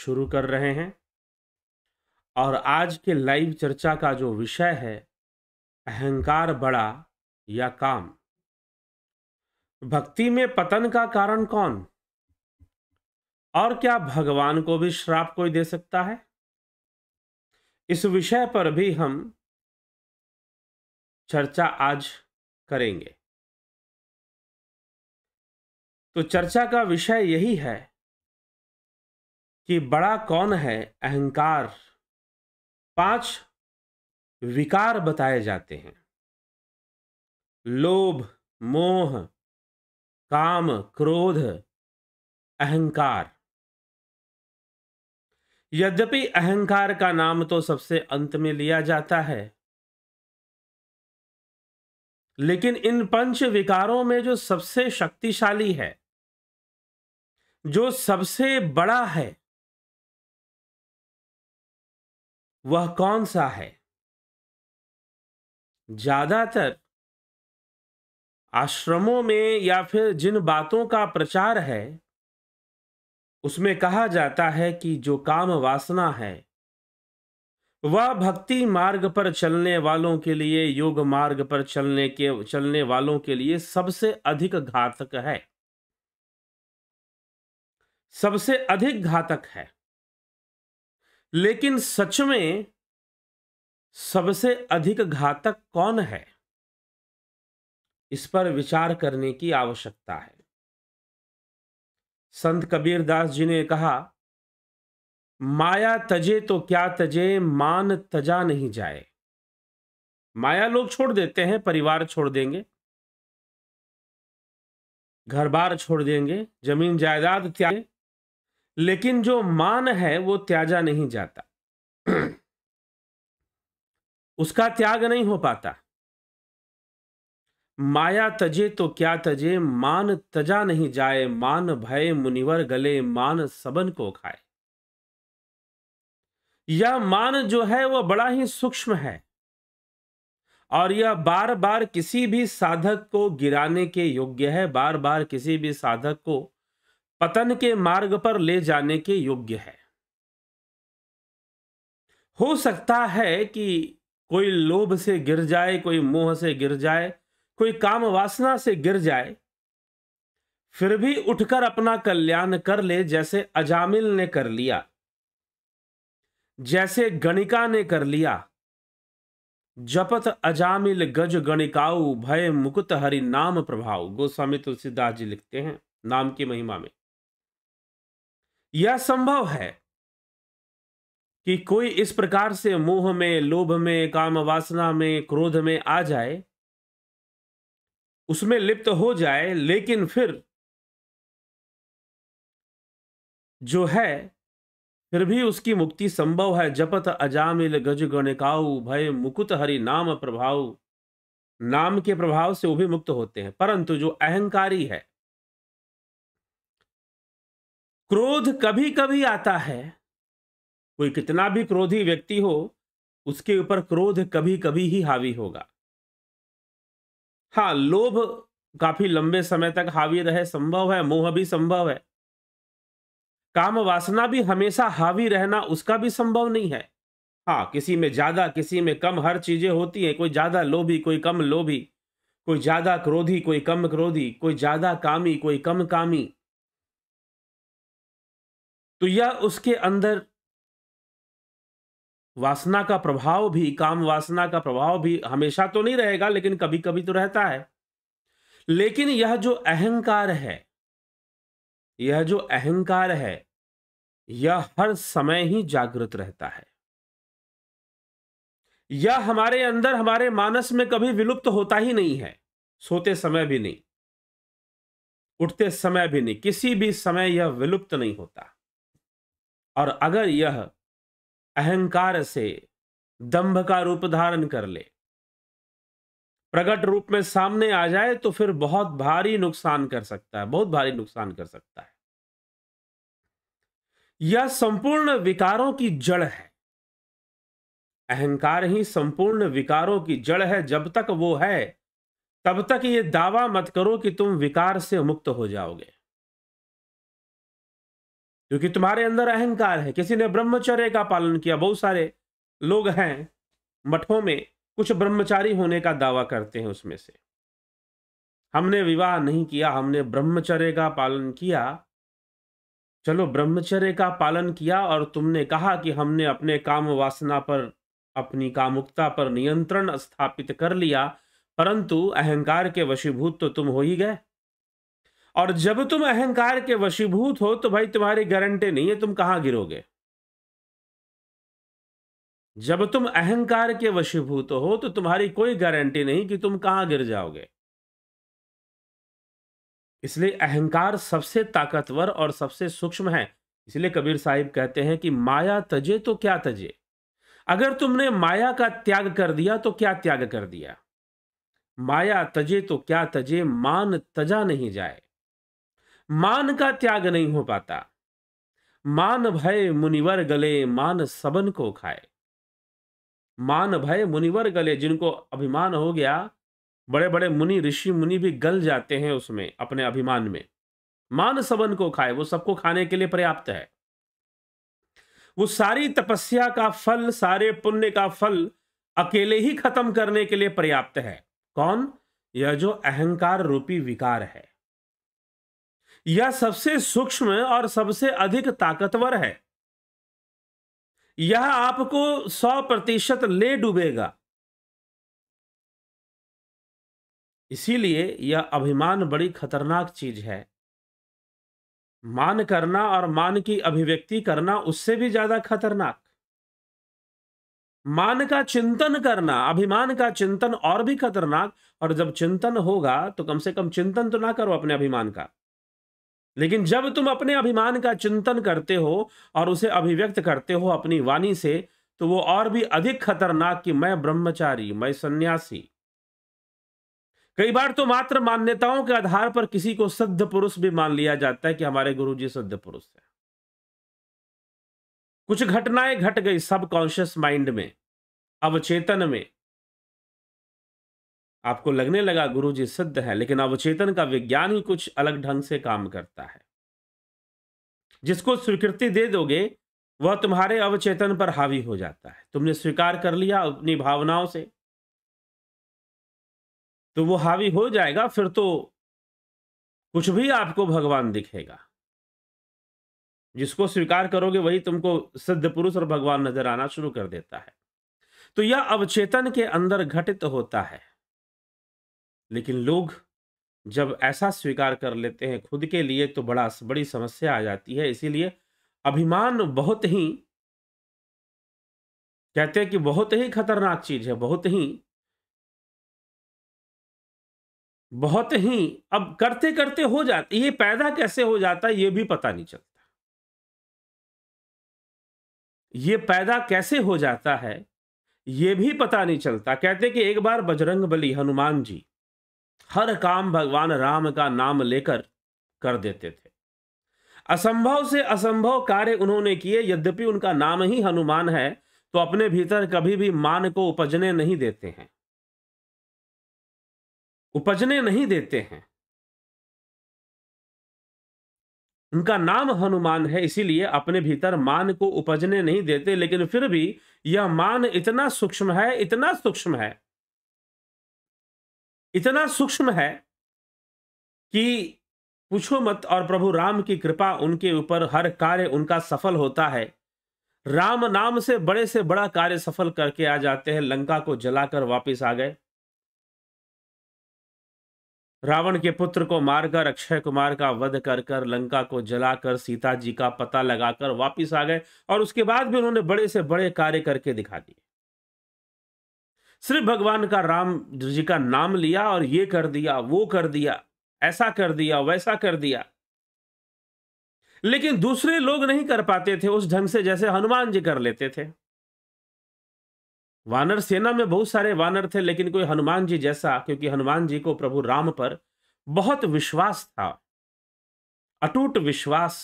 शुरू कर रहे हैं और आज के लाइव चर्चा का जो विषय है अहंकार बड़ा या काम भक्ति में पतन का कारण कौन और क्या भगवान को भी श्राप कोई दे सकता है इस विषय पर भी हम चर्चा आज करेंगे तो चर्चा का विषय यही है कि बड़ा कौन है अहंकार पांच विकार बताए जाते हैं लोभ मोह काम क्रोध अहंकार यद्यपि अहंकार का नाम तो सबसे अंत में लिया जाता है लेकिन इन पंच विकारों में जो सबसे शक्तिशाली है जो सबसे बड़ा है वह कौन सा है ज़्यादातर आश्रमों में या फिर जिन बातों का प्रचार है उसमें कहा जाता है कि जो काम वासना है वह भक्ति मार्ग पर चलने वालों के लिए योग मार्ग पर चलने के चलने वालों के लिए सबसे अधिक घातक है सबसे अधिक घातक है लेकिन सच में सबसे अधिक घातक कौन है इस पर विचार करने की आवश्यकता है संत कबीर दास जी ने कहा माया तजे तो क्या तजे मान तजा नहीं जाए माया लोग छोड़ देते हैं परिवार छोड़ देंगे घर बार छोड़ देंगे जमीन जायदाद त्याग लेकिन जो मान है वो त्याजा नहीं जाता उसका त्याग नहीं हो पाता माया तजे तो क्या तजे मान तजा नहीं जाए मान भय मुनिवर गले मान सबन को खाए यह मान जो है वह बड़ा ही सूक्ष्म है और यह बार बार किसी भी साधक को गिराने के योग्य है बार बार किसी भी साधक को पतन के मार्ग पर ले जाने के योग्य है हो सकता है कि कोई लोभ से गिर जाए कोई मोह से गिर जाए कोई काम वासना से गिर जाए फिर भी उठकर अपना कल्याण कर ले जैसे अजामिल ने कर लिया जैसे गणिका ने कर लिया जपत अजामिल गज गणिकाऊ भय मुकुत हरि नाम प्रभाव गोस्वामी तुलसीदास जी लिखते हैं नाम की महिमा में यह संभव है कि कोई इस प्रकार से मोह में लोभ में काम वासना में क्रोध में आ जाए उसमें लिप्त हो जाए लेकिन फिर जो है फिर भी उसकी मुक्ति संभव है जपत अजामिल गज गणिकाऊ भय मुकुत हरि नाम प्रभाव नाम के प्रभाव से वो भी मुक्त होते हैं परंतु जो अहंकारी है क्रोध कभी कभी आता है कोई कितना भी क्रोधी व्यक्ति हो उसके ऊपर क्रोध कभी कभी ही हावी होगा हाँ लोभ काफी लंबे समय तक हावी रहे संभव है मोह भी संभव है काम वासना भी हमेशा हावी रहना उसका भी संभव नहीं है हाँ किसी में ज्यादा किसी में कम हर चीजें होती हैं कोई ज्यादा लोभी कोई कम लोभी कोई ज्यादा क्रोधी कोई कम क्रोधी कोई ज्यादा कामी कोई कम कामी तो यह उसके अंदर वासना का प्रभाव भी काम वासना का प्रभाव भी हमेशा तो नहीं रहेगा लेकिन कभी कभी तो रहता है लेकिन यह जो अहंकार है यह जो अहंकार है यह हर समय ही जागृत रहता है यह हमारे अंदर हमारे मानस में कभी विलुप्त होता ही नहीं है सोते समय भी नहीं उठते समय भी नहीं किसी भी समय यह विलुप्त नहीं होता और अगर यह अहंकार से दंभ का रूप धारण कर ले प्रकट रूप में सामने आ जाए तो फिर बहुत भारी नुकसान कर सकता है बहुत भारी नुकसान कर सकता है यह संपूर्ण विकारों की जड़ है अहंकार ही संपूर्ण विकारों की जड़ है जब तक वो है तब तक ये दावा मत करो कि तुम विकार से मुक्त हो जाओगे क्योंकि तुम्हारे अंदर अहंकार है किसी ने ब्रह्मचर्य का पालन किया बहुत सारे लोग हैं मठों में कुछ ब्रह्मचारी होने का दावा करते हैं उसमें से हमने विवाह नहीं किया हमने ब्रह्मचर्य का पालन किया चलो ब्रह्मचर्य का पालन किया और तुमने कहा कि हमने अपने काम वासना पर अपनी कामुकता पर नियंत्रण स्थापित कर लिया परंतु अहंकार के वशीभूत तो तुम हो ही गए और जब तुम अहंकार के वशीभूत हो तो भाई तुम्हारी गारंटी नहीं है तुम कहां गिरोगे जब तुम अहंकार के वशीभूत हो तो तुम्हारी कोई गारंटी नहीं कि तुम कहां गिर जाओगे इसलिए अहंकार सबसे ताकतवर और सबसे सूक्ष्म है इसलिए कबीर साहिब कहते हैं कि माया तजे तो क्या तजे अगर तुमने माया का त्याग कर दिया तो क्या त्याग कर दिया माया तजे तो क्या तजे मान तजा नहीं जाए मान का त्याग नहीं हो पाता मान भय मुनिवर गले मान सबन को खाए मान भय मुनिवर गले जिनको अभिमान हो गया बड़े बड़े मुनि ऋषि मुनि भी गल जाते हैं उसमें अपने अभिमान में मान सबन को खाए वो सबको खाने के लिए पर्याप्त है वो सारी तपस्या का फल सारे पुण्य का फल अकेले ही खत्म करने के लिए पर्याप्त है कौन यह जो अहंकार रूपी विकार है यह सबसे सूक्ष्म और सबसे अधिक ताकतवर है यह आपको सौ प्रतिशत ले डूबेगा इसीलिए यह अभिमान बड़ी खतरनाक चीज है मान करना और मान की अभिव्यक्ति करना उससे भी ज्यादा खतरनाक मान का चिंतन करना अभिमान का चिंतन और भी खतरनाक और जब चिंतन होगा तो कम से कम चिंतन तो ना करो अपने अभिमान का लेकिन जब तुम अपने अभिमान का चिंतन करते हो और उसे अभिव्यक्त करते हो अपनी वाणी से तो वो और भी अधिक खतरनाक कि मैं ब्रह्मचारी मैं सन्यासी कई बार तो मात्र मान्यताओं के आधार पर किसी को सिद्ध पुरुष भी मान लिया जाता है कि हमारे गुरु जी सिद्ध पुरुष हैं कुछ घटनाएं घट गई सब कॉन्शियस माइंड में अवचेतन में आपको लगने लगा गुरु जी सिद्ध है लेकिन अवचेतन का विज्ञान ही कुछ अलग ढंग से काम करता है जिसको स्वीकृति दे दोगे वह तुम्हारे अवचेतन पर हावी हो जाता है तुमने स्वीकार कर लिया अपनी भावनाओं से तो वो हावी हो जाएगा फिर तो कुछ भी आपको भगवान दिखेगा जिसको स्वीकार करोगे वही तुमको सिद्ध पुरुष और भगवान नजर आना शुरू कर देता है तो यह अवचेतन के अंदर घटित होता है लेकिन लोग जब ऐसा स्वीकार कर लेते हैं खुद के लिए तो बड़ा बड़ी समस्या आ जाती है इसीलिए अभिमान बहुत ही कहते हैं कि बहुत ही खतरनाक चीज है बहुत ही बहुत ही अब करते करते हो जाती ये पैदा कैसे हो जाता है ये भी पता नहीं चलता ये पैदा कैसे हो जाता है ये भी पता नहीं चलता कहते कि एक बार बजरंग बली हनुमान जी हर काम भगवान राम का नाम लेकर कर देते थे असंभव से असंभव कार्य उन्होंने किए यद्यपि उनका नाम ही हनुमान है तो अपने भीतर कभी भी मान को उपजने नहीं देते हैं उपजने नहीं देते हैं उनका नाम हनुमान है इसीलिए अपने भीतर मान को उपजने नहीं देते लेकिन फिर भी यह मान इतना सूक्ष्म है इतना सूक्ष्म है इतना सूक्ष्म है कि पूछो मत और प्रभु राम की कृपा उनके ऊपर हर कार्य उनका सफल होता है राम नाम से बड़े से बड़ा कार्य सफल करके आ जाते हैं लंका को जलाकर वापस आ गए रावण के पुत्र को मारकर अक्षय कुमार का वध कर कर लंका को जलाकर सीता जी का पता लगाकर वापस आ गए और उसके बाद भी उन्होंने बड़े से बड़े कार्य करके दिखा दिए सिर्फ भगवान का राम जी का नाम लिया और ये कर दिया वो कर दिया ऐसा कर दिया वैसा कर दिया लेकिन दूसरे लोग नहीं कर पाते थे उस ढंग से जैसे हनुमान जी कर लेते थे वानर सेना में बहुत सारे वानर थे लेकिन कोई हनुमान जी जैसा क्योंकि हनुमान जी को प्रभु राम पर बहुत विश्वास था अटूट विश्वास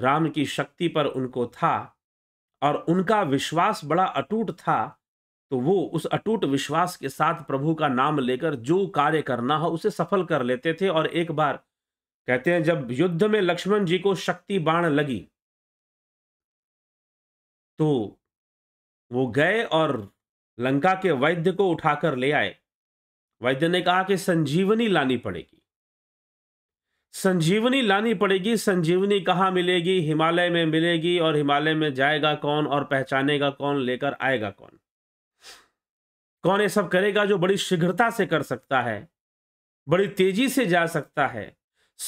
राम की शक्ति पर उनको था और उनका विश्वास बड़ा अटूट था तो वो उस अटूट विश्वास के साथ प्रभु का नाम लेकर जो कार्य करना हो उसे सफल कर लेते थे और एक बार कहते हैं जब युद्ध में लक्ष्मण जी को शक्ति बाण लगी तो वो गए और लंका के वैद्य को उठाकर ले आए वैद्य ने कहा कि संजीवनी लानी पड़ेगी संजीवनी लानी पड़ेगी संजीवनी कहाँ मिलेगी हिमालय में मिलेगी और हिमालय में जाएगा कौन और पहचानेगा कौन लेकर आएगा कौन कौन ये सब करेगा जो बड़ी शीघ्रता से कर सकता है बड़ी तेजी से जा सकता है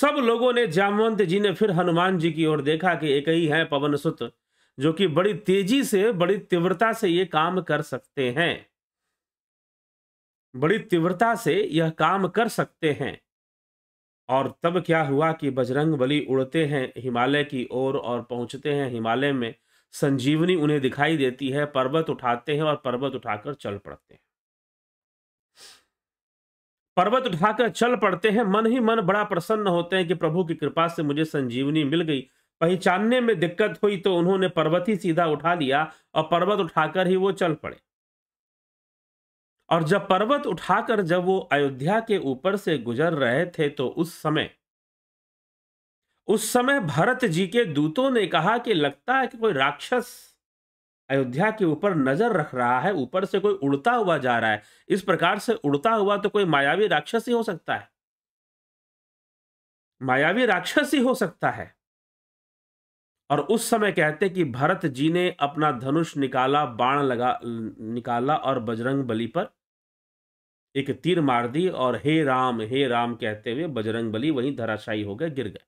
सब लोगों ने जामवंत जी ने फिर हनुमान जी की ओर देखा कि एक ही है पवन सुत जो कि बड़ी तेजी से बड़ी तीव्रता से ये काम कर सकते हैं बड़ी तीव्रता से यह काम कर सकते हैं और तब क्या हुआ कि बजरंग बली उड़ते हैं हिमालय की ओर और, और पहुंचते हैं हिमालय में संजीवनी उन्हें दिखाई देती है पर्वत उठाते हैं और पर्वत उठाकर चल पड़ते हैं पर्वत उठाकर चल पड़ते हैं मन ही मन बड़ा प्रसन्न होते हैं कि प्रभु की कृपा से मुझे संजीवनी मिल गई पहचानने में दिक्कत हुई तो उन्होंने पर्वत ही सीधा उठा लिया और पर्वत उठाकर ही वो चल पड़े और जब पर्वत उठाकर जब वो अयोध्या के ऊपर से गुजर रहे थे तो उस समय उस समय भरत जी के दूतों ने कहा कि लगता है कि कोई राक्षस अयोध्या के ऊपर नजर रख रहा है ऊपर से कोई उड़ता हुआ जा रहा है इस प्रकार से उड़ता हुआ तो कोई मायावी राक्षस ही हो सकता है मायावी राक्षस ही हो सकता है और उस समय कहते कि भरत जी ने अपना धनुष निकाला बाण लगा निकाला और बजरंग बली पर एक तीर मार दी और हे राम हे राम कहते हुए बजरंग बली वहीं धराशायी हो गए गिर गए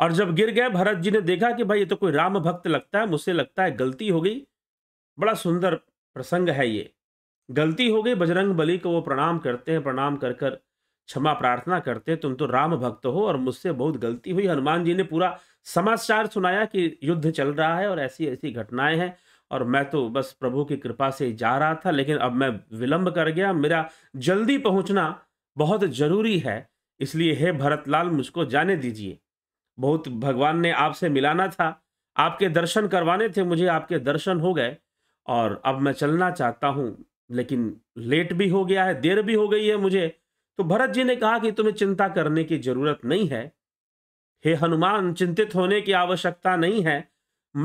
और जब गिर गए भरत जी ने देखा कि भाई ये तो कोई राम भक्त लगता है मुझसे लगता है गलती हो गई बड़ा सुंदर प्रसंग है ये गलती हो गई बजरंग बली को वो प्रणाम करते हैं प्रणाम कर कर क्षमा प्रार्थना करते हैं तुम तो राम भक्त हो और मुझसे बहुत गलती हुई हनुमान जी ने पूरा समाचार सुनाया कि युद्ध चल रहा है और ऐसी ऐसी घटनाएं हैं और मैं तो बस प्रभु की कृपा से जा रहा था लेकिन अब मैं विलंब कर गया मेरा जल्दी पहुंचना बहुत जरूरी है इसलिए हे भरतलाल मुझको जाने दीजिए बहुत भगवान ने आपसे मिलाना था आपके दर्शन करवाने थे मुझे आपके दर्शन हो गए और अब मैं चलना चाहता हूँ लेकिन लेट भी हो गया है देर भी हो गई है मुझे तो भरत जी ने कहा कि तुम्हें चिंता करने की जरूरत नहीं है हे हनुमान चिंतित होने की आवश्यकता नहीं है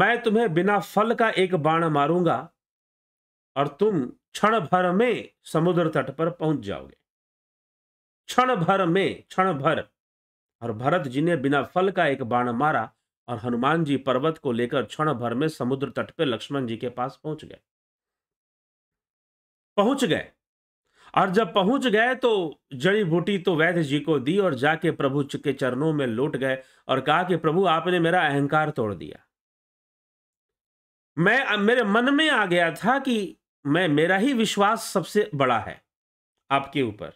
मैं तुम्हें बिना फल का एक बाण मारूंगा और तुम क्षण भर में समुद्र तट पर पहुंच जाओगे क्षण भर में क्षण भर और भरत जी ने बिना फल का एक बाण मारा और हनुमान जी पर्वत को लेकर क्षण भर में समुद्र तट पर लक्ष्मण जी के पास पहुंच गए पहुंच गए और जब पहुंच गए तो जड़ी बूटी तो वैद्य जी को दी और जाके प्रभु के चरणों में लौट गए और कहा कि प्रभु आपने मेरा अहंकार तोड़ दिया मैं मेरे मन में आ गया था कि मैं मेरा ही विश्वास सबसे बड़ा है आपके ऊपर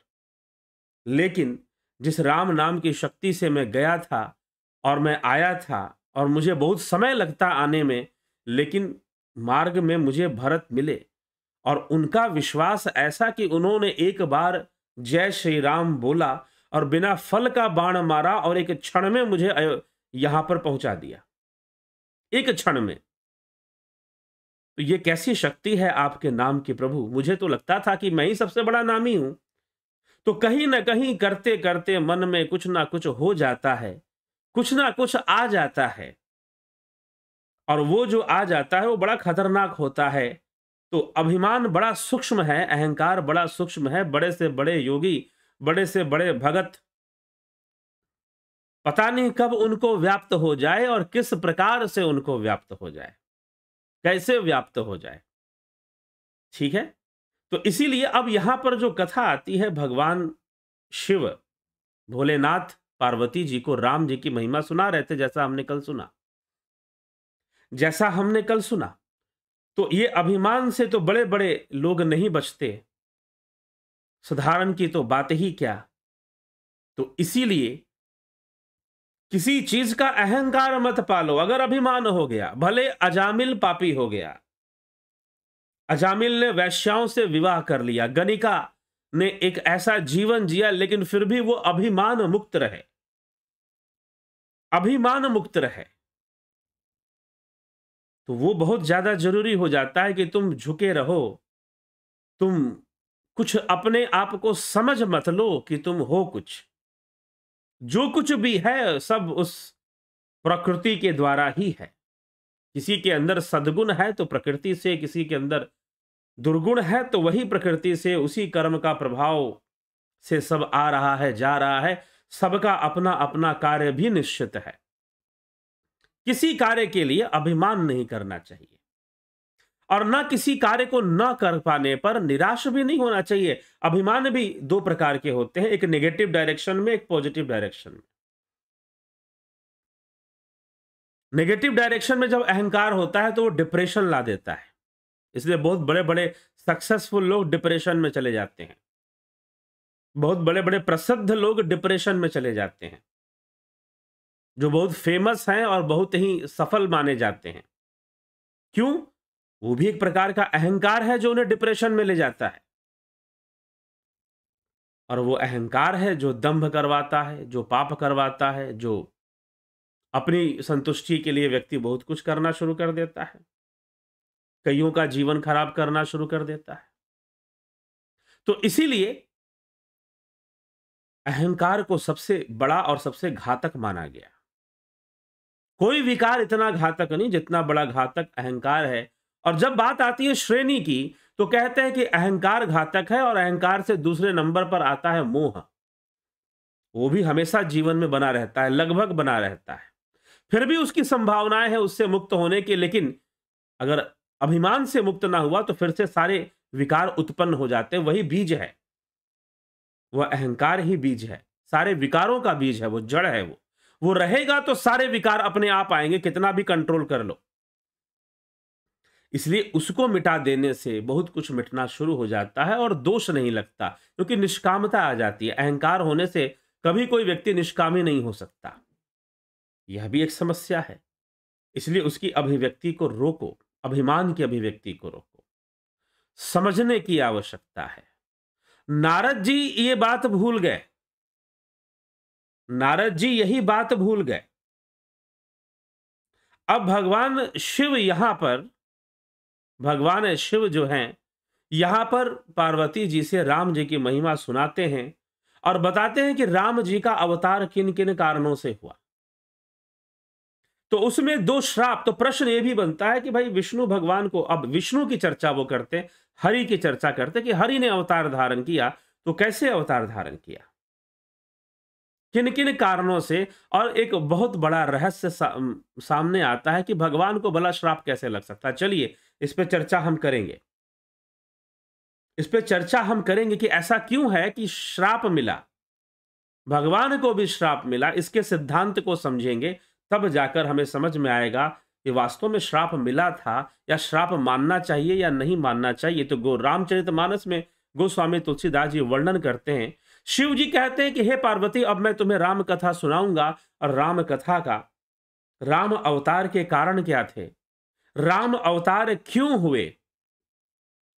लेकिन जिस राम नाम की शक्ति से मैं गया था और मैं आया था और मुझे बहुत समय लगता आने में लेकिन मार्ग में मुझे भरत मिले और उनका विश्वास ऐसा कि उन्होंने एक बार जय श्री राम बोला और बिना फल का बाण मारा और एक क्षण में मुझे यहां पर पहुंचा दिया एक क्षण में तो ये कैसी शक्ति है आपके नाम की प्रभु मुझे तो लगता था कि मैं ही सबसे बड़ा नामी हूं तो कहीं ना कहीं करते करते मन में कुछ ना कुछ हो जाता है कुछ ना कुछ आ जाता है और वो जो आ जाता है वो बड़ा खतरनाक होता है तो अभिमान बड़ा सूक्ष्म है अहंकार बड़ा सूक्ष्म है बड़े से बड़े योगी बड़े से बड़े भगत पता नहीं कब उनको व्याप्त हो जाए और किस प्रकार से उनको व्याप्त हो जाए कैसे व्याप्त हो जाए ठीक है तो इसीलिए अब यहां पर जो कथा आती है भगवान शिव भोलेनाथ पार्वती जी को राम जी की महिमा सुना रहे थे जैसा हमने कल सुना जैसा हमने कल सुना तो ये अभिमान से तो बड़े बड़े लोग नहीं बचते साधारण की तो बात ही क्या तो इसीलिए किसी चीज का अहंकार मत पालो अगर अभिमान हो गया भले अजामिल पापी हो गया अजामिल ने वैश्याओं से विवाह कर लिया गणिका ने एक ऐसा जीवन जिया लेकिन फिर भी वो अभिमान मुक्त रहे अभिमान मुक्त रहे तो वो बहुत ज्यादा जरूरी हो जाता है कि तुम झुके रहो तुम कुछ अपने आप को समझ मत लो कि तुम हो कुछ जो कुछ भी है सब उस प्रकृति के द्वारा ही है किसी के अंदर सदगुण है तो प्रकृति से किसी के अंदर दुर्गुण है तो वही प्रकृति से उसी कर्म का प्रभाव से सब आ रहा है जा रहा है सबका अपना अपना कार्य भी निश्चित है किसी कार्य के लिए अभिमान नहीं करना चाहिए और ना किसी कार्य को ना कर पाने पर निराश भी नहीं होना चाहिए अभिमान भी दो प्रकार के होते हैं एक नेगेटिव डायरेक्शन में एक पॉजिटिव डायरेक्शन में नेगेटिव डायरेक्शन में जब अहंकार होता है तो वो डिप्रेशन ला देता है इसलिए बहुत बड़े बड़े सक्सेसफुल लोग डिप्रेशन में चले जाते हैं बहुत बड़े बड़े प्रसिद्ध लोग डिप्रेशन में चले जाते हैं जो बहुत फेमस हैं और बहुत ही सफल माने जाते हैं क्यों वो भी एक प्रकार का अहंकार है जो उन्हें डिप्रेशन में ले जाता है और वो अहंकार है जो दंभ करवाता है जो पाप करवाता है जो अपनी संतुष्टि के लिए व्यक्ति बहुत कुछ करना शुरू कर देता है कईयों का जीवन खराब करना शुरू कर देता है तो इसीलिए अहंकार को सबसे बड़ा और सबसे घातक माना गया कोई विकार इतना घातक नहीं जितना बड़ा घातक अहंकार है और जब बात आती है श्रेणी की तो कहते हैं कि अहंकार घातक है और अहंकार से दूसरे नंबर पर आता है मोह वो भी हमेशा जीवन में बना रहता है लगभग बना रहता है फिर भी उसकी संभावनाएं हैं उससे मुक्त होने की लेकिन अगर अभिमान से मुक्त ना हुआ तो फिर से सारे विकार उत्पन्न हो जाते वही बीज है वह अहंकार ही बीज है सारे विकारों का बीज है वो जड़ है वो वो रहेगा तो सारे विकार अपने आप आएंगे कितना भी कंट्रोल कर लो इसलिए उसको मिटा देने से बहुत कुछ मिटना शुरू हो जाता है और दोष नहीं लगता क्योंकि निष्कामता आ जाती है अहंकार होने से कभी कोई व्यक्ति निष्कामी नहीं हो सकता यह भी एक समस्या है इसलिए उसकी अभिव्यक्ति को रोको अभिमान की अभिव्यक्ति को रोको समझने की आवश्यकता है नारद जी ये बात भूल गए नारद जी यही बात भूल गए अब भगवान शिव यहां पर भगवान शिव जो हैं यहां पर पार्वती जी से राम जी की महिमा सुनाते हैं और बताते हैं कि राम जी का अवतार किन किन कारणों से हुआ तो उसमें दो श्राप तो प्रश्न ये भी बनता है कि भाई विष्णु भगवान को अब विष्णु की चर्चा वो करते हरि की चर्चा करते कि हरि ने अवतार धारण किया तो कैसे अवतार धारण किया किन किन कारणों से और एक बहुत बड़ा रहस्य सा, सामने आता है कि भगवान को भला श्राप कैसे लग सकता है चलिए इस पर चर्चा हम करेंगे इस पर चर्चा हम करेंगे कि ऐसा क्यों है कि श्राप मिला भगवान को भी श्राप मिला इसके सिद्धांत को समझेंगे तब जाकर हमें समझ में आएगा कि वास्तव में श्राप मिला था या श्राप मानना चाहिए या नहीं मानना चाहिए तो गो रामचरित मानस में गोस्वामी तुलसीदास जी वर्णन करते हैं शिव जी कहते हैं कि हे पार्वती अब मैं तुम्हें राम कथा सुनाऊंगा और राम कथा का राम अवतार के कारण क्या थे राम अवतार क्यों हुए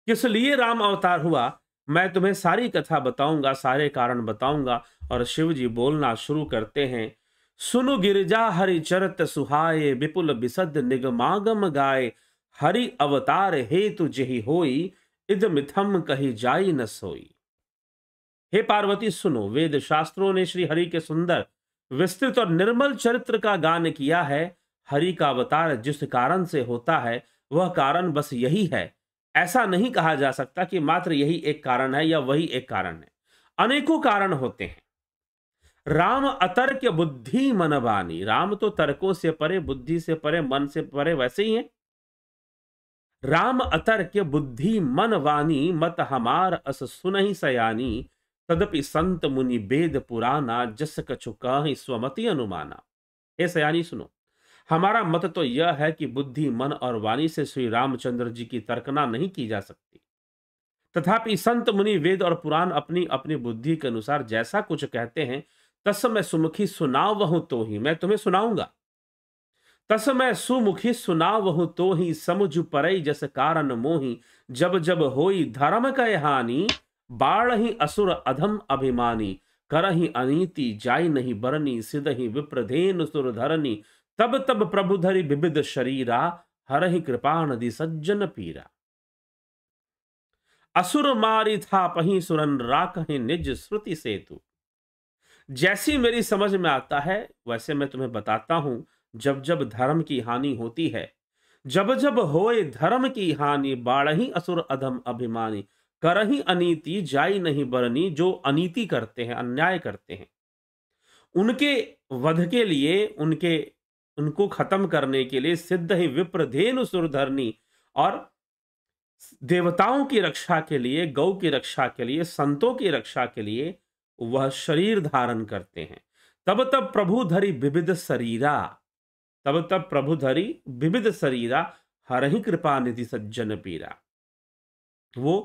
किस लिए राम अवतार हुआ मैं तुम्हें सारी कथा बताऊंगा सारे कारण बताऊंगा और शिव जी बोलना शुरू करते हैं सुनु गिरिजा हरि चरत सुहाए विपुल बिसद निगमागम गाय हरि अवतार हेतु जही होई इद मिथम कही जाई न सोई हे पार्वती सुनो वेद शास्त्रों ने श्री हरि के सुंदर विस्तृत और निर्मल चरित्र का गान किया है हरि का अवतार जिस कारण से होता है वह कारण बस यही है ऐसा नहीं कहा जा सकता कि मात्र यही एक कारण है या वही एक कारण है अनेकों कारण होते हैं राम अतर्क बुद्धि मन वानी राम तो तर्कों से परे बुद्धि से परे मन से परे वैसे ही है राम अतर्क बुद्धि मन वानी मत हमार अस सुन ही सयानी तदपि संत मुनि वेद पुराना जस कछु कह स्वमति अनुमाना हे सयानी सुनो हमारा मत तो यह है कि बुद्धि मन और वाणी से श्री रामचंद्र जी की तर्कना नहीं की जा सकती तथापि संत मुनि वेद और पुराण अपनी अपनी बुद्धि के अनुसार जैसा कुछ कहते हैं तसमय सुमुखी सुना वह तो ही मैं तुम्हें सुनाऊंगा तसमय सुमुखी सुना वह तो ही समुझ परई जस कारण मोही जब जब होई धर्म कहानी बाढ़ ही असुर अधम अभिमानी कर ही अनीति जाई नहीं बरनी सिद ही विप्रधेन सुर धरनी तब तब प्रभुधरि विविध शरीरा हर ही कृपा नदी सज्जन पीरा असुर मारी था पही सुरन राख निज श्रुति सेतु जैसे ही मेरी समझ में आता है वैसे मैं तुम्हें बताता हूं जब जब धर्म की हानि होती है जब जब होए धर्म की हानि बाढ़ असुर अधम अभिमानी ही अनिति जाई नहीं बरनी जो अनिति करते हैं अन्याय करते हैं उनके वध के लिए उनके उनको खत्म करने के लिए सिद्ध ही विप्र धेनु सुरधरनी और देवताओं की रक्षा के लिए गौ की रक्षा के लिए संतों की रक्षा के लिए वह शरीर धारण करते हैं तब तब प्रभुधरी विविध शरीरा तब तब प्रभुधरी विविध शरीरा हर ही कृपा निधि सज्जन पीड़ा वो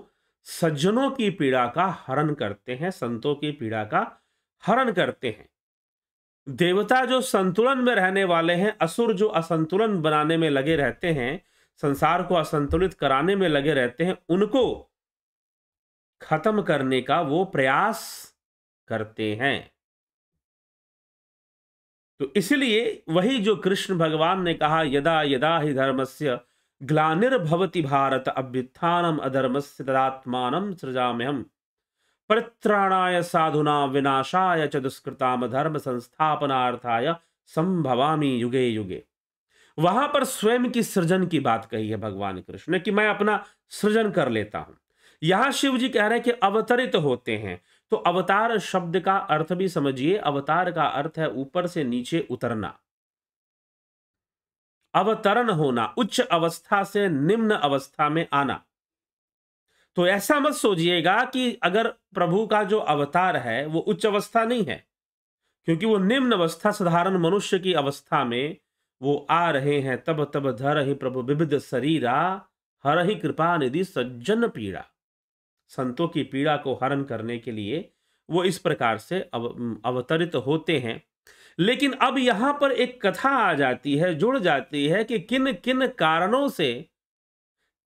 सज्जनों की पीड़ा का हरण करते हैं संतों की पीड़ा का हरण करते हैं देवता जो संतुलन में रहने वाले हैं असुर जो असंतुलन बनाने में लगे रहते हैं संसार को असंतुलित कराने में लगे रहते हैं उनको खत्म करने का वो प्रयास करते हैं तो इसलिए वही जो कृष्ण भगवान ने कहा यदा यदा ही धर्मस्य ग्लानिर्भवती भारत अभ्युत्थानम से तदात्मान सृजाम्यहम परित्राणाय साधुना विनाशाय च दुष्कृताम धर्म संस्थापनार्थाय संभवामी युगे युगे वहां पर स्वयं की सृजन की बात कही है भगवान कृष्ण ने कि मैं अपना सृजन कर लेता हूं यहां शिव जी कह रहे हैं कि अवतरित होते हैं तो अवतार शब्द का अर्थ भी समझिए अवतार का अर्थ है ऊपर से नीचे उतरना अवतरण होना उच्च अवस्था से निम्न अवस्था में आना तो ऐसा मत सोचिएगा कि अगर प्रभु का जो अवतार है वो उच्च अवस्था नहीं है क्योंकि वो निम्न अवस्था साधारण मनुष्य की अवस्था में वो आ रहे हैं तब तब धर ही प्रभु विविध शरीरा हर ही कृपा निधि सज्जन पीड़ा संतों की पीड़ा को हरण करने के लिए वो इस प्रकार से अव, अवतरित होते हैं लेकिन अब यहां पर एक कथा आ जाती है जुड़ जाती है कि किन किन कारणों से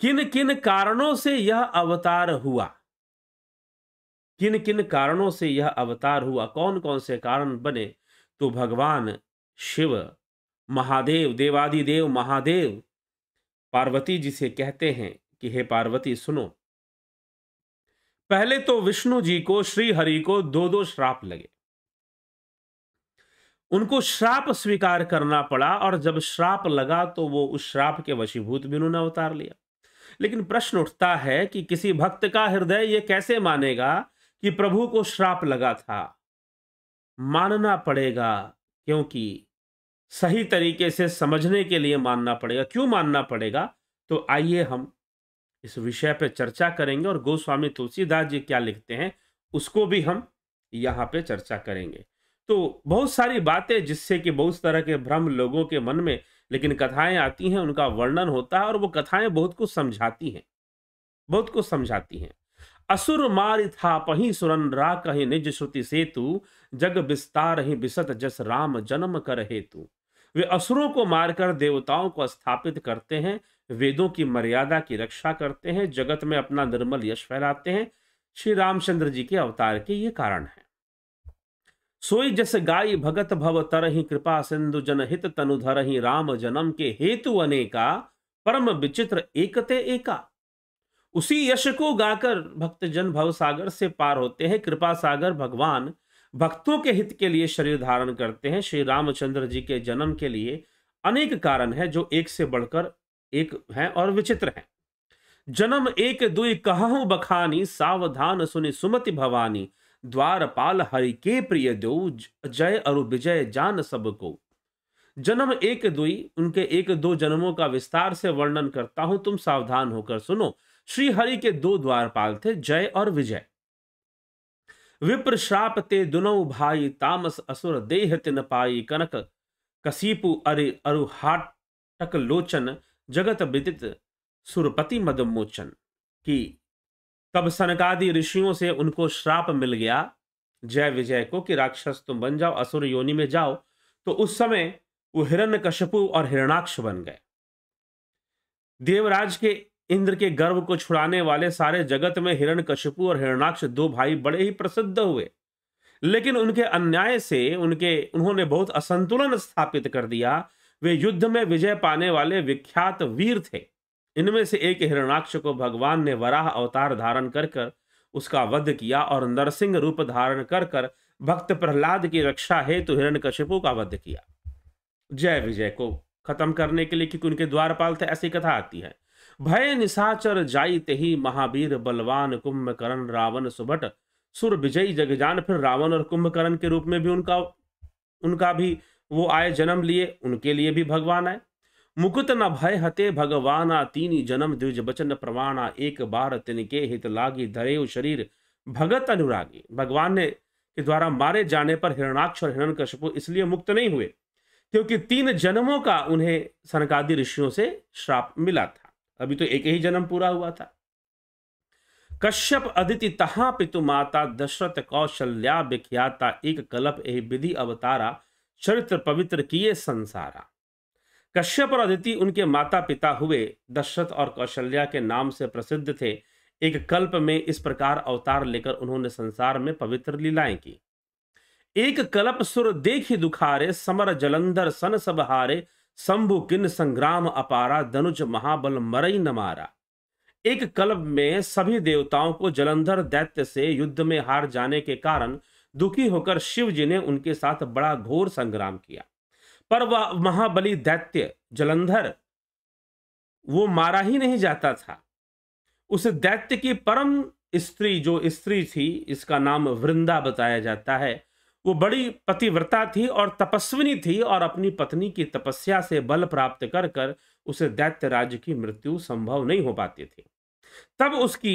किन किन कारणों से यह अवतार हुआ किन किन कारणों से यह अवतार हुआ कौन कौन से कारण बने तो भगवान शिव महादेव देवादिदेव महादेव पार्वती जिसे कहते हैं कि हे पार्वती सुनो पहले तो विष्णु जी को श्री हरि को दो दो श्राप लगे उनको श्राप स्वीकार करना पड़ा और जब श्राप लगा तो वो उस श्राप के वशीभूत भी उन्होंने उतार लिया लेकिन प्रश्न उठता है कि किसी भक्त का हृदय ये कैसे मानेगा कि प्रभु को श्राप लगा था मानना पड़ेगा क्योंकि सही तरीके से समझने के लिए मानना पड़ेगा क्यों मानना पड़ेगा तो आइए हम इस विषय पर चर्चा करेंगे और गोस्वामी तुलसीदास जी क्या लिखते हैं उसको भी हम यहाँ पे चर्चा करेंगे तो बहुत सारी बातें जिससे कि बहुत तरह के भ्रम लोगों के मन में लेकिन कथाएं आती हैं उनका वर्णन होता है और वो कथाएं बहुत कुछ समझाती हैं बहुत कुछ समझाती हैं असुर मार था पही सुरन रा कहे निज श्रुति सेतु जग विस्तार ही बिसत जस राम जन्म कर हेतु वे असुरों को मारकर देवताओं को स्थापित करते हैं वेदों की मर्यादा की रक्षा करते हैं जगत में अपना निर्मल यश फैलाते हैं श्री रामचंद्र जी के अवतार के ये कारण हैं सोई जस गाय भगत भव तरही कृपा सिंधु जनहित तनुधर ही राम जन्म के हेतु अनेका परम विचित्र एकते एका उसी यश को गाकर भक्त जन भव सागर से पार होते हैं कृपा सागर भगवान भक्तों के हित के लिए शरीर धारण करते हैं श्री रामचंद्र जी के जन्म के लिए अनेक कारण है जो एक से बढ़कर एक है और विचित्र है जन्म एक दुई कहु बखानी सावधान सुनि सुमति भवानी द्वारपाल हरि के प्रिय दो जय अरु विजय जान सबको जन्म एक दुई उनके एक दो जन्मों का विस्तार से वर्णन करता हूं तुम सावधान होकर सुनो श्री हरि के दो द्वारपाल थे जय और विजय विप्र श्राप ते दुनौ भाई तामस असुर देह तिन पाई कनक कसीपु अरे अरुहाटक लोचन जगत विदित सुरपति मदमोचन की तब सनकादि ऋषियों से उनको श्राप मिल गया जय विजय को कि राक्षस तुम बन जाओ असुर योनि में जाओ तो उस समय वो हिरण्य कश्यपु और हिरणाक्ष बन गए देवराज के इंद्र के गर्व को छुड़ाने वाले सारे जगत में हिरण कश्यपु और हिरणाक्ष दो भाई बड़े ही प्रसिद्ध हुए लेकिन उनके अन्याय से उनके उन्होंने बहुत असंतुलन स्थापित कर दिया वे युद्ध में विजय पाने वाले विख्यात वीर थे इनमें से एक हिरणाक्ष को भगवान ने वराह अवतार धारण कर कर उसका वध किया और नरसिंह रूप धारण कर कर भक्त प्रहलाद की रक्षा हेतु हिरण कश्यपु का वध किया जय विजय को खत्म करने के लिए क्योंकि उनके द्वारपाल थे ऐसी कथा आती है भय निशाचर जाई ही महावीर बलवान कुंभकर्ण रावण सुभट सुर विजयी जगजान फिर रावण और कुंभकर्ण के रूप में भी उनका उनका भी वो आए जन्म लिए उनके लिए भी भगवान आए मुकुत न भय हते भगवाना तीन जन्म द्विज बचन प्रमाणा एक बार तिनके हित लागी धरेव शरीर भगत अनुरागी भगवान ने के द्वारा मारे जाने पर हिरणाक्ष और हिरण इसलिए मुक्त नहीं हुए क्योंकि तीन जन्मों का उन्हें सनकादि ऋषियों से श्राप मिला था अभी तो एक ही जन्म पूरा हुआ था कश्यप अदिति तहा पितु माता दशरथ कौशल्या विख्याता एक कलप एह विधि अवतारा चरित्र पवित्र किए संसारा कश्यप और अदिति उनके माता पिता हुए दशरथ और कौशल्या के नाम से प्रसिद्ध थे एक कल्प में इस प्रकार अवतार लेकर उन्होंने संसार में पवित्र लीलाएं की एक कल्प सुर देखी दुखारे समर जलंधर सन सब हारे शंभु किन संग्राम अपारा धनुज महाबल मरई न मारा एक कल्प में सभी देवताओं को जलंधर दैत्य से युद्ध में हार जाने के कारण दुखी होकर शिव जी ने उनके साथ बड़ा घोर संग्राम किया पर वह महाबली दैत्य जलंधर वो मारा ही नहीं जाता था उस दैत्य की परम स्त्री जो स्त्री थी इसका नाम वृंदा बताया जाता है वो बड़ी पतिव्रता थी और तपस्विनी थी और अपनी पत्नी की तपस्या से बल प्राप्त कर कर उसे दैत्य राज्य की मृत्यु संभव नहीं हो पाती थी तब उसकी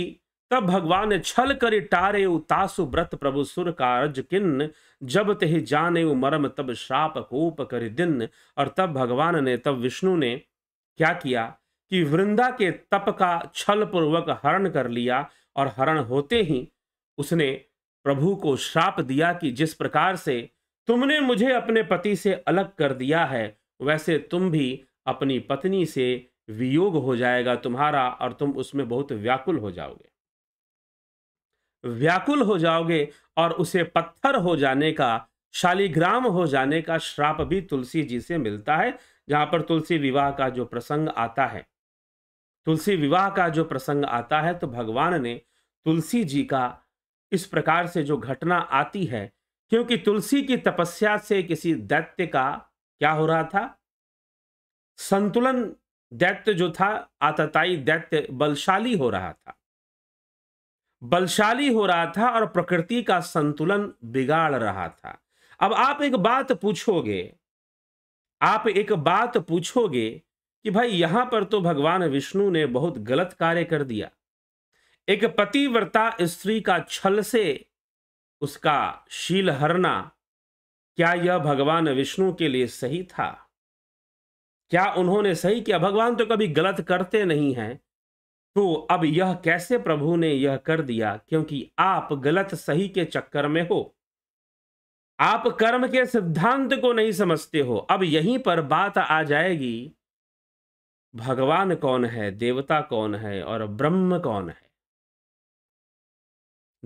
तब भगवान छल कर टारे तासु व्रत प्रभु सुर कारज किन्न जब ते जाने मरम तब श्राप कोप कर दिन और तब भगवान ने तब विष्णु ने क्या किया कि वृंदा के तप का छल पूर्वक हरण कर लिया और हरण होते ही उसने प्रभु को श्राप दिया कि जिस प्रकार से तुमने मुझे अपने पति से अलग कर दिया है वैसे तुम भी अपनी पत्नी से वियोग हो जाएगा तुम्हारा और तुम उसमें बहुत व्याकुल हो जाओगे व्याकुल हो जाओगे और उसे पत्थर हो जाने का शालिग्राम हो जाने का श्राप भी तुलसी जी से मिलता है जहां पर तुलसी विवाह का जो प्रसंग आता है तुलसी विवाह का जो प्रसंग आता है तो भगवान ने तुलसी जी का इस प्रकार से जो घटना आती है क्योंकि तुलसी की तपस्या से किसी दैत्य का क्या हो रहा था संतुलन दैत्य जो था आतताई दैत्य बलशाली हो रहा था बलशाली हो रहा था और प्रकृति का संतुलन बिगाड़ रहा था अब आप एक बात पूछोगे आप एक बात पूछोगे कि भाई यहां पर तो भगवान विष्णु ने बहुत गलत कार्य कर दिया एक पतिव्रता स्त्री का छल से उसका शील हरना क्या यह भगवान विष्णु के लिए सही था क्या उन्होंने सही किया भगवान तो कभी गलत करते नहीं हैं तो अब यह कैसे प्रभु ने यह कर दिया क्योंकि आप गलत सही के चक्कर में हो आप कर्म के सिद्धांत को नहीं समझते हो अब यहीं पर बात आ जाएगी भगवान कौन है देवता कौन है और ब्रह्म कौन है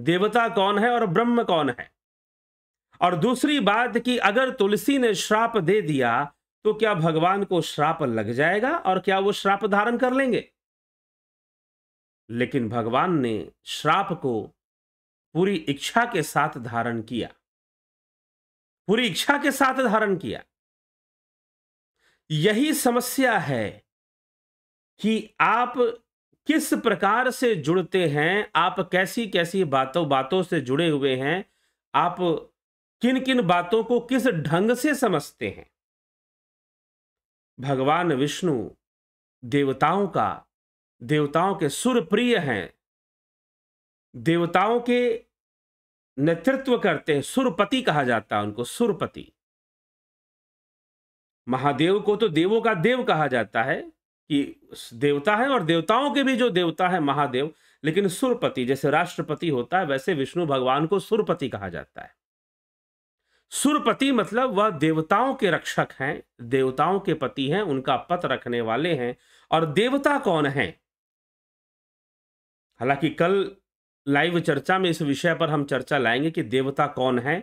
देवता कौन है और ब्रह्म कौन है और दूसरी बात कि अगर तुलसी ने श्राप दे दिया तो क्या भगवान को श्राप लग जाएगा और क्या वो श्राप धारण कर लेंगे लेकिन भगवान ने श्राप को पूरी इच्छा के साथ धारण किया पूरी इच्छा के साथ धारण किया यही समस्या है कि आप किस प्रकार से जुड़ते हैं आप कैसी कैसी बातों बातों से जुड़े हुए हैं आप किन किन बातों को किस ढंग से समझते हैं भगवान विष्णु देवताओं का देवताओं के सुर प्रिय हैं देवताओं के नेतृत्व करते हैं सुरपति कहा जाता है उनको सुरपति महादेव को तो देवों का देव कहा जाता है कि देवता है और देवताओं के भी जो देवता है महादेव लेकिन सुरपति जैसे राष्ट्रपति होता है वैसे विष्णु भगवान को सुरपति कहा जाता है सुरपति मतलब वह देवताओं के रक्षक हैं देवताओं के पति हैं उनका पत रखने वाले हैं और देवता कौन हैं हालांकि कल लाइव चर्चा में इस विषय पर हम चर्चा लाएंगे कि देवता कौन है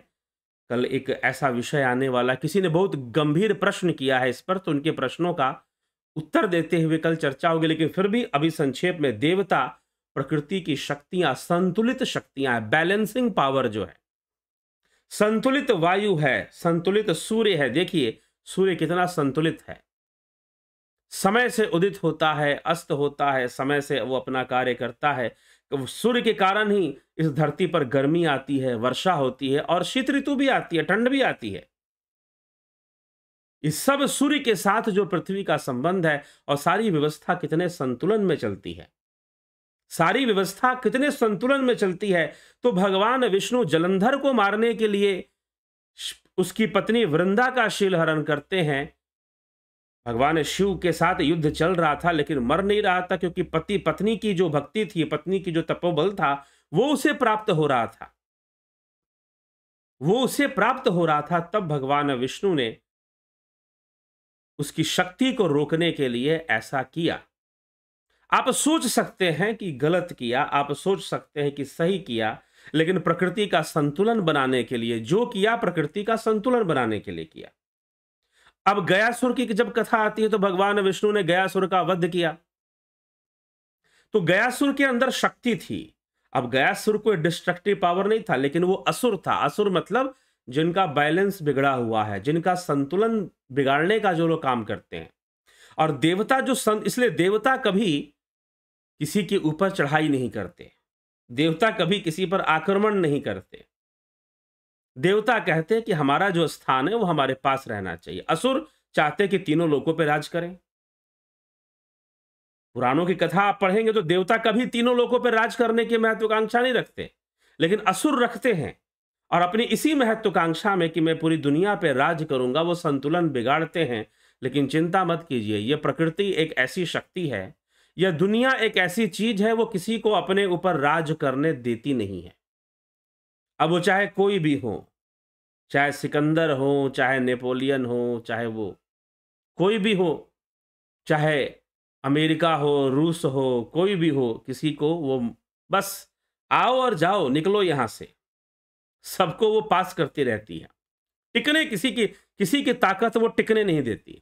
कल एक ऐसा विषय आने वाला किसी ने बहुत गंभीर प्रश्न किया है इस पर तो उनके प्रश्नों का उत्तर देते हुए कल चर्चा होगी लेकिन फिर भी अभी संक्षेप में देवता प्रकृति की शक्तियां संतुलित शक्तियां है बैलेंसिंग पावर जो है संतुलित वायु है संतुलित सूर्य है देखिए सूर्य कितना संतुलित है समय से उदित होता है अस्त होता है समय से वो अपना कार्य करता है सूर्य के कारण ही इस धरती पर गर्मी आती है वर्षा होती है और शीत ऋतु भी आती है ठंड भी आती है इस सब सूर्य के साथ जो पृथ्वी का संबंध है और सारी व्यवस्था कितने संतुलन में चलती है सारी व्यवस्था कितने संतुलन में चलती है तो भगवान विष्णु जलंधर को मारने के लिए उसकी पत्नी वृंदा का शील हरण करते हैं भगवान शिव के साथ युद्ध चल रहा था लेकिन मर नहीं रहा था क्योंकि पति पत्नी की जो भक्ति थी पत्नी की जो तपोबल था वो उसे प्राप्त हो रहा था वो उसे प्राप्त हो रहा था तब भगवान विष्णु ने उसकी शक्ति को रोकने के लिए ऐसा किया आप सोच सकते हैं कि गलत किया आप सोच सकते हैं कि सही किया लेकिन प्रकृति का संतुलन बनाने के लिए जो किया प्रकृति का संतुलन बनाने के लिए किया अब गयासुर की जब कथा आती है तो भगवान विष्णु ने गयासुर का वध किया तो गयासुर के अंदर शक्ति थी अब गयासुर कोई डिस्ट्रक्टिव पावर नहीं था लेकिन वो असुर था असुर मतलब जिनका बैलेंस बिगड़ा हुआ है जिनका संतुलन बिगाड़ने का जो लोग काम करते हैं और देवता जो संत इसलिए देवता कभी किसी के ऊपर चढ़ाई नहीं करते देवता कभी किसी पर आक्रमण नहीं करते देवता कहते हैं कि हमारा जो स्थान है वो हमारे पास रहना चाहिए असुर चाहते कि तीनों लोगों पर राज करें पुराणों की कथा आप पढ़ेंगे तो देवता कभी तीनों लोगों पर राज करने की महत्वाकांक्षा नहीं रखते लेकिन असुर रखते हैं और अपनी इसी महत्वाकांक्षा में कि मैं पूरी दुनिया पर राज करूंगा वो संतुलन बिगाड़ते हैं लेकिन चिंता मत कीजिए यह प्रकृति एक ऐसी शक्ति है यह दुनिया एक ऐसी चीज है वो किसी को अपने ऊपर राज करने देती नहीं है अब वो चाहे कोई भी हो चाहे सिकंदर हो चाहे नेपोलियन हो चाहे वो कोई भी हो चाहे अमेरिका हो रूस हो कोई भी हो किसी को वो बस आओ और जाओ निकलो यहाँ से सबको वो पास करती रहती है टिकने किसी की किसी की ताकत वो टिकने नहीं देती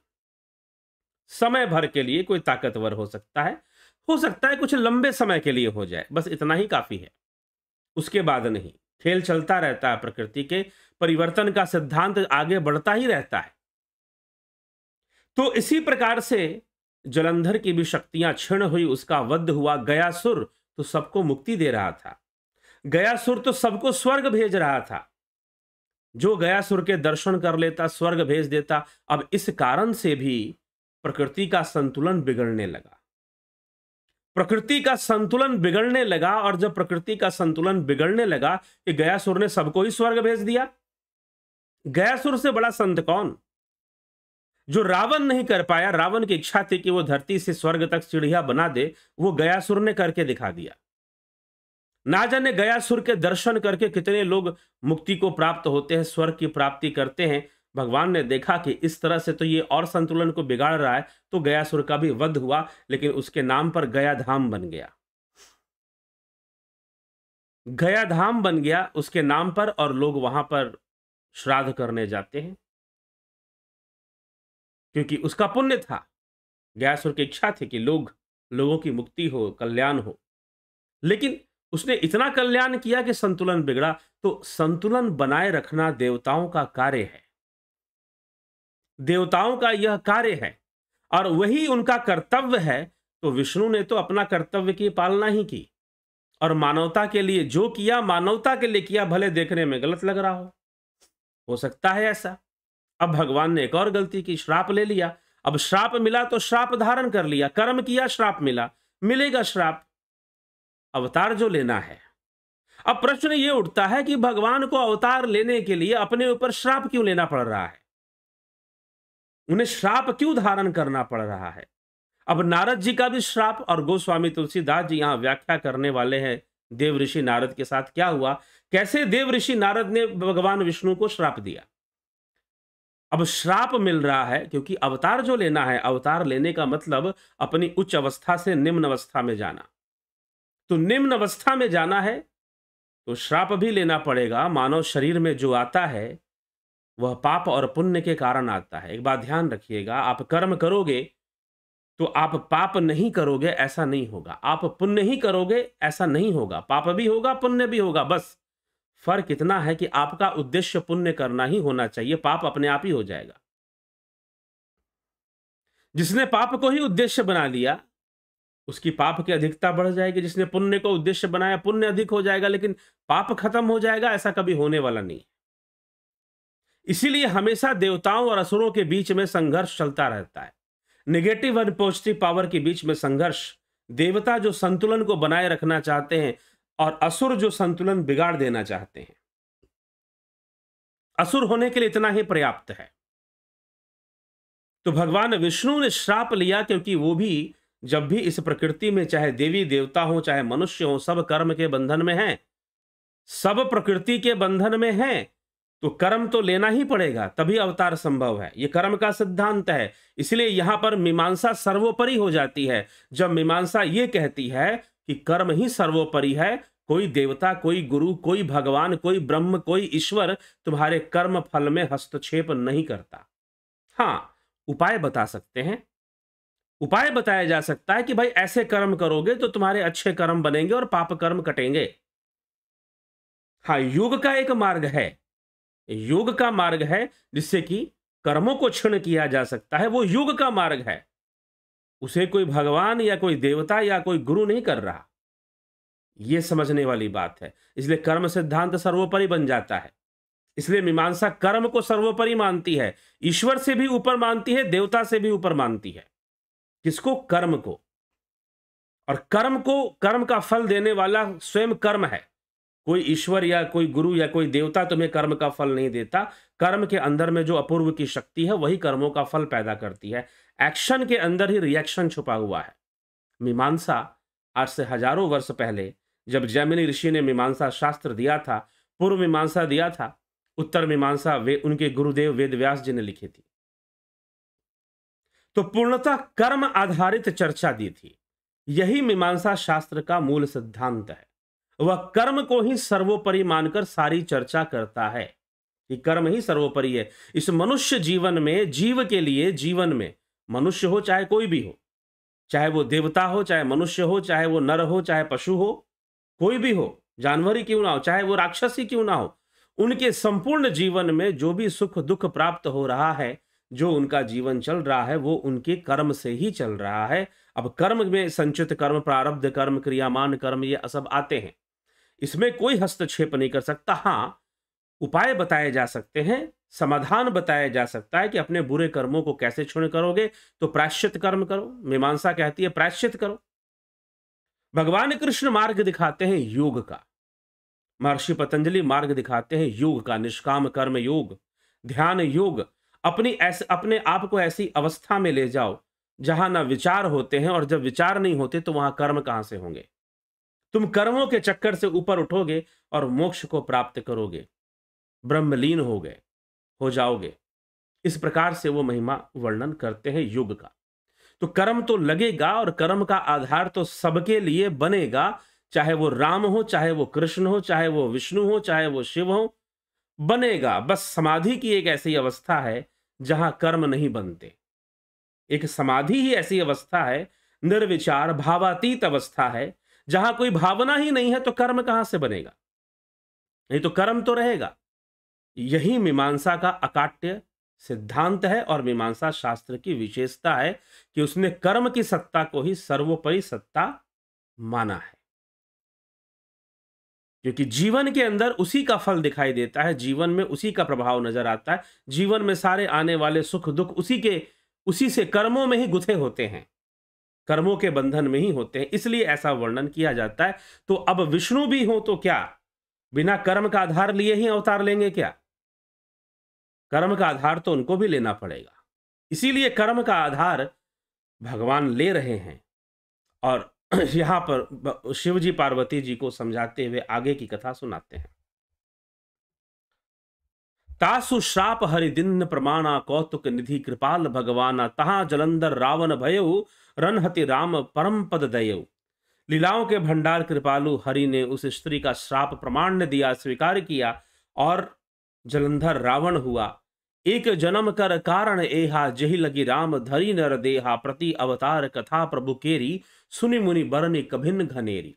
समय भर के लिए कोई ताकतवर हो सकता है हो सकता है कुछ लंबे समय के लिए हो जाए बस इतना ही काफ़ी है उसके बाद नहीं खेल चलता रहता है प्रकृति के परिवर्तन का सिद्धांत आगे बढ़ता ही रहता है तो इसी प्रकार से जलंधर की भी शक्तियां क्षण हुई उसका वध हुआ गया सुर तो सबको मुक्ति दे रहा था गया सुर तो सबको स्वर्ग भेज रहा था जो गया सुर के दर्शन कर लेता स्वर्ग भेज देता अब इस कारण से भी प्रकृति का संतुलन बिगड़ने लगा प्रकृति का संतुलन बिगड़ने लगा और जब प्रकृति का संतुलन बिगड़ने लगा कि गयासुर ने सबको ही स्वर्ग भेज दिया गयासुर से बड़ा संत कौन जो रावण नहीं कर पाया रावण की इच्छा थी कि वो धरती से स्वर्ग तक सीढ़िया बना दे वो गयासुर ने करके दिखा दिया ना जाने गयासुर के दर्शन करके कितने लोग मुक्ति को प्राप्त होते हैं स्वर्ग की प्राप्ति करते हैं भगवान ने देखा कि इस तरह से तो ये और संतुलन को बिगाड़ रहा है तो गयासुर का भी वध हुआ लेकिन उसके नाम पर गया धाम बन गया गया धाम बन गया उसके नाम पर और लोग वहां पर श्राद्ध करने जाते हैं क्योंकि उसका पुण्य था गयासुर की इच्छा थी कि लोग लोगों की मुक्ति हो कल्याण हो लेकिन उसने इतना कल्याण किया कि संतुलन बिगड़ा तो संतुलन बनाए रखना देवताओं का कार्य है देवताओं का यह कार्य है और वही उनका कर्तव्य है तो विष्णु ने तो अपना कर्तव्य की पालना ही की और मानवता के लिए जो किया मानवता के लिए किया भले देखने में गलत लग रहा हो हो सकता है ऐसा अब भगवान ने एक और गलती की श्राप ले लिया अब श्राप मिला तो श्राप धारण कर लिया कर्म किया श्राप मिला मिलेगा श्राप अवतार जो लेना है अब प्रश्न ये उठता है कि भगवान को अवतार लेने के लिए अपने ऊपर श्राप क्यों लेना पड़ रहा है उन्हें श्राप क्यों धारण करना पड़ रहा है अब नारद जी का भी श्राप और गोस्वामी तुलसीदास जी यहां व्याख्या करने वाले हैं देव ऋषि नारद के साथ क्या हुआ कैसे देव ऋषि नारद ने भगवान विष्णु को श्राप दिया अब श्राप मिल रहा है क्योंकि अवतार जो लेना है अवतार लेने का मतलब अपनी उच्च अवस्था से निम्न अवस्था में जाना तो निम्न अवस्था में जाना है तो श्राप भी लेना पड़ेगा मानव शरीर में जो आता है वह पाप और पुण्य के कारण आता है एक बात ध्यान रखिएगा आप कर्म करोगे तो आप पाप नहीं करोगे ऐसा नहीं होगा आप पुण्य ही करोगे ऐसा नहीं होगा पाप भी होगा पुण्य भी होगा बस फर्क इतना है कि आपका उद्देश्य पुण्य करना ही होना चाहिए पाप अपने आप ही हो जाएगा जिसने पाप को ही उद्देश्य बना लिया उसकी पाप की अधिकता बढ़ जाएगी जिसने पुण्य को उद्देश्य बनाया पुण्य अधिक हो जाएगा लेकिन पाप खत्म हो जाएगा ऐसा कभी होने वाला नहीं है इसीलिए हमेशा देवताओं और असुरों के बीच में संघर्ष चलता रहता है निगेटिव और पॉजिटिव पावर के बीच में संघर्ष देवता जो संतुलन को बनाए रखना चाहते हैं और असुर जो संतुलन बिगाड़ देना चाहते हैं असुर होने के लिए इतना ही पर्याप्त है तो भगवान विष्णु ने श्राप लिया क्योंकि वो भी जब भी इस प्रकृति में चाहे देवी देवता हो चाहे मनुष्य हो सब कर्म के बंधन में हैं सब प्रकृति के बंधन में हैं तो कर्म तो लेना ही पड़ेगा तभी अवतार संभव है ये कर्म का सिद्धांत है इसलिए यहां पर मीमांसा सर्वोपरि हो जाती है जब मीमांसा ये कहती है कि कर्म ही सर्वोपरि है कोई देवता कोई गुरु कोई भगवान कोई ब्रह्म कोई ईश्वर तुम्हारे कर्म फल में हस्तक्षेप नहीं करता हाँ उपाय बता सकते हैं उपाय बताया जा सकता है कि भाई ऐसे कर्म करोगे तो तुम्हारे अच्छे कर्म बनेंगे और पाप कर्म कटेंगे हाँ योग का एक मार्ग है योग का मार्ग है जिससे कि कर्मों को क्षण किया जा सकता है वो योग का मार्ग है उसे कोई भगवान या कोई देवता या कोई गुरु नहीं कर रहा ये समझने वाली बात है इसलिए कर्म सिद्धांत सर्वोपरि बन जाता है इसलिए मीमांसा कर्म को सर्वोपरि मानती है ईश्वर से भी ऊपर मानती है देवता से भी ऊपर मानती है किसको कर्म को और कर्म को कर्म का फल देने वाला स्वयं कर्म है कोई ईश्वर या कोई गुरु या कोई देवता तुम्हें कर्म का फल नहीं देता कर्म के अंदर में जो अपूर्व की शक्ति है वही कर्मों का फल पैदा करती है एक्शन के अंदर ही रिएक्शन छुपा हुआ है मीमांसा आज से हजारों वर्ष पहले जब जैमिनी ऋषि ने मीमांसा शास्त्र दिया था पूर्व मीमांसा दिया था उत्तर मीमांसा वे उनके गुरुदेव वेद व्यास जी ने लिखी थी तो पूर्णतः कर्म आधारित चर्चा दी थी यही मीमांसा शास्त्र का मूल सिद्धांत है वह कर्म को ही सर्वोपरि मानकर सारी चर्चा करता है कि कर्म ही सर्वोपरि है इस मनुष्य जीवन में जीव के लिए जीवन में मनुष्य हो चाहे कोई भी हो चाहे वो देवता हो चाहे मनुष्य हो चाहे वो नर हो चाहे पशु हो कोई भी हो जानवर ही क्यों ना हो चाहे वो राक्षस ही क्यों ना हो उनके संपूर्ण जीवन में जो भी सुख दुख प्राप्त हो रहा है जो उनका जीवन चल रहा है वो उनके कर्म से ही चल रहा है अब कर्म में संचित कर्म प्रारब्ध कर्म क्रियामान कर्म ये सब आते हैं इसमें कोई हस्तक्षेप नहीं कर सकता हाँ उपाय बताए जा सकते हैं समाधान बताया जा सकता है कि अपने बुरे कर्मों को कैसे क्षुण करोगे तो प्राश्चित कर्म करो मीमांसा कहती है प्राश्चित करो भगवान कृष्ण मार्ग दिखाते हैं योग का महर्षि पतंजलि मार्ग दिखाते हैं योग का निष्काम कर्म योग ध्यान योग अपनी ऐसे अपने आप को ऐसी अवस्था में ले जाओ जहां ना विचार होते हैं और जब विचार नहीं होते तो वहां कर्म कहां से होंगे तुम कर्मों के चक्कर से ऊपर उठोगे और मोक्ष को प्राप्त करोगे ब्रह्मलीन हो गए हो जाओगे इस प्रकार से वो महिमा वर्णन करते हैं युग का तो कर्म तो लगेगा और कर्म का आधार तो सबके लिए बनेगा चाहे वो राम हो चाहे वो कृष्ण हो चाहे वो विष्णु हो चाहे वो शिव हो बनेगा बस समाधि की एक ऐसी अवस्था है जहां कर्म नहीं बनते एक समाधि ही ऐसी अवस्था है निर्विचार भावातीत अवस्था है जहां कोई भावना ही नहीं है तो कर्म कहां से बनेगा नहीं तो कर्म तो रहेगा यही मीमांसा का अकाट्य सिद्धांत है और मीमांसा शास्त्र की विशेषता है कि उसने कर्म की सत्ता को ही सर्वोपरि सत्ता माना है क्योंकि जीवन के अंदर उसी का फल दिखाई देता है जीवन में उसी का प्रभाव नजर आता है जीवन में सारे आने वाले सुख दुख उसी के उसी से कर्मों में ही गुथे होते हैं कर्मों के बंधन में ही होते हैं इसलिए ऐसा वर्णन किया जाता है तो अब विष्णु भी हो तो क्या बिना कर्म का आधार लिए ही अवतार लेंगे क्या कर्म का आधार तो उनको भी लेना पड़ेगा इसीलिए कर्म का आधार भगवान ले रहे हैं और यहां पर शिव जी पार्वती जी को समझाते हुए आगे की कथा सुनाते हैं तासु श्राप हरिदिन प्रमाणा कौतुक निधि कृपाल भगवाना तहा जलंधर रावण भयऊ रनहति राम परम पद दयऊ लीलाओं के भंडार कृपालु हरि ने उस स्त्री का श्राप प्रमाण ने दिया स्वीकार किया और जलंधर रावण हुआ एक जन्म कर कारण एहा जही लगी राम धरी नर देहा प्रति अवतार कथा प्रभु केरी सुनि मुनि बरनी कभिन घनेरी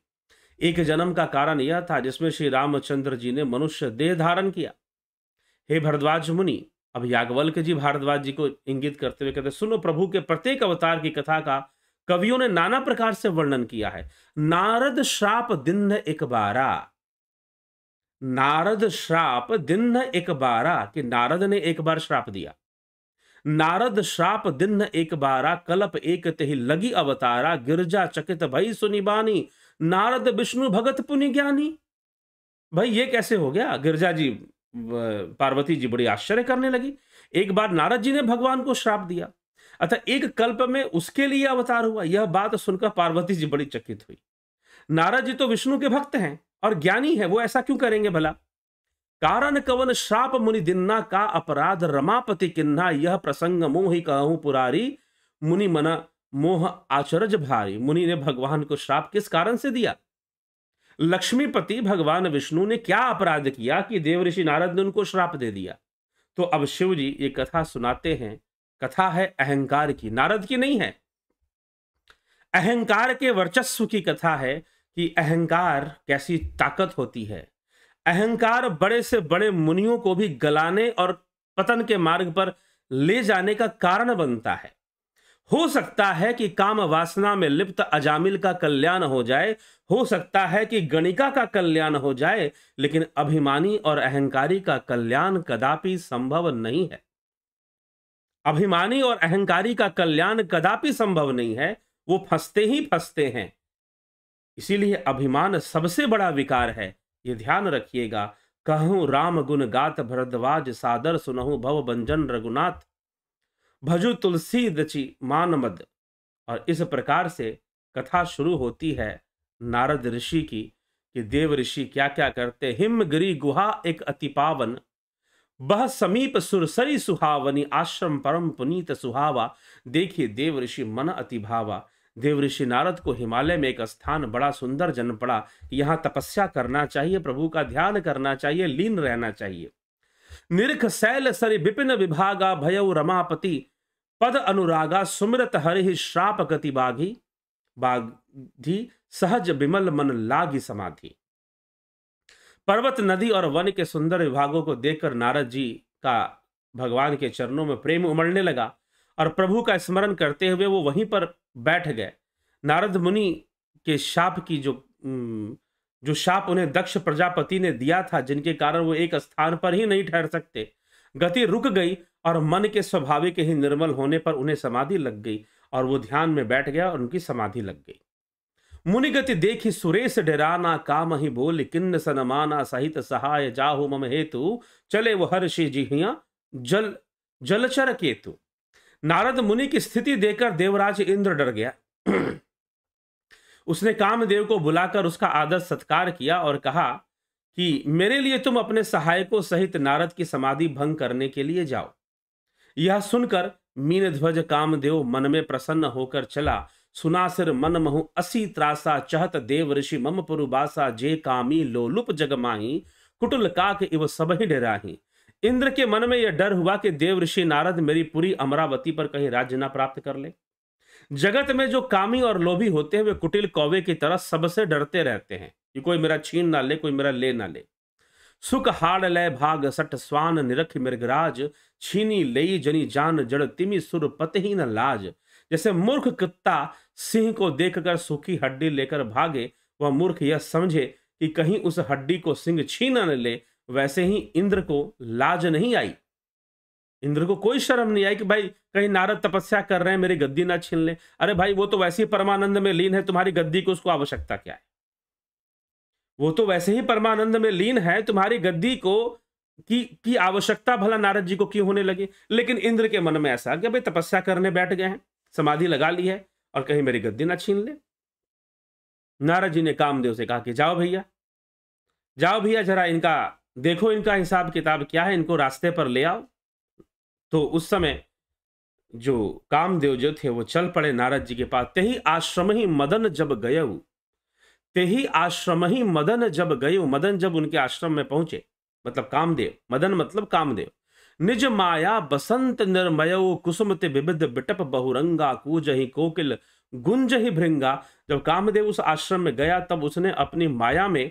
एक जन्म का कारण यह था जिसमें श्री रामचंद्र जी ने मनुष्य देह धारण किया हे भरद्वाज मुनि अब याग्वल्क जी भारद्वाज जी को इंगित करते हुए कहते सुनो प्रभु के प्रत्येक अवतार की कथा का कवियों ने नाना प्रकार से वर्णन किया है नारद श्राप दिन एक बारा नारद श्राप दिन एक बारा कि नारद ने एक बार श्राप दिया नारद श्राप दिन एक बारा कलप एक तेहि लगी अवतारा गिरजा चकित भई सुनिबानी नारद विष्णु भगत पुनि ज्ञानी भाई ये कैसे हो गया गिरजा जी पार्वती जी बड़ी आश्चर्य करने लगी एक बार नारद जी ने भगवान को श्राप दिया अतः एक कल्प में उसके लिए अवतार हुआ यह बात सुनकर पार्वती जी बड़ी चकित हुई नारद जी तो विष्णु के भक्त हैं और ज्ञानी है वो ऐसा क्यों करेंगे भला कारण कवन श्राप मुनि दिन्ना का अपराध रमापति किन्ना यह प्रसंग मोह ही कहूं पुरारी मुनि मना मोह आचरज भारी मुनि ने भगवान को श्राप किस कारण से दिया लक्ष्मीपति भगवान विष्णु ने क्या अपराध किया कि देव ऋषि नारद ने उनको श्राप दे दिया तो अब शिव जी ये कथा सुनाते हैं कथा है अहंकार की नारद की नहीं है अहंकार के वर्चस्व की कथा है कि अहंकार कैसी ताकत होती है अहंकार बड़े से बड़े मुनियों को भी गलाने और पतन के मार्ग पर ले जाने का कारण बनता है हो सकता है कि काम वासना में लिप्त अजामिल का कल्याण हो जाए हो सकता है कि गणिका का कल्याण हो जाए लेकिन अभिमानी और अहंकारी का कल्याण कदापि संभव नहीं है अभिमानी और अहंकारी का कल्याण कदापि संभव नहीं है वो फंसते ही फंसते हैं इसीलिए अभिमान सबसे बड़ा विकार है ये ध्यान रखिएगा कहूं राम गुण गात भरद्वाज सादर सुनहु भव बंजन रघुनाथ भजु तुलसी दची मानमद और इस प्रकार से कथा शुरू होती है नारद ऋषि की कि देव ऋषि क्या क्या करते हिमगिरी गुहा एक अति पावन बह समीप सुरसरी सुहावनी आश्रम परम पुनीत सुहावा देखिए देव ऋषि मन अति भावा देव ऋषि नारद को हिमालय में एक स्थान बड़ा सुंदर जन्म पड़ा यहाँ तपस्या करना चाहिए प्रभु का ध्यान करना चाहिए लीन रहना चाहिए निरख शैल सरि विपिन विभागा भयउ रमापति पद अनुरागा सुमृत हरि श्राप गति बाघी बाघी सहज विमल मन लागी समाधि पर्वत नदी और वन के सुंदर विभागों को देखकर नारद जी का भगवान के चरणों में प्रेम उमड़ने लगा और प्रभु का स्मरण करते हुए वो वहीं पर बैठ गए नारद मुनि के शाप की जो जो शाप उन्हें दक्ष प्रजापति ने दिया था जिनके कारण वो एक स्थान पर ही नहीं ठहर सकते गति रुक गई और मन के स्वाभाविक ही निर्मल होने पर उन्हें समाधि लग गई और वो ध्यान में बैठ गया और उनकी समाधि लग गई मुनिगति देखी सुरेश डेराना काम ही बोल किन्न सनमाना सहित सहाय जाहु मम हेतु चले वो हर्षि जिहिया जल जलचर केतु नारद मुनि की स्थिति देखकर देवराज इंद्र डर गया उसने कामदेव को बुलाकर उसका आदर सत्कार किया और कहा कि मेरे लिए तुम अपने सहायकों सहित नारद की समाधि भंग करने के लिए जाओ यह सुनकर मीन ध्वज कामदेव मन में प्रसन्न होकर चला सुनासिर मन महु असी त्रासा चहत देव ऋषि मम पुरुबासा जे कामी लोलुप जगमाही कुटुल काक इव सब ही डराही इंद्र के मन में यह डर हुआ कि देव ऋषि नारद मेरी पूरी अमरावती पर कहीं राज्य ना प्राप्त कर ले जगत में जो कामी और लोभी होते हैं वे कुटिल कौवे की तरह सबसे डरते रहते हैं कि कोई मेरा छीन ना ले कोई मेरा ले ना ले सुख हाड़ लय भाग सठ स्वान निरख मृगराज छीनी लई जनी जान जड़ तिमी सुर ही न लाज जैसे मूर्ख कुत्ता सिंह को देखकर सूखी हड्डी लेकर भागे वह मूर्ख यह समझे कि कहीं उस हड्डी को सिंह छीन न ले वैसे ही इंद्र को लाज नहीं आई इंद्र को कोई शर्म नहीं आई कि भाई कहीं नारद तपस्या कर रहे हैं मेरी गद्दी ना छीन ले अरे भाई वो तो वैसे ही परमानंद में लीन है तुम्हारी गद्दी को उसको आवश्यकता क्या है वो तो वैसे ही परमानंद में लीन है तुम्हारी गद्दी को की की आवश्यकता भला नारद जी को क्यों होने लगी लेकिन इंद्र के मन में ऐसा कि भाई तपस्या करने बैठ गए हैं समाधि लगा ली है और कहीं मेरी गद्दी ना छीन ले नारद जी ने कामदेव से कहा कि जाओ भैया जाओ भैया जरा इनका देखो इनका हिसाब किताब क्या है इनको रास्ते पर ले आओ तो उस समय जो कामदेव जो थे वो चल पड़े नारद जी के पास तेही आश्रम ही मदन जब गय ते ही आश्रम ही मदन जब गये मदन जब उनके आश्रम में पहुंचे मतलब कामदेव मदन मतलब कामदेव निज माया बसंत निर्मय कुसुम ते विविध बिटप बहुरंगा कूज ही कोकिल गुंज ही भृंगा जब कामदेव उस आश्रम में गया तब उसने अपनी माया में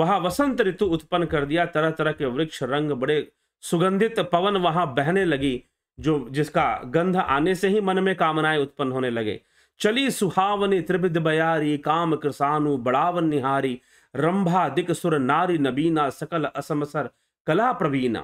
वहां वसंत ऋतु उत्पन्न कर दिया तरह तरह के वृक्ष रंग बड़े सुगंधित पवन वहां बहने लगी जो जिसका गंध आने से ही मन में कामनाएं उत्पन्न होने लगे चली सुहावनी त्रिविध बयारी काम कृसानु बड़ावन निहारी रंभा दिक सुर नारी नबीना सकल असमसर कला प्रवीणा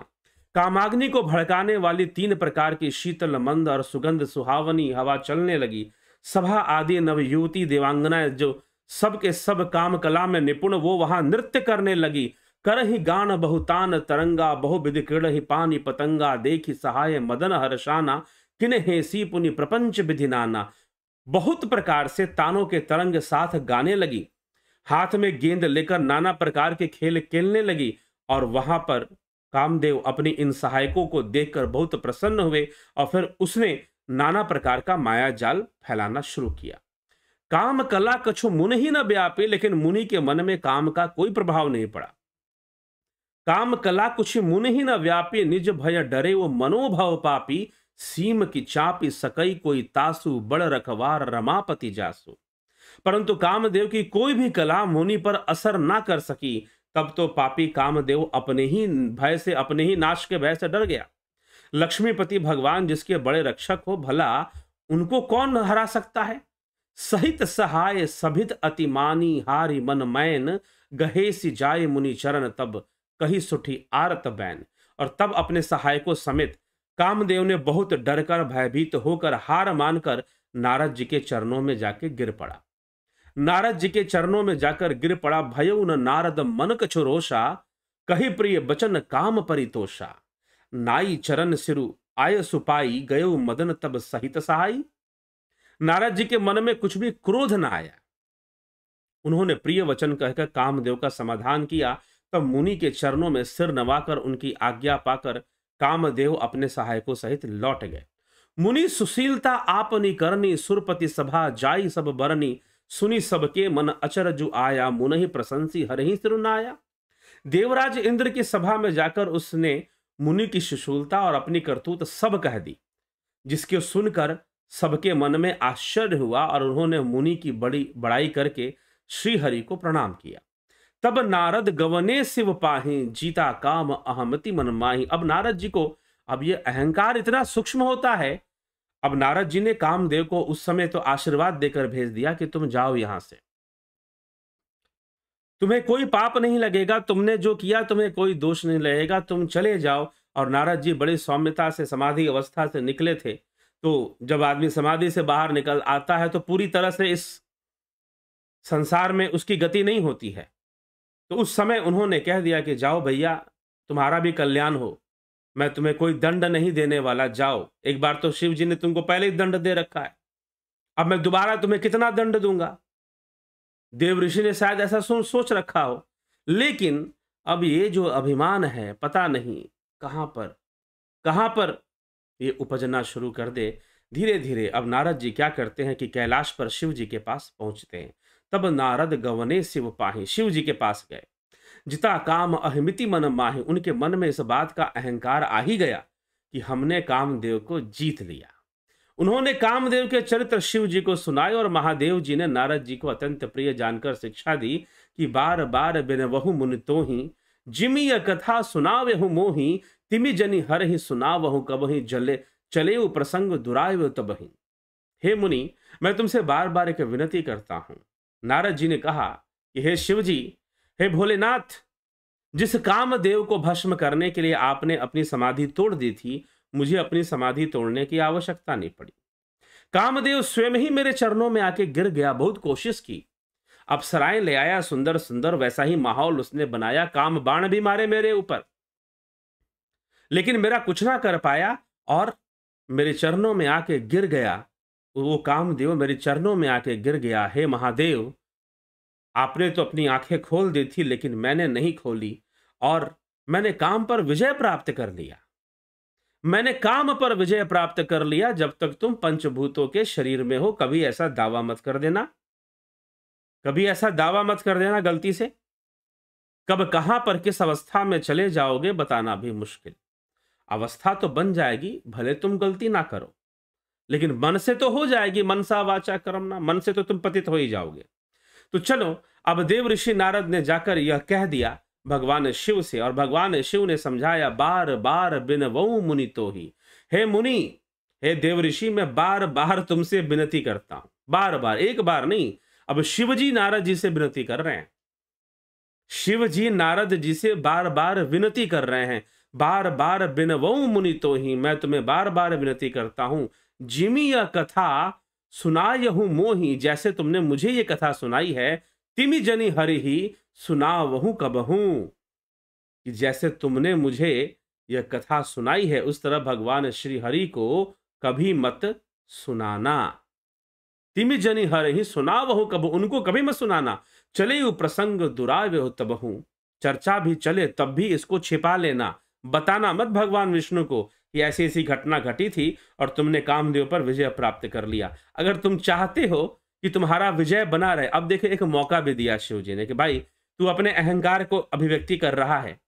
कामाग्नि को भड़काने वाली तीन प्रकार की शीतल मंद और सुगंध सुहावनी हवा चलने लगी सभा आदि नवयुवती देवांगनाएं जो सबके सब काम कला में निपुण वो वहां नृत्य करने लगी कर ही गान बहुतान तरंगा बहुविध क्रीड़ ही पानी पतंगा देखी सहाय मदन हर्षाना किन सी पुनि प्रपंच विधि नाना बहुत प्रकार से तानों के तरंग साथ गाने लगी हाथ में गेंद लेकर नाना प्रकार के खेल खेलने लगी और वहां पर कामदेव अपने इन सहायकों को देखकर बहुत प्रसन्न हुए और फिर उसने नाना प्रकार का माया जाल फैलाना शुरू किया काम कला कछु मुन ही न ब्यापे लेकिन मुनि के मन में काम का कोई प्रभाव नहीं पड़ा काम कला कुछ मुन ही न व्यापी निज भय डरे वो मनोभव पापी सीम की चापी सकई कोई तासु बड़ रखवार रमापति जासु परंतु कामदेव की कोई भी कला मुनि पर असर ना कर सकी तब तो पापी कामदेव अपने ही भय से अपने ही नाश के भय से डर गया लक्ष्मीपति भगवान जिसके बड़े रक्षक हो भला उनको कौन हरा सकता है सहित सहाय सभित अतिमानी हारि मन मैन गहे सी जाय मुनि चरण तब कही सुठी आरत बैन और तब अपने सहायकों समेत कामदेव ने बहुत डरकर भयभीत होकर हार मानकर नारद जी के चरणों में जाके गिर पड़ा नारद जी के चरणों में जाकर गिर पड़ा भयो न नारद मन कछुरोषा रोषा कही प्रिय बचन काम परितोषा नाई चरण सिरु आय सुपाई गयो मदन तब सहित सहाय नारद जी के मन में कुछ भी क्रोध न आया उन्होंने प्रिय वचन कहकर कामदेव का समाधान किया तब मुनि के चरणों में सिर नवाकर उनकी आज्ञा पाकर कामदेव अपने सहायकों सहित लौट गए मुनि सुशीलता आपनी करनी सुरपति सभा जाई सब बरनी सुनी सबके मन अचरजु आया ही प्रशंसी हर ही हरही आया देवराज इंद्र की सभा में जाकर उसने मुनि की सुशूलता और अपनी करतूत सब कह दी जिसके सुनकर सबके मन में आश्चर्य हुआ और उन्होंने मुनि की बड़ी बड़ाई करके श्रीहरि को प्रणाम किया तब नारद गवने शिव पाही जीता काम अहमति मन माही अब नारद जी को अब ये अहंकार इतना सूक्ष्म होता है अब नारद जी ने कामदेव को उस समय तो आशीर्वाद देकर भेज दिया कि तुम जाओ यहां से तुम्हें कोई पाप नहीं लगेगा तुमने जो किया तुम्हें कोई दोष नहीं लगेगा तुम चले जाओ और नारद जी बड़े सौम्यता से समाधि अवस्था से निकले थे तो जब आदमी समाधि से बाहर निकल आता है तो पूरी तरह से इस संसार में उसकी गति नहीं होती है तो उस समय उन्होंने कह दिया कि जाओ भैया तुम्हारा भी कल्याण हो मैं तुम्हें कोई दंड नहीं देने वाला जाओ एक बार तो शिव जी ने तुमको पहले ही दंड दे रखा है अब मैं दोबारा तुम्हें कितना दंड दूंगा देव ऋषि ने शायद ऐसा सुन सोच रखा हो लेकिन अब ये जो अभिमान है पता नहीं कहाँ पर कहाँ पर ये उपजना शुरू कर दे धीरे धीरे अब नारद जी क्या करते हैं कि कैलाश पर शिव जी के पास पहुंचते हैं तब नारद गवने शिव पाही शिव जी के पास गए जिता काम अहमिति मन माही उनके मन में इस बात का अहंकार आ ही गया कि हमने कामदेव को जीत लिया उन्होंने कामदेव के चरित्र शिव जी को सुनाए और महादेव जी ने नारद जी को अत्यंत प्रिय जानकर शिक्षा दी कि बार बार बिन बहु मुन तो ही जिमी य कथा सुनावे वेहु मोही तिमि जनी हर ही सुना कब ही जले चले प्रसंग दुराय ही हे मुनि मैं तुमसे बार बार एक विनती करता हूं नारद जी ने कहा कि हे शिव जी हे भोलेनाथ जिस कामदेव को भस्म करने के लिए आपने अपनी समाधि तोड़ दी थी मुझे अपनी समाधि तोड़ने की आवश्यकता नहीं पड़ी कामदेव स्वयं ही मेरे चरणों में आके गिर गया बहुत कोशिश की अप्सराएं ले आया सुंदर सुंदर वैसा ही माहौल उसने बनाया काम बाण भी मारे मेरे ऊपर लेकिन मेरा कुछ ना कर पाया और मेरे चरणों में आके गिर गया वो कामदेव मेरे चरणों में आके गिर गया हे महादेव आपने तो अपनी आंखें खोल दी थी लेकिन मैंने नहीं खोली और मैंने काम पर विजय प्राप्त कर लिया मैंने काम पर विजय प्राप्त कर लिया जब तक तुम पंचभूतों के शरीर में हो कभी ऐसा दावा मत कर देना कभी ऐसा दावा मत कर देना गलती से कब कहां पर किस अवस्था में चले जाओगे बताना भी मुश्किल अवस्था तो बन जाएगी भले तुम गलती ना करो लेकिन मन से तो हो जाएगी मनसा वाचा ना मन से तो तुम पतित हो ही जाओगे तो चलो अब देव ऋषि नारद ने जाकर यह कह दिया भगवान शिव से और भगवान शिव ने समझाया बार बार बिन वो मुनि तो ही हे मुनि हे देव ऋषि मैं बार बार तुमसे विनती करता हूं बार बार एक बार नहीं अब शिव जी नारद जी से विनती कर रहे हैं शिव जी नारद जी से बार बार विनती कर रहे हैं बार बार बिन वो मुनि तो ही मैं तुम्हें बार बार विनती करता हूं जिमी यह कथा सुना यहू मोही जैसे तुमने मुझे ये कथा सुनाई है तिमी जनी हरि ही सुना वहू कबहू कि जैसे तुमने मुझे यह कथा सुनाई है उस तरह भगवान श्री हरि को कभी मत सुनाना तिमि जनी हर ही सुना वह कब उनको कभी मत सुनाना चले यू प्रसंग दुरावे हो तबहू चर्चा भी चले तब भी इसको छिपा लेना बताना मत भगवान विष्णु को कि ऐसी ऐसी घटना घटी थी और तुमने कामदेव पर विजय प्राप्त कर लिया अगर तुम चाहते हो कि तुम्हारा विजय बना रहे अब देखो एक मौका भी दिया शिव जी ने कि भाई तू अपने अहंकार को अभिव्यक्ति कर रहा है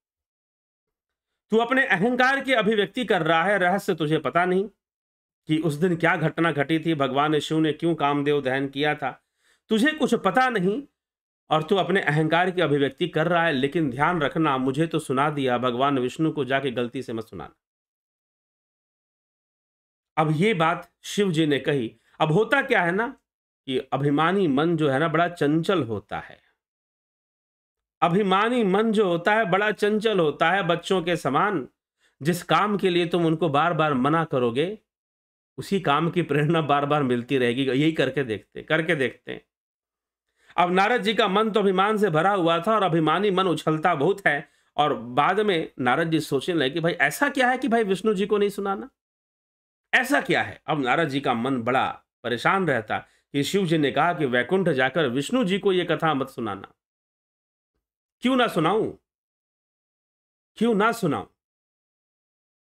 तू अपने अहंकार की अभिव्यक्ति कर रहा है रहस्य तुझे पता नहीं कि उस दिन क्या घटना घटी थी भगवान शिव ने क्यों कामदेव दहन किया था तुझे कुछ पता नहीं और तू अपने अहंकार की अभिव्यक्ति कर रहा है लेकिन ध्यान रखना मुझे तो सुना दिया भगवान विष्णु को जाके गलती से मत सुनाना अब ये बात शिव जी ने कही अब होता क्या है ना कि अभिमानी मन जो है ना बड़ा चंचल होता है अभिमानी मन जो होता है बड़ा चंचल होता है बच्चों के समान जिस काम के लिए तुम उनको बार बार मना करोगे उसी काम की प्रेरणा बार बार मिलती रहेगी यही करके देखते करके देखते अब नारद जी का मन तो अभिमान से भरा हुआ था और अभिमानी मन उछलता बहुत है और बाद में नारद जी सोचने लगे कि भाई ऐसा क्या है कि भाई विष्णु जी को नहीं सुनाना ऐसा क्या है अब नारद जी का मन बड़ा परेशान रहता कि शिव जी ने कहा कि वैकुंठ जाकर विष्णु जी को यह कथा मत सुनाना क्यों ना सुनाऊं क्यों ना सुनाऊं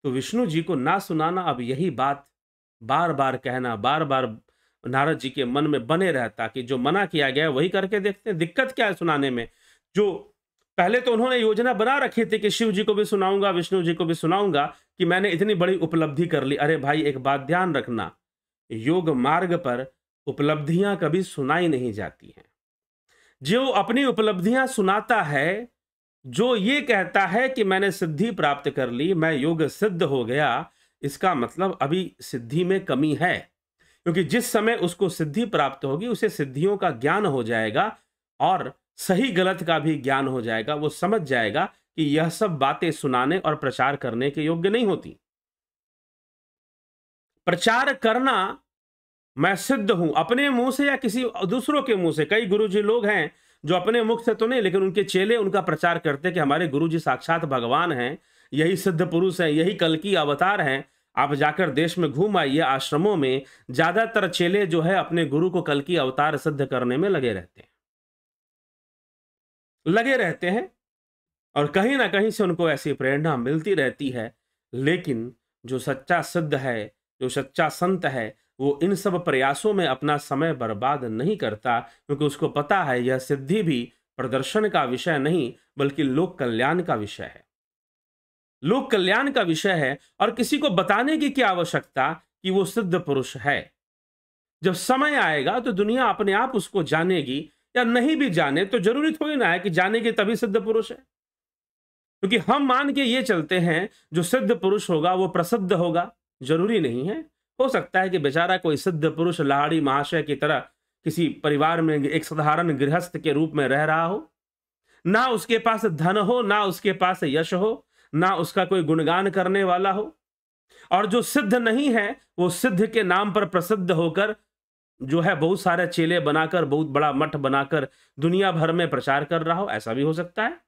तो विष्णु जी को ना सुनाना अब यही बात बार बार कहना बार बार नारद जी के मन में बने रहता कि जो मना किया गया वही करके देखते हैं दिक्कत क्या है सुनाने में जो पहले तो उन्होंने योजना बना रखी थी कि शिव जी को भी सुनाऊंगा विष्णु जी को भी सुनाऊंगा कि मैंने इतनी बड़ी उपलब्धि कर ली अरे भाई एक बात ध्यान रखना योग मार्ग पर उपलब्धियां कभी सुनाई नहीं जाती हैं जो अपनी उपलब्धियां सुनाता है जो ये कहता है कि मैंने सिद्धि प्राप्त कर ली मैं योग सिद्ध हो गया इसका मतलब अभी सिद्धि में कमी है क्योंकि जिस समय उसको सिद्धि प्राप्त होगी उसे सिद्धियों का ज्ञान हो जाएगा और सही गलत का भी ज्ञान हो जाएगा वो समझ जाएगा कि यह सब बातें सुनाने और प्रचार करने के योग्य नहीं होती प्रचार करना मैं सिद्ध हूं अपने मुंह से या किसी दूसरों के मुंह से कई गुरुजी लोग हैं जो अपने मुख से तो नहीं लेकिन उनके चेले उनका प्रचार करते कि हमारे गुरु जी साक्षात भगवान है यही सिद्ध पुरुष है यही कल की अवतार है आप जाकर देश में घूम आइए आश्रमों में ज्यादातर चेले जो है अपने गुरु को कल की अवतार सिद्ध करने में लगे रहते हैं लगे रहते हैं और कहीं ना कहीं से उनको ऐसी प्रेरणा मिलती रहती है लेकिन जो सच्चा सिद्ध है जो सच्चा संत है वो इन सब प्रयासों में अपना समय बर्बाद नहीं करता क्योंकि उसको पता है यह सिद्धि भी प्रदर्शन का विषय नहीं बल्कि लोक कल्याण का विषय है लोक कल्याण का विषय है और किसी को बताने की क्या आवश्यकता कि वो सिद्ध पुरुष है जब समय आएगा तो दुनिया अपने आप उसको जानेगी या नहीं भी जाने तो जरूरी थोड़ी ना है कि जानेगी तभी सिद्ध पुरुष है क्योंकि हम मान के ये चलते हैं जो सिद्ध पुरुष होगा वो प्रसिद्ध होगा जरूरी नहीं है हो सकता है कि बेचारा कोई सिद्ध पुरुष लाहड़ी महाशय की तरह किसी परिवार में एक साधारण गृहस्थ के रूप में रह रहा हो ना उसके पास धन हो ना उसके पास यश हो ना उसका कोई गुणगान करने वाला हो और जो सिद्ध नहीं है वो सिद्ध के नाम पर प्रसिद्ध होकर जो है बहुत सारे चेले बनाकर बहुत बड़ा मठ बनाकर दुनिया भर में प्रचार कर रहा हो ऐसा भी हो सकता है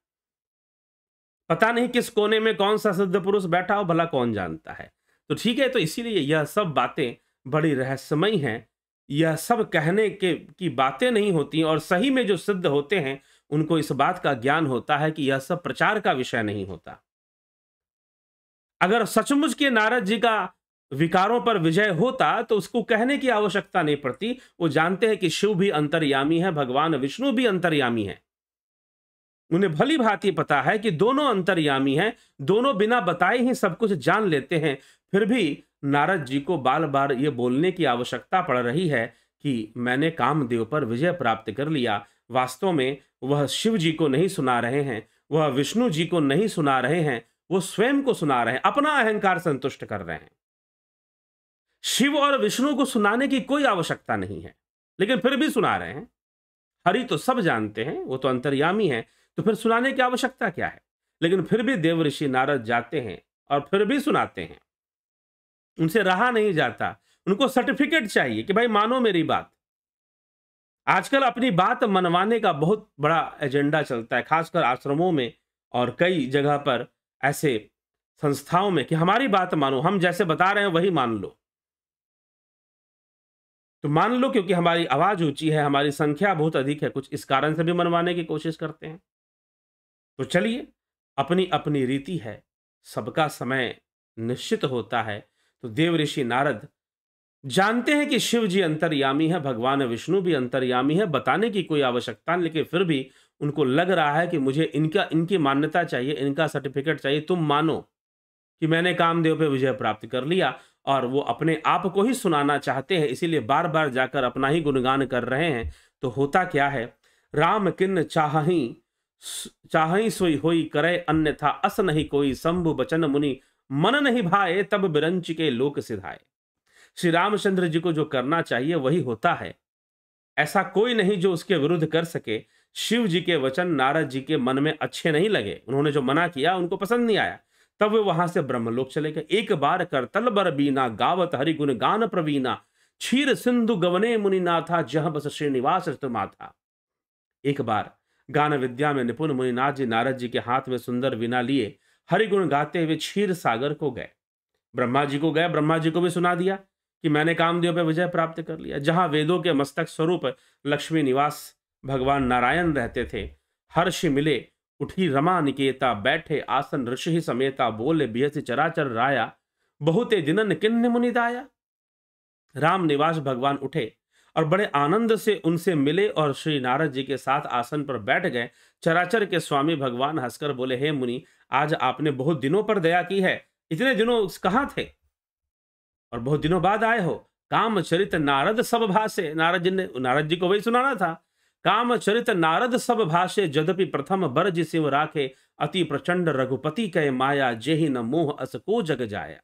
पता नहीं किस कोने में कौन सा सिद्ध पुरुष बैठा हो भला कौन जानता है तो ठीक है तो इसीलिए यह सब बातें बड़ी रहस्यमयी हैं यह सब कहने के की बातें नहीं होती और सही में जो सिद्ध होते हैं उनको इस बात का ज्ञान होता है कि यह सब प्रचार का विषय नहीं होता अगर सचमुच के नारद जी का विकारों पर विजय होता तो उसको कहने की आवश्यकता नहीं पड़ती वो जानते हैं कि शिव भी अंतर्यामी है भगवान विष्णु भी अंतर्यामी है उन्हें भली भांति पता है कि दोनों अंतर्यामी हैं दोनों बिना बताए ही सब कुछ जान लेते हैं फिर भी नारद जी को बार बार ये बोलने की आवश्यकता पड़ रही है कि मैंने कामदेव पर विजय प्राप्त कर लिया वास्तव में वह शिव जी को नहीं सुना रहे हैं वह विष्णु जी को नहीं सुना रहे हैं वो स्वयं को सुना रहे हैं अपना अहंकार संतुष्ट कर रहे हैं शिव और विष्णु को सुनाने की कोई आवश्यकता नहीं है लेकिन फिर भी सुना रहे हैं हरि तो सब जानते हैं वो तो अंतर्यामी है तो फिर सुनाने की आवश्यकता क्या है लेकिन फिर भी देव ऋषि नारद जाते हैं और फिर भी सुनाते हैं उनसे रहा नहीं जाता उनको सर्टिफिकेट चाहिए कि भाई मानो मेरी बात आजकल अपनी बात मनवाने का बहुत बड़ा एजेंडा चलता है खासकर आश्रमों में और कई जगह पर ऐसे संस्थाओं में कि हमारी बात मानो हम जैसे बता रहे हैं वही मान लो तो मान लो क्योंकि हमारी आवाज ऊंची है हमारी संख्या बहुत अधिक है कुछ इस कारण से भी मनवाने की कोशिश करते हैं तो चलिए अपनी अपनी रीति है सबका समय निश्चित होता है तो देव ऋषि नारद जानते हैं कि शिव जी अंतर्यामी है भगवान विष्णु भी अंतर्यामी है बताने की कोई आवश्यकता नहीं लेकिन फिर भी उनको लग रहा है कि मुझे इनका इनकी मान्यता चाहिए इनका सर्टिफिकेट चाहिए तुम मानो कि मैंने कामदेव पे विजय प्राप्त कर लिया और वो अपने आप को ही सुनाना चाहते हैं इसीलिए बार बार जाकर अपना ही गुणगान कर रहे हैं तो होता क्या है राम किन्न चाह चाह सोई होई करे अन्यथा अस नहीं कोई शंभु बचन मुनि मन नहीं भाए तब बिरंच के लोक सिधाए श्री रामचंद्र जी को जो करना चाहिए वही होता है ऐसा कोई नहीं जो उसके विरुद्ध कर सके शिव जी के वचन नारद जी के मन में अच्छे नहीं लगे उन्होंने जो मना किया उनको पसंद नहीं आया तब वे वहां से ब्रह्मलोक चले गए एक बार कर तल बर बीना गावत हरिगुण गान प्रवीणा क्षीर सिंधु गवने मुनिनाथा जह बस श्रीनिवास माथा एक बार गान विद्या में निपुण मुनिनाथ जी नारद जी के हाथ में सुंदर बिना लिए हरिगुण गाते हुए क्षीर सागर को गए ब्रह्मा जी को गए ब्रह्मा जी को भी सुना दिया कि मैंने कामदेव पर विजय प्राप्त कर लिया जहाँ वेदों के मस्तक स्वरूप लक्ष्मी निवास भगवान नारायण रहते थे हर्ष मिले उठी रमा निकेता बैठे आसन ऋषि समेता बोले बिहस चराचर राया बहुते दिनन किन्न मुनिदाया राम निवास भगवान उठे और बड़े आनंद से उनसे मिले और श्री नारद जी के साथ आसन पर बैठ गए चराचर के स्वामी भगवान हंसकर बोले हे मुनि आज आपने बहुत दिनों पर दया की है इतने दिनों कहाँ थे और बहुत दिनों बाद आए हो काम चरित नारद सब भाषे नारद जी ने नारद जी को वही सुनाना था काम चरित नारद सब भाषे जदपि प्रथम बरज सिंह राखे अति प्रचंड रघुपति कह माया जेहि न मोह असको जग जाया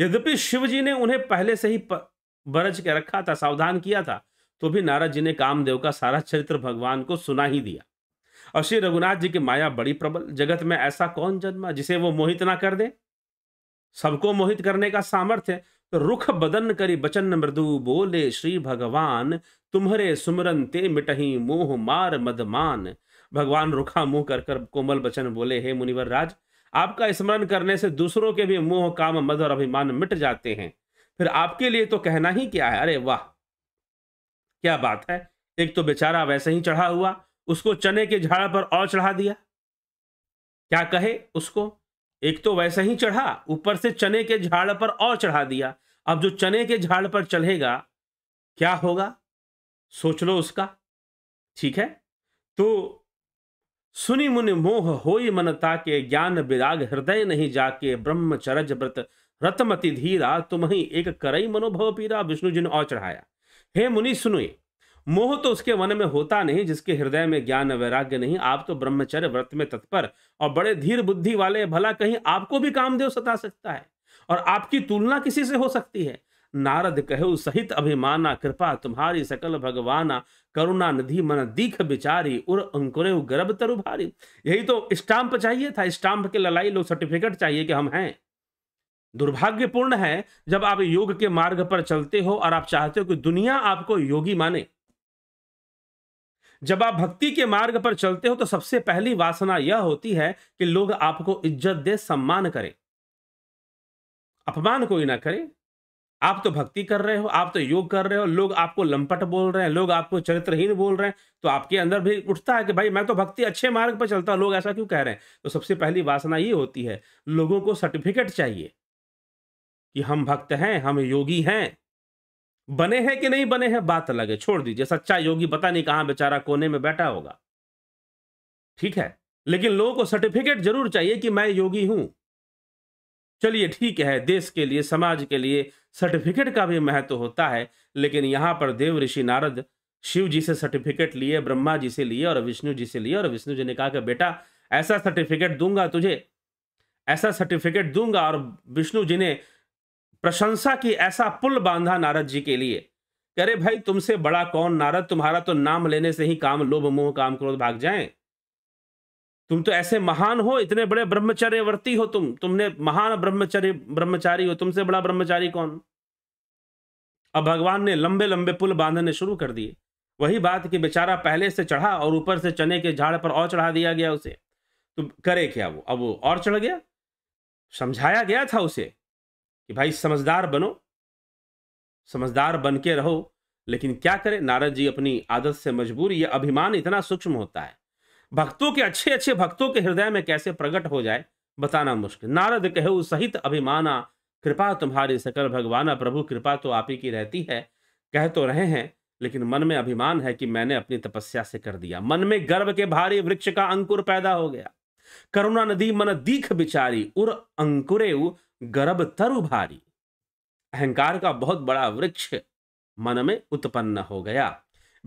यद्यपि शिव जी ने उन्हें पहले से ही बरज के रखा था सावधान किया था तो भी नारद जी ने कामदेव का सारा चरित्र भगवान को सुना ही दिया और श्री रघुनाथ जी की माया बड़ी प्रबल जगत में ऐसा कौन जन्मा जिसे वो मोहित ना कर दे सबको मोहित करने का सामर्थ्य तो रुख बदन करी बचन मृदु बोले श्री भगवान तुम्हारे सुमरन ते मिटही मोह मार मदमान भगवान रुखा मुंह कर कर कोमल बचन बोले हे मुनिवर राज आपका स्मरण करने से दूसरों के भी मोह काम मद और अभिमान मिट जाते हैं फिर आपके लिए तो कहना ही क्या है अरे वाह क्या बात है एक तो बेचारा वैसे ही चढ़ा हुआ उसको चने के झाड़ पर और चढ़ा दिया क्या कहे उसको एक तो वैसे ही चढ़ा ऊपर से चने के झाड़ पर और चढ़ा दिया अब जो चने के झाड़ पर चढ़ेगा क्या होगा सोच लो उसका ठीक है तो सुनी मुनि मोह होई मनता के ज्ञान विराग हृदय नहीं जाके ब्रह्मचरज व्रत रतमति धीरा तुम्हें एक करई मनोभव पीरा विष्णु जी ने और चढ़ाया हे मुनि सुनुए मोह तो उसके वन में होता नहीं जिसके हृदय में ज्ञान वैराग्य नहीं आप तो ब्रह्मचर्य व्रत में तत्पर और बड़े धीर बुद्धि वाले भला कहीं आपको भी कामदेव सता सकता है और आपकी तुलना किसी से हो सकती है नारद कहे सहित अभिमाना कृपा तुम्हारी सकल भगवाना करुणा निधि मन दीख बिचारी उर अंकुरे गर्भ तरु भारी यही तो स्टाम्प चाहिए था स्टाम्प के ललाई लोग सर्टिफिकेट चाहिए कि हम हैं दुर्भाग्यपूर्ण है जब आप योग के मार्ग पर चलते हो और आप चाहते हो कि दुनिया आपको योगी माने जब आप भक्ति के मार्ग पर चलते हो तो सबसे पहली वासना यह होती है कि लोग आपको इज्जत दे सम्मान करें अपमान कोई ना करे आप तो भक्ति कर रहे हो आप तो योग कर रहे हो लोग आपको लंपट बोल रहे हैं लोग आपको चरित्रहीन बोल रहे हैं तो आपके अंदर भी उठता है कि भाई मैं तो भक्ति अच्छे मार्ग पर चलता हूँ लोग ऐसा क्यों कह रहे हैं तो सबसे पहली वासना ये होती है लोगों को सर्टिफिकेट चाहिए कि हम भक्त हैं हम योगी हैं बने हैं कि नहीं बने हैं बात अलग है छोड़ दीजिए सच्चा योगी पता नहीं कहां बेचारा कोने में बैठा होगा ठीक है लेकिन लोगों को सर्टिफिकेट जरूर चाहिए कि मैं योगी हूं चलिए ठीक है देश के लिए समाज के लिए सर्टिफिकेट का भी महत्व होता है लेकिन यहां पर देव ऋषि नारद शिव जी से सर्टिफिकेट लिए ब्रह्मा जी से लिए और विष्णु जी से लिए और विष्णु जी ने कहा कि बेटा ऐसा सर्टिफिकेट दूंगा तुझे ऐसा सर्टिफिकेट दूंगा और विष्णु जी ने प्रशंसा की ऐसा पुल बांधा नारद जी के लिए करे भाई तुमसे बड़ा कौन नारद तुम्हारा तो नाम लेने से ही काम लोभ मोह काम क्रोध भाग जाए तुम तो ऐसे महान हो इतने बड़े ब्रह्मचर्यवर्ती हो तुम तुमने महान ब्रह्मचर्य ब्रह्मचारी हो तुमसे बड़ा ब्रह्मचारी कौन अब भगवान ने लंबे लंबे पुल बांधने शुरू कर दिए वही बात कि बेचारा पहले से चढ़ा और ऊपर से चने के झाड़ पर और चढ़ा दिया गया उसे तो करे क्या वो अब वो और चढ़ गया समझाया गया था उसे कि भाई समझदार बनो समझदार बन के रहो लेकिन क्या करें नारद जी अपनी आदत से मजबूर यह अभिमान इतना सूक्ष्म होता है भक्तों के अच्छे अच्छे भक्तों के हृदय में कैसे प्रकट हो जाए बताना मुश्किल नारद कहे सहित अभिमाना कृपा तुम्हारी सकल भगवाना प्रभु कृपा तो आप ही की रहती है कह तो रहे हैं लेकिन मन में अभिमान है कि मैंने अपनी तपस्या से कर दिया मन में गर्व के भारी वृक्ष का अंकुर पैदा हो गया करुणा नदी मन दीख बिचारी उर अंकुरे गर्भ तरु भारी अहंकार का बहुत बड़ा वृक्ष मन में उत्पन्न हो गया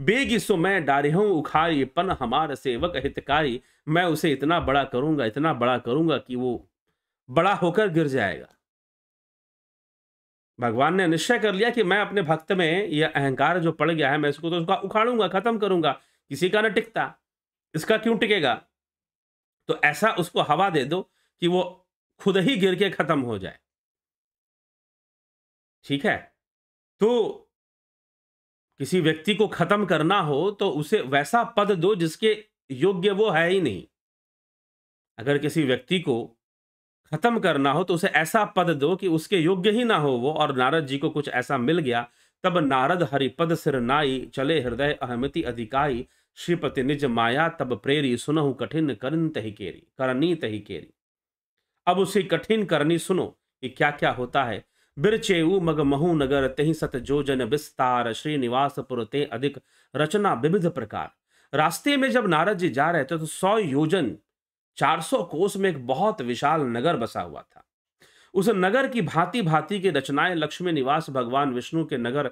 बेगी सो मैं डारे हूं उखारी पन हमारे सेवक हितकारी मैं उसे इतना बड़ा करूंगा इतना बड़ा करूंगा कि वो बड़ा होकर गिर जाएगा भगवान ने निश्चय कर लिया कि मैं अपने भक्त में यह अहंकार जो पड़ गया है मैं इसको तो उसका उखाड़ूंगा खत्म करूंगा किसी का ना टिकता इसका क्यों टिकेगा तो ऐसा उसको हवा दे दो कि वो खुद ही गिर के खत्म हो जाए ठीक है तो किसी व्यक्ति को खत्म करना हो तो उसे वैसा पद दो जिसके योग्य वो है ही नहीं अगर किसी व्यक्ति को खत्म करना हो तो उसे ऐसा पद दो कि उसके योग्य ही ना हो वो और नारद जी को कुछ ऐसा मिल गया तब नारद हरिपद सिरनाई चले हृदय अहमति अधिकाई श्रीपति निज माया तब प्रेरी सुनहु कठिन करन करनी तही केरी अब उसे कठिन करनी सुनो कि क्या क्या होता है बिरचेऊ मग महू नगर तेह सत जोजन विस्तार श्रीनिवासपुर ते अधिक रचना विविध प्रकार रास्ते में जब नारद जी जा रहे थे तो सौ योजन चार सौ कोस में एक बहुत विशाल नगर बसा हुआ था उस नगर की भांति भांति की रचनाएं लक्ष्मी निवास भगवान विष्णु के नगर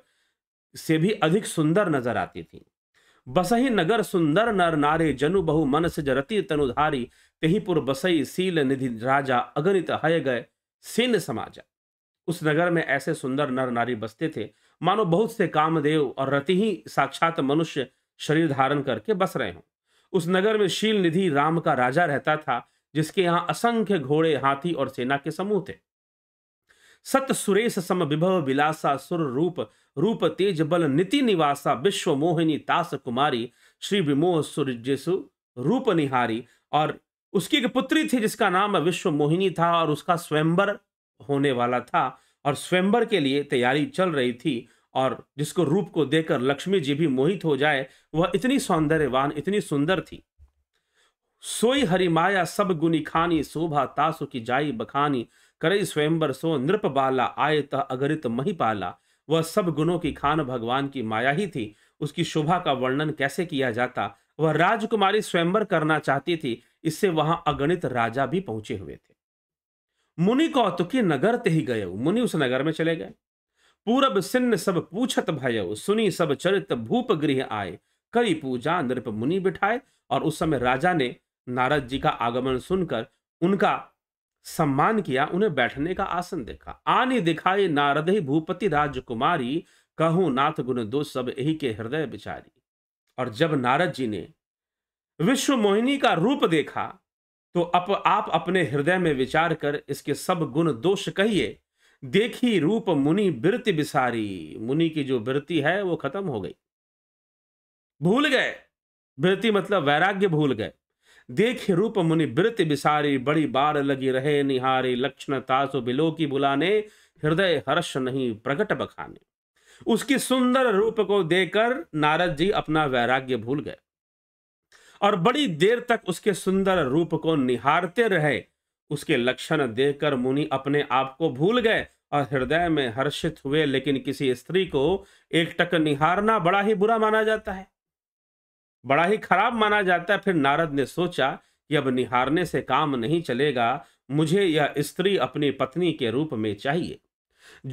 से भी अधिक सुंदर नजर आती थी बसही नगर सुंदर नर नारे जनु बहु मन से जरती तनुधारी तहीपुर बसई सील निधि राजा अगणित हय गए सिन समाजा उस नगर में ऐसे सुंदर नर नारी बसते थे मानो बहुत से कामदेव और रति ही साक्षात मनुष्य शरीर धारण करके बस रहे हों उस नगर में शील निधि राम का राजा रहता था जिसके यहाँ असंख्य घोड़े हाथी और सेना के समूह थे सत सुरेश सम विभव विलासा सुर रूप रूप तेज बल नीति निवासा विश्व मोहिनी तास कुमारी श्री विमोह सुरजसु रूप निहारी और उसकी एक पुत्री थी जिसका नाम विश्व मोहिनी था और उसका स्वयंवर होने वाला था और स्वयंवर के लिए तैयारी चल रही थी और जिसको रूप को देकर लक्ष्मी जी भी मोहित हो जाए वह इतनी सौंदर्यवान इतनी सुंदर थी सोई हरिमाया सब गुनी खानी शोभा तासु की जाई बखानी करे स्वयंवर सो नृप बाला आय तह अगरित मही पाला वह सब गुणों की खान भगवान की माया ही थी उसकी शोभा का वर्णन कैसे किया जाता वह राजकुमारी स्वयंवर करना चाहती थी इससे वहां अगणित राजा भी पहुंचे हुए थे मुनि कौतुकी नगर ते ही गये मुनि उस नगर में चले गए पूरब सिन्न सब पूछत भय सुनी सब चरित भूप गृह आए करी पूजा नृप मुनि बिठाए और उस समय राजा ने नारद जी का आगमन सुनकर उनका सम्मान किया उन्हें बैठने का आसन देखा आनी दिखाई नारद ही भूपति राजकुमारी कहू नाथ गुण दो सब यही के हृदय बिचारी और जब नारद जी ने विश्व मोहिनी का रूप देखा तो अप आप अपने हृदय में विचार कर इसके सब गुण दोष कहिए देखी रूप मुनि वृत्ति बिसारी मुनि की जो वृत्ति है वो खत्म हो गई भूल गए वृत्ति मतलब वैराग्य भूल गए देख रूप मुनि वृत बिसारी बड़ी बार लगी रहे निहारी लक्षण तासो बिलो की बुलाने हृदय हर्ष नहीं प्रकट बखाने उसकी सुंदर रूप को देकर नारद जी अपना वैराग्य भूल गए और बड़ी देर तक उसके सुंदर रूप को निहारते रहे उसके लक्षण देखकर मुनि अपने आप को भूल गए और हृदय में हर्षित हुए लेकिन किसी स्त्री को एक टक निहारना बड़ा ही बुरा माना जाता है बड़ा ही खराब माना जाता है फिर नारद ने सोचा कि अब निहारने से काम नहीं चलेगा मुझे यह स्त्री अपनी पत्नी के रूप में चाहिए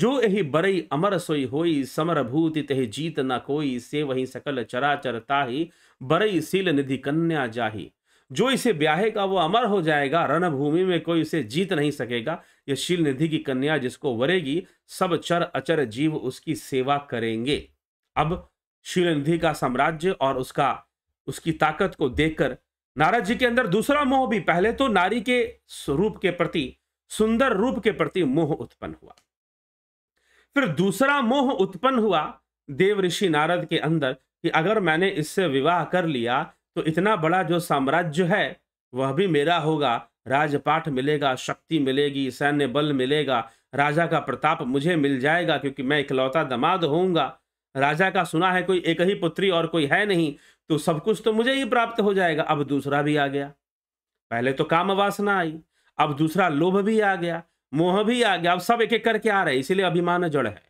जो यही बरई अमर सोई होई समरभूति तेह जीत न कोई से वही सकल चरा चरता ही बरई सील निधि कन्या जाही जो इसे ब्याहेगा वो अमर हो जाएगा रणभूमि में कोई उसे जीत नहीं सकेगा यह शील निधि की कन्या जिसको वरेगी सब चर अचर जीव उसकी सेवा करेंगे अब शील निधि का साम्राज्य और उसका उसकी ताकत को देखकर नारद जी के अंदर दूसरा मोह भी पहले तो नारी के स्वरूप के प्रति सुंदर रूप के प्रति मोह उत्पन्न हुआ फिर दूसरा मोह उत्पन्न हुआ देव ऋषि नारद के अंदर कि अगर मैंने इससे विवाह कर लिया तो इतना बड़ा जो साम्राज्य है वह भी मेरा होगा राजपाठ मिलेगा शक्ति मिलेगी सैन्य बल मिलेगा राजा का प्रताप मुझे मिल जाएगा क्योंकि मैं इकलौता दमाद होऊंगा राजा का सुना है कोई एक ही पुत्री और कोई है नहीं तो सब कुछ तो मुझे ही प्राप्त हो जाएगा अब दूसरा भी आ गया पहले तो काम वासना आई अब दूसरा लोभ भी आ गया मोह भी आ गया अब सब एक एक करके आ रहे इसलिए इसीलिए अभिमान जड़ है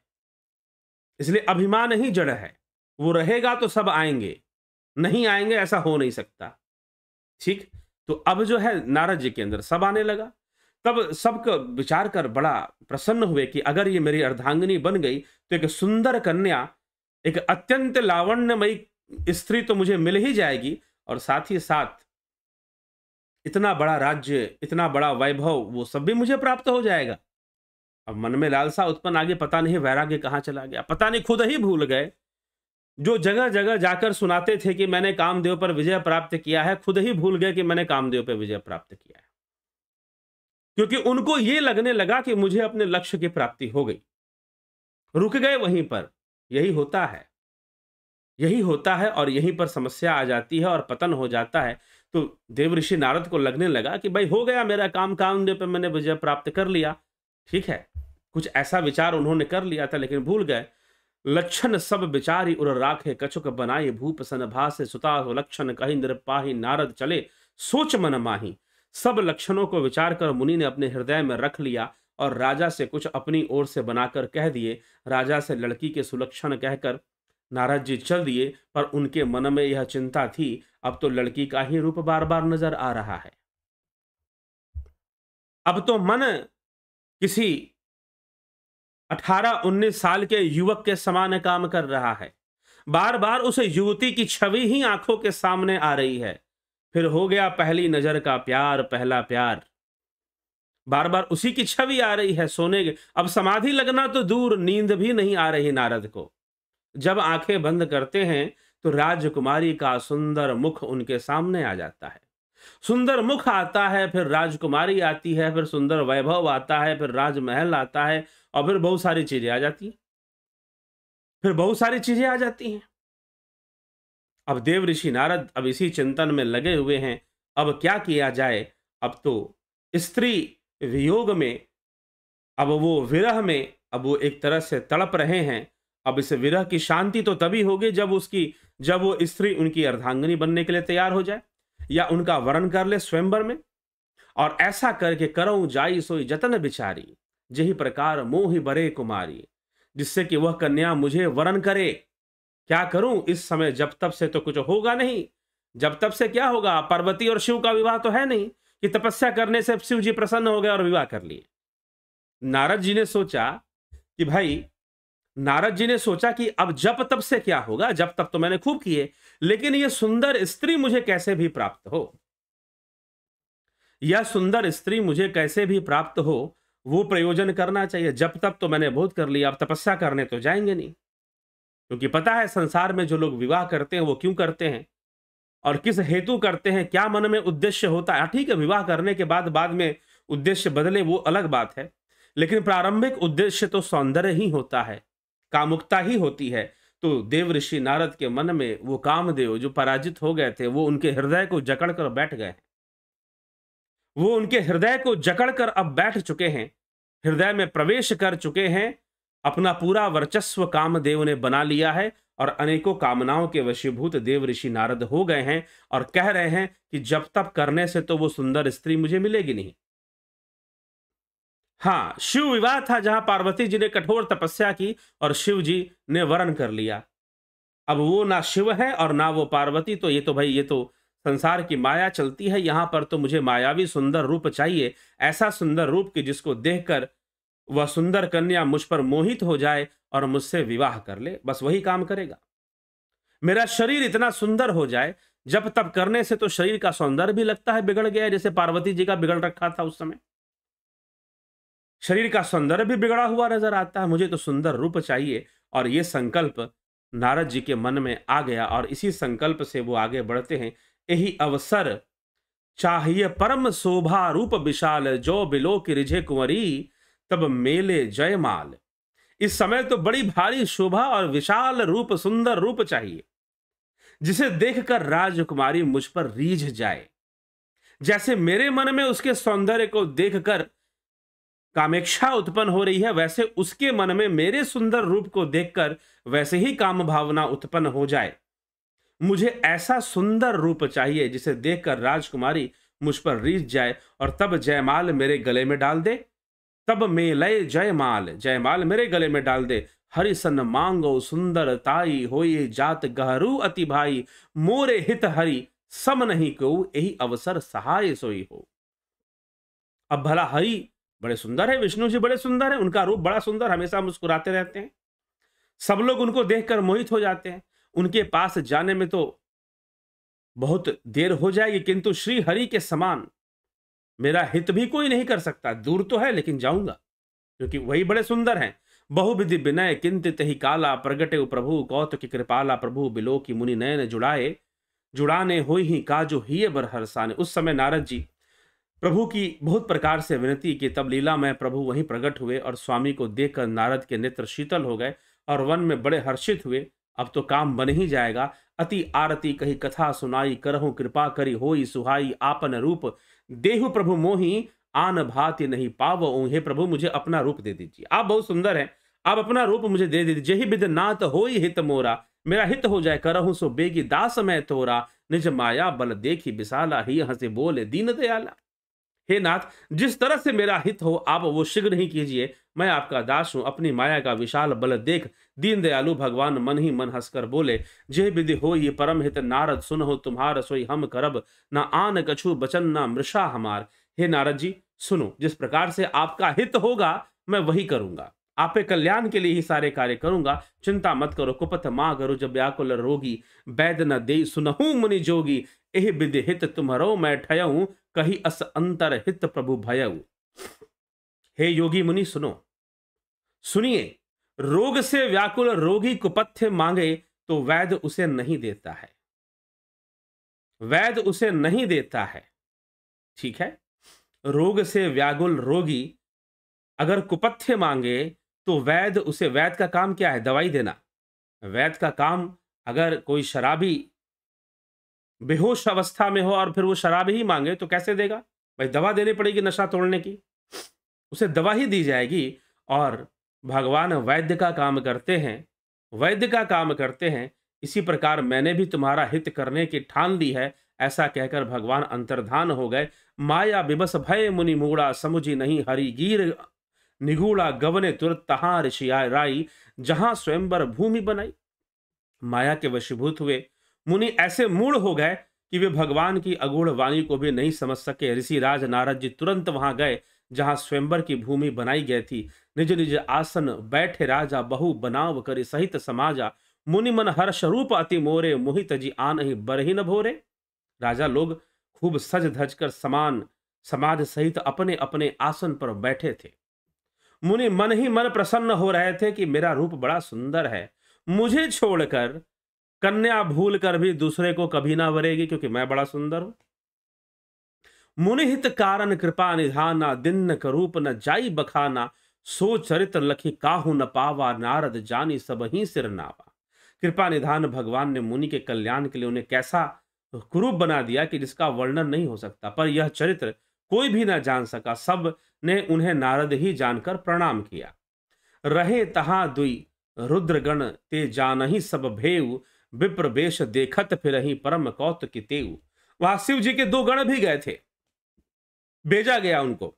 इसलिए अभिमान ही जड़ है वो रहेगा तो सब आएंगे नहीं आएंगे ऐसा हो नहीं सकता ठीक तो अब जो है नारद जी के अंदर सब आने लगा तब सब विचार कर बड़ा प्रसन्न हुए कि अगर ये मेरी अर्धांगिनी बन गई तो एक सुंदर कन्या एक अत्यंत लावण्यमयी स्त्री तो मुझे मिल ही जाएगी और साथ ही साथ इतना बड़ा राज्य इतना बड़ा वैभव वो सब भी मुझे प्राप्त हो जाएगा अब मन में लालसा उत्पन्न आगे पता नहीं वैराग्य कहाँ चला गया पता नहीं खुद ही भूल गए जो जगह जगह जाकर सुनाते थे कि मैंने कामदेव पर विजय प्राप्त किया है खुद ही भूल गए कि मैंने कामदेव पर विजय प्राप्त किया है क्योंकि उनको यह लगने लगा कि मुझे अपने लक्ष्य की प्राप्ति हो गई रुक गए वहीं पर यही होता है यही होता है और यहीं पर समस्या आ जाती है और पतन हो जाता है तो देव ऋषि नारद को लगने लगा कि भाई हो गया मेरा काम कामदेव पर मैंने विजय प्राप्त कर लिया ठीक है कुछ ऐसा विचार उन्होंने कर लिया था लेकिन भूल गए लक्षण सब बिचारी उर राखे कछुक बनाई भूप सन भासे सुताहो लक्षण कही निरपाही नारद चले सोच मन माही सब लक्षणों को विचार कर मुनि ने अपने हृदय में रख लिया और राजा से कुछ अपनी ओर से बनाकर कह दिए राजा से लड़की के सुलक्षण कहकर नारद जी चल दिए पर उनके मन में यह चिंता थी अब तो लड़की का ही रूप बार बार नजर आ रहा है अब तो मन किसी अठारह उन्नीस साल के युवक के समान काम कर रहा है बार बार उसे युवती की छवि ही आंखों के सामने आ रही है फिर हो गया पहली नजर का प्यार पहला प्यार बार बार उसी की छवि आ रही है सोने के अब समाधि लगना तो दूर नींद भी नहीं आ रही नारद को जब आंखें बंद करते हैं तो राजकुमारी का सुंदर मुख उनके सामने आ जाता है सुंदर मुख आता है फिर राजकुमारी आती है फिर सुंदर वैभव आता है फिर राजमहल आता है और फिर बहुत सारी चीजें आ जाती हैं फिर बहुत सारी चीजें आ जाती हैं अब देव ऋषि नारद अब इसी चिंतन में लगे हुए हैं अब क्या किया जाए अब तो स्त्री वियोग में अब वो विरह में अब वो एक तरह से तड़प रहे हैं अब इस विरह की शांति तो तभी होगी जब उसकी जब वो स्त्री उनकी अर्धांगिनी बनने के लिए तैयार हो जाए या उनका वर्ण कर ले स्वयंवर में और ऐसा करके करो जाई सोई जतन बिचारी जही प्रकार मोह बरे कुमारी जिससे कि वह कन्या मुझे वरण करे क्या करूं इस समय जब तब से तो कुछ होगा नहीं जब तब से क्या होगा पार्वती और शिव का विवाह तो है नहीं कि तपस्या करने से शिव जी प्रसन्न हो गए और विवाह कर लिए नारद जी ने सोचा कि भाई नारद जी ने सोचा कि अब जब तब से क्या होगा जब तब तो मैंने खूब किए लेकिन यह सुंदर स्त्री मुझे कैसे भी प्राप्त हो यह सुंदर स्त्री मुझे कैसे भी प्राप्त हो वो प्रयोजन करना चाहिए जब तब तो मैंने बहुत कर लिया अब तपस्या करने तो जाएंगे नहीं क्योंकि पता है संसार में जो लोग विवाह करते हैं वो क्यों करते हैं और किस हेतु करते हैं क्या मन में उद्देश्य होता है हाँ, ठीक है विवाह करने के बाद बाद में उद्देश्य बदले वो अलग बात है लेकिन प्रारंभिक उद्देश्य तो सौंदर्य ही होता है कामुकता ही होती है तो देव ऋषि नारद के मन में वो कामदेव जो पराजित हो गए थे वो उनके हृदय को जकड़ कर बैठ गए वो उनके हृदय को जकड़ कर अब बैठ चुके हैं हृदय में प्रवेश कर चुके हैं अपना पूरा वर्चस्व कामदेव ने बना लिया है और अनेकों कामनाओं के वशीभूत देव ऋषि नारद हो गए हैं और कह रहे हैं कि जब तब करने से तो वो सुंदर स्त्री मुझे मिलेगी नहीं हाँ शिव विवाह था जहां पार्वती जी ने कठोर तपस्या की और शिव जी ने वरण कर लिया अब वो ना शिव है और ना वो पार्वती तो ये तो भाई ये तो संसार की माया चलती है यहाँ पर तो मुझे मायावी सुंदर रूप चाहिए ऐसा सुंदर रूप कि जिसको देखकर वह सुंदर कन्या मुझ पर मोहित हो जाए और मुझसे विवाह कर ले बस वही काम करेगा मेरा शरीर इतना सुंदर हो जाए जब तब करने से तो शरीर का सौंदर्य भी लगता है बिगड़ गया जैसे पार्वती जी का बिगड़ रखा था उस समय शरीर का सौंदर्य भी बिगड़ा हुआ नजर आता है मुझे तो सुंदर रूप चाहिए और ये संकल्प नारद जी के मन में आ गया और इसी संकल्प से वो आगे बढ़ते हैं यही अवसर चाहिए परम शोभा रूप विशाल जो बिलो की रिझे कुंवरी तब मेले जयमाल इस समय तो बड़ी भारी शोभा और विशाल रूप सुंदर रूप चाहिए जिसे देखकर राजकुमारी मुझ पर रीझ जाए जैसे मेरे मन में उसके सौंदर्य को देखकर कामेक्षा उत्पन्न हो रही है वैसे उसके मन में मेरे सुंदर रूप को देखकर वैसे ही काम भावना उत्पन्न हो जाए मुझे ऐसा सुंदर रूप चाहिए जिसे देखकर राजकुमारी मुझ पर रीझ जाए और तब जयमाल मेरे गले में डाल दे तब मैं लय जयमाल जयमाल मेरे गले में डाल दे हरिसन मांगो सुंदर ताई हो जात गहरू अति भाई मोरे हित हरि सम नहीं को यही अवसर सहाय सोई हो अब भला हरि बड़े सुंदर है विष्णु जी बड़े सुंदर है उनका रूप बड़ा सुंदर हमेशा मुस्कुराते रहते हैं सब लोग उनको देखकर मोहित हो जाते हैं उनके पास जाने में तो बहुत देर हो जाएगी किंतु श्री हरि के समान मेरा हित भी कोई नहीं कर सकता दूर तो है लेकिन जाऊंगा क्योंकि वही बड़े सुंदर हैं बहुविधि विनय किंत ही काला प्रगटे प्रभु कौत की कृपाला प्रभु बिलो की मुनि नयन जुड़ाए जुड़ाने हो ही काजो ही बरहरसाने उस समय नारद जी प्रभु की बहुत प्रकार से विनती की तब लीला में प्रभु वहीं प्रकट हुए और स्वामी को देखकर नारद के नेत्र शीतल हो गए और वन में बड़े हर्षित हुए अब तो काम बन ही जाएगा अति आरती कही कथा सुनाई करहु कृपा करी होई सुहाई आपन रूप देहु प्रभु मोही आन भाति नहीं पाव हे प्रभु मुझे अपना रूप दे दीजिए आप बहुत सुंदर हैं आप अपना रूप मुझे दे दीजिए ही विद नाथ हो हित मोरा मेरा हित हो जाए करहु सो बेगी दास मैं तोरा निज माया बल देखी विशाला ही हंसे बोले दीन दयाला हे नाथ जिस तरह से मेरा हित हो आप वो शीघ्र ही कीजिए मैं आपका दास हूँ अपनी माया का विशाल बल देख दीन दयालु भगवान मन ही मन हंसकर बोले जय विधि हो ये परम हित नारद सुन हो तुम्हार सोई हम करब ना आन कछु बचन न मृषा हमार हे नारद जी सुनो जिस प्रकार से आपका हित होगा मैं वही करूंगा आपके कल्याण के लिए ही सारे कार्य करूंगा चिंता मत करो कुपथ माँ करो जब व्याकुल रोगी बैद न दे सुनहू मुनि जोगी एह विधि हित तुम्हरो मैं ठयऊ कही अस अंतर हित प्रभु भयऊ हे योगी मुनि सुनो सुनिए रोग से व्याकुल रोगी कुपथ्य मांगे तो वैद्य उसे नहीं देता है वैद्य उसे नहीं देता है ठीक है रोग से व्याकुल रोगी अगर कुपथ्य मांगे तो वैद्य उसे वैद्य का काम क्या है दवाई देना वैद्य का काम अगर कोई शराबी बेहोश अवस्था में हो और फिर वो शराब ही मांगे तो कैसे देगा भाई दवा देनी पड़ेगी नशा तोड़ने की उसे दवा ही दी जाएगी और भगवान वैद्य का काम करते हैं वैद्य का काम करते हैं इसी प्रकार मैंने भी तुम्हारा हित करने की ठान ली है ऐसा कहकर भगवान अंतर्धान हो गए माया बिबस भय मुनि मुगड़ा समुझी नहीं हरिगीर निगूड़ा गवने तुरंत तहाँ ऋषि राई जहाँ स्वयंवर भूमि बनाई माया के वशीभूत हुए मुनि ऐसे मूड हो गए कि वे भगवान की अगूढ़ वाणी को भी नहीं समझ सके ऋषि राज नारद जी तुरंत वहां गए जहां स्वयंवर की भूमि बनाई गई थी निज निज आसन बैठे राजा बहु बनाव कर सहित समाजा मुनि मन हर्ष रूप अति मोरे मोहित जी आन ही न भोरे राजा लोग खूब सज धज कर समान समाज सहित अपने अपने आसन पर बैठे थे मुनि मन ही मन प्रसन्न हो रहे थे कि मेरा रूप बड़ा सुंदर है मुझे छोड़कर कन्या भूल कर भी दूसरे को कभी ना वरेगी क्योंकि मैं बड़ा सुंदर हूं मुनिहित कारण कृपा निधाना दिन करूप न जाई बखाना सो चरित्र लखी काहू न पावा नारद जानी सब ही सिर नावा कृपा निधान भगवान ने मुनि के कल्याण के लिए उन्हें कैसा कुरूप बना दिया कि जिसका वर्णन नहीं हो सकता पर यह चरित्र कोई भी ना जान सका सब ने उन्हें नारद ही जानकर प्रणाम किया रहे तहा दुई रुद्रगण ते जान ही सब भेव विप्रवेश देखत फिर ही परम कौत की तेऊ वहां शिव जी के दो गण भी गए थे भेजा गया उनको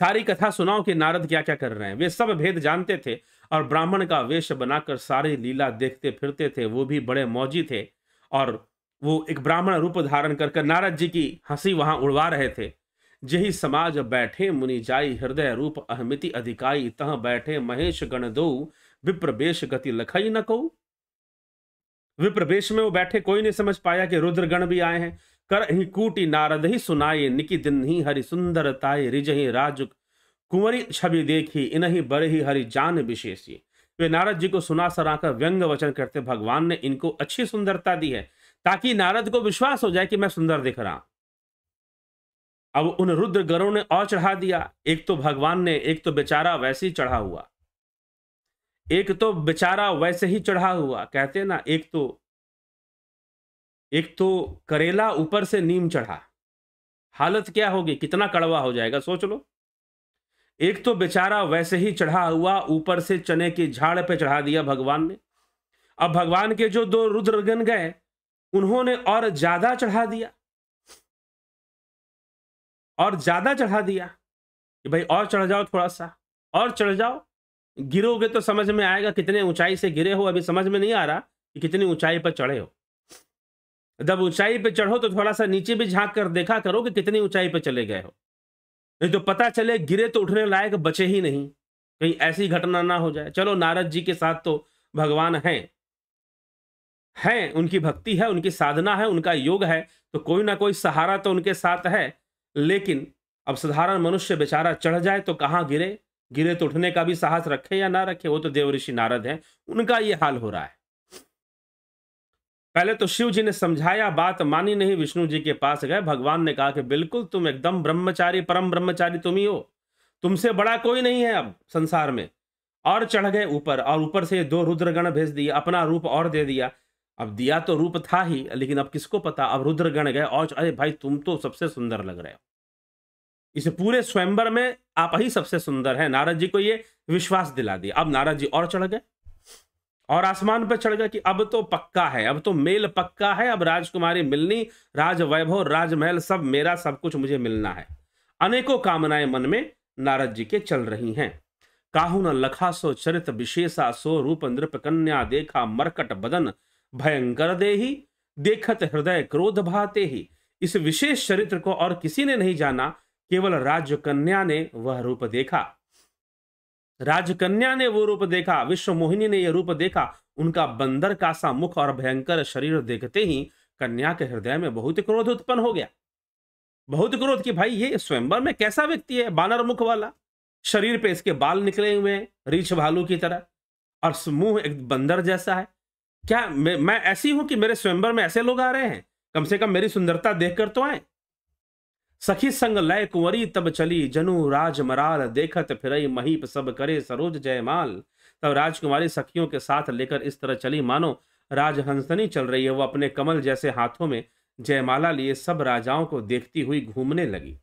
सारी कथा सुनाओ कि नारद क्या क्या कर रहे हैं वे सब भेद जानते थे और ब्राह्मण का वेश बनाकर सारी लीला देखते फिरते थे वो भी बड़े मौजी थे और वो एक ब्राह्मण रूप धारण कर नारद जी की हंसी वहां उड़वा रहे थे जही समाज बैठे मुनि जाई हृदय रूप अहमिति अधिकाई तह बैठे महेश गण दो विप्रवेश गति लखई न कहू विप्रवेश में वो बैठे कोई नहीं समझ पाया कि रुद्रगण भी आए हैं कर ही कूटी नारद ही सुनाये निकी दिन ही हरि सुंदर रिज रिजही राजुक कुंवरी छवि देखी इन्हीं बर ही हरि जान विशेषी वे नारद जी को सुना सराकर व्यंग वचन करते भगवान ने इनको अच्छी सुंदरता दी है ताकि नारद को विश्वास हो जाए कि मैं सुंदर दिख रहा अब उन रुद्र गरों ने और चढ़ा दिया एक तो भगवान ने एक तो बेचारा वैसे ही चढ़ा हुआ एक तो बेचारा वैसे ही चढ़ा हुआ कहते ना एक तो एक तो करेला ऊपर से नीम चढ़ा हालत क्या होगी कितना कड़वा हो जाएगा सोच लो एक तो बेचारा वैसे ही चढ़ा हुआ ऊपर से चने के झाड़ पे चढ़ा दिया भगवान ने अब भगवान के जो दो रुद्रगन गए उन्होंने और ज्यादा चढ़ा दिया और ज्यादा चढ़ा दिया कि भाई और चढ़ जाओ थोड़ा सा और चढ़ जाओ गिरोगे तो समझ में आएगा कितने ऊंचाई से गिरे हो अभी समझ में नहीं आ रहा कि कितनी ऊंचाई पर चढ़े हो जब ऊंचाई पर चढ़ो तो थोड़ा सा नीचे भी झांक कर देखा करो कि कितनी ऊंचाई पर चले गए हो नहीं तो पता चले गिरे तो उठने लायक बचे ही नहीं कहीं ऐसी घटना ना हो जाए चलो नारद जी के साथ तो भगवान हैं हैं उनकी भक्ति है उनकी साधना है उनका योग है तो कोई ना कोई सहारा तो उनके साथ है लेकिन अब साधारण मनुष्य बेचारा चढ़ जाए तो कहाँ गिरे गिरे तो उठने का भी साहस रखे या ना रखे वो तो देव ऋषि नारद हैं उनका ये हाल हो रहा है पहले तो शिव जी ने समझाया बात मानी नहीं विष्णु जी के पास गए भगवान ने कहा कि बिल्कुल तुम एकदम ब्रह्मचारी परम ब्रह्मचारी तुम ही हो तुमसे बड़ा कोई नहीं है अब संसार में और चढ़ गए ऊपर और ऊपर से दो रुद्रगण भेज दिए अपना रूप और दे दिया अब दिया तो रूप था ही लेकिन अब किसको पता अब रुद्रगण गए और अरे भाई तुम तो सबसे सुंदर लग रहे हो इस पूरे स्वयंवर में आप ही सबसे सुंदर हैं नारद जी को ये विश्वास दिला दिया अब नारद जी और चढ़ गए और आसमान पर चढ़ गए कि अब तो पक्का है अब तो मेल पक्का है अब राजकुमारी मिलनी राज वैभव राजमहल सब मेरा सब कुछ मुझे मिलना है अनेकों कामनाएं मन में नारद जी के चल रही हैं काहू न लखा सो चरित विशेषा सो रूप नृप कन्या देखा मरकट बदन भयंकर देही देखत हृदय क्रोध भाते ही इस विशेष चरित्र को और किसी ने नहीं जाना केवल राजकन्या ने वह रूप देखा राजकन्या ने वो रूप देखा विश्व मोहिनी ने यह रूप देखा उनका बंदर का सा मुख और भयंकर शरीर देखते ही कन्या के हृदय में बहुत क्रोध उत्पन्न हो गया बहुत क्रोध कि भाई ये स्वयंवर में कैसा व्यक्ति है बानर मुख वाला शरीर पे इसके बाल निकले हुए हैं रीछ भालू की तरह और मुंह एक बंदर जैसा है क्या मैं, मैं ऐसी हूं कि मेरे स्वयंवर में ऐसे लोग आ रहे हैं कम से कम मेरी सुंदरता देखकर तो आए सखी संग लय कुंवरी तब चली जनु राज मराल देखत फिरई महीप सब करे सरोज जयमाल तब राजकुमारी सखियों के साथ लेकर इस तरह चली मानो राजहंसनी चल रही है वो अपने कमल जैसे हाथों में जयमाला लिए सब राजाओं को देखती हुई घूमने लगी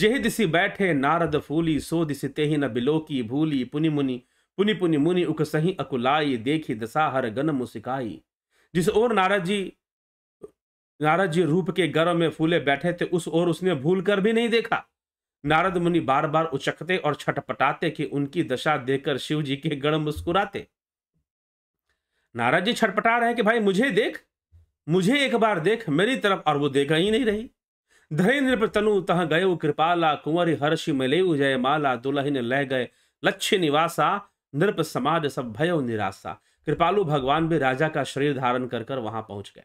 जेह दिसी बैठे नारद फूली सो दिसी तेह न बिलोकी भूली पुनि मुनि पुनि पुनि मुनि उक सही अकुलाई देखी हर गन मुसिकाई जिस ओर नारद जी नारद जी रूप के गर्व में फूले बैठे थे उस ओर उसने भूल कर भी नहीं देखा नारद मुनि बार बार उचकते और छटपटाते कि उनकी दशा देखकर शिव जी के गण मुस्कुराते नारद जी छटपटा रहे कि भाई मुझे देख मुझे एक बार देख मेरी तरफ और वो देखा ही नहीं रही धरे नृप तनु तह गये कृपाला कुंवरी हर्षि मले जय माला दुल्हन लह गए लक्ष्य निवासा नृप समाज सब भयो निराशा कृपालु भगवान भी राजा का शरीर धारण कर कर वहां पहुंच गए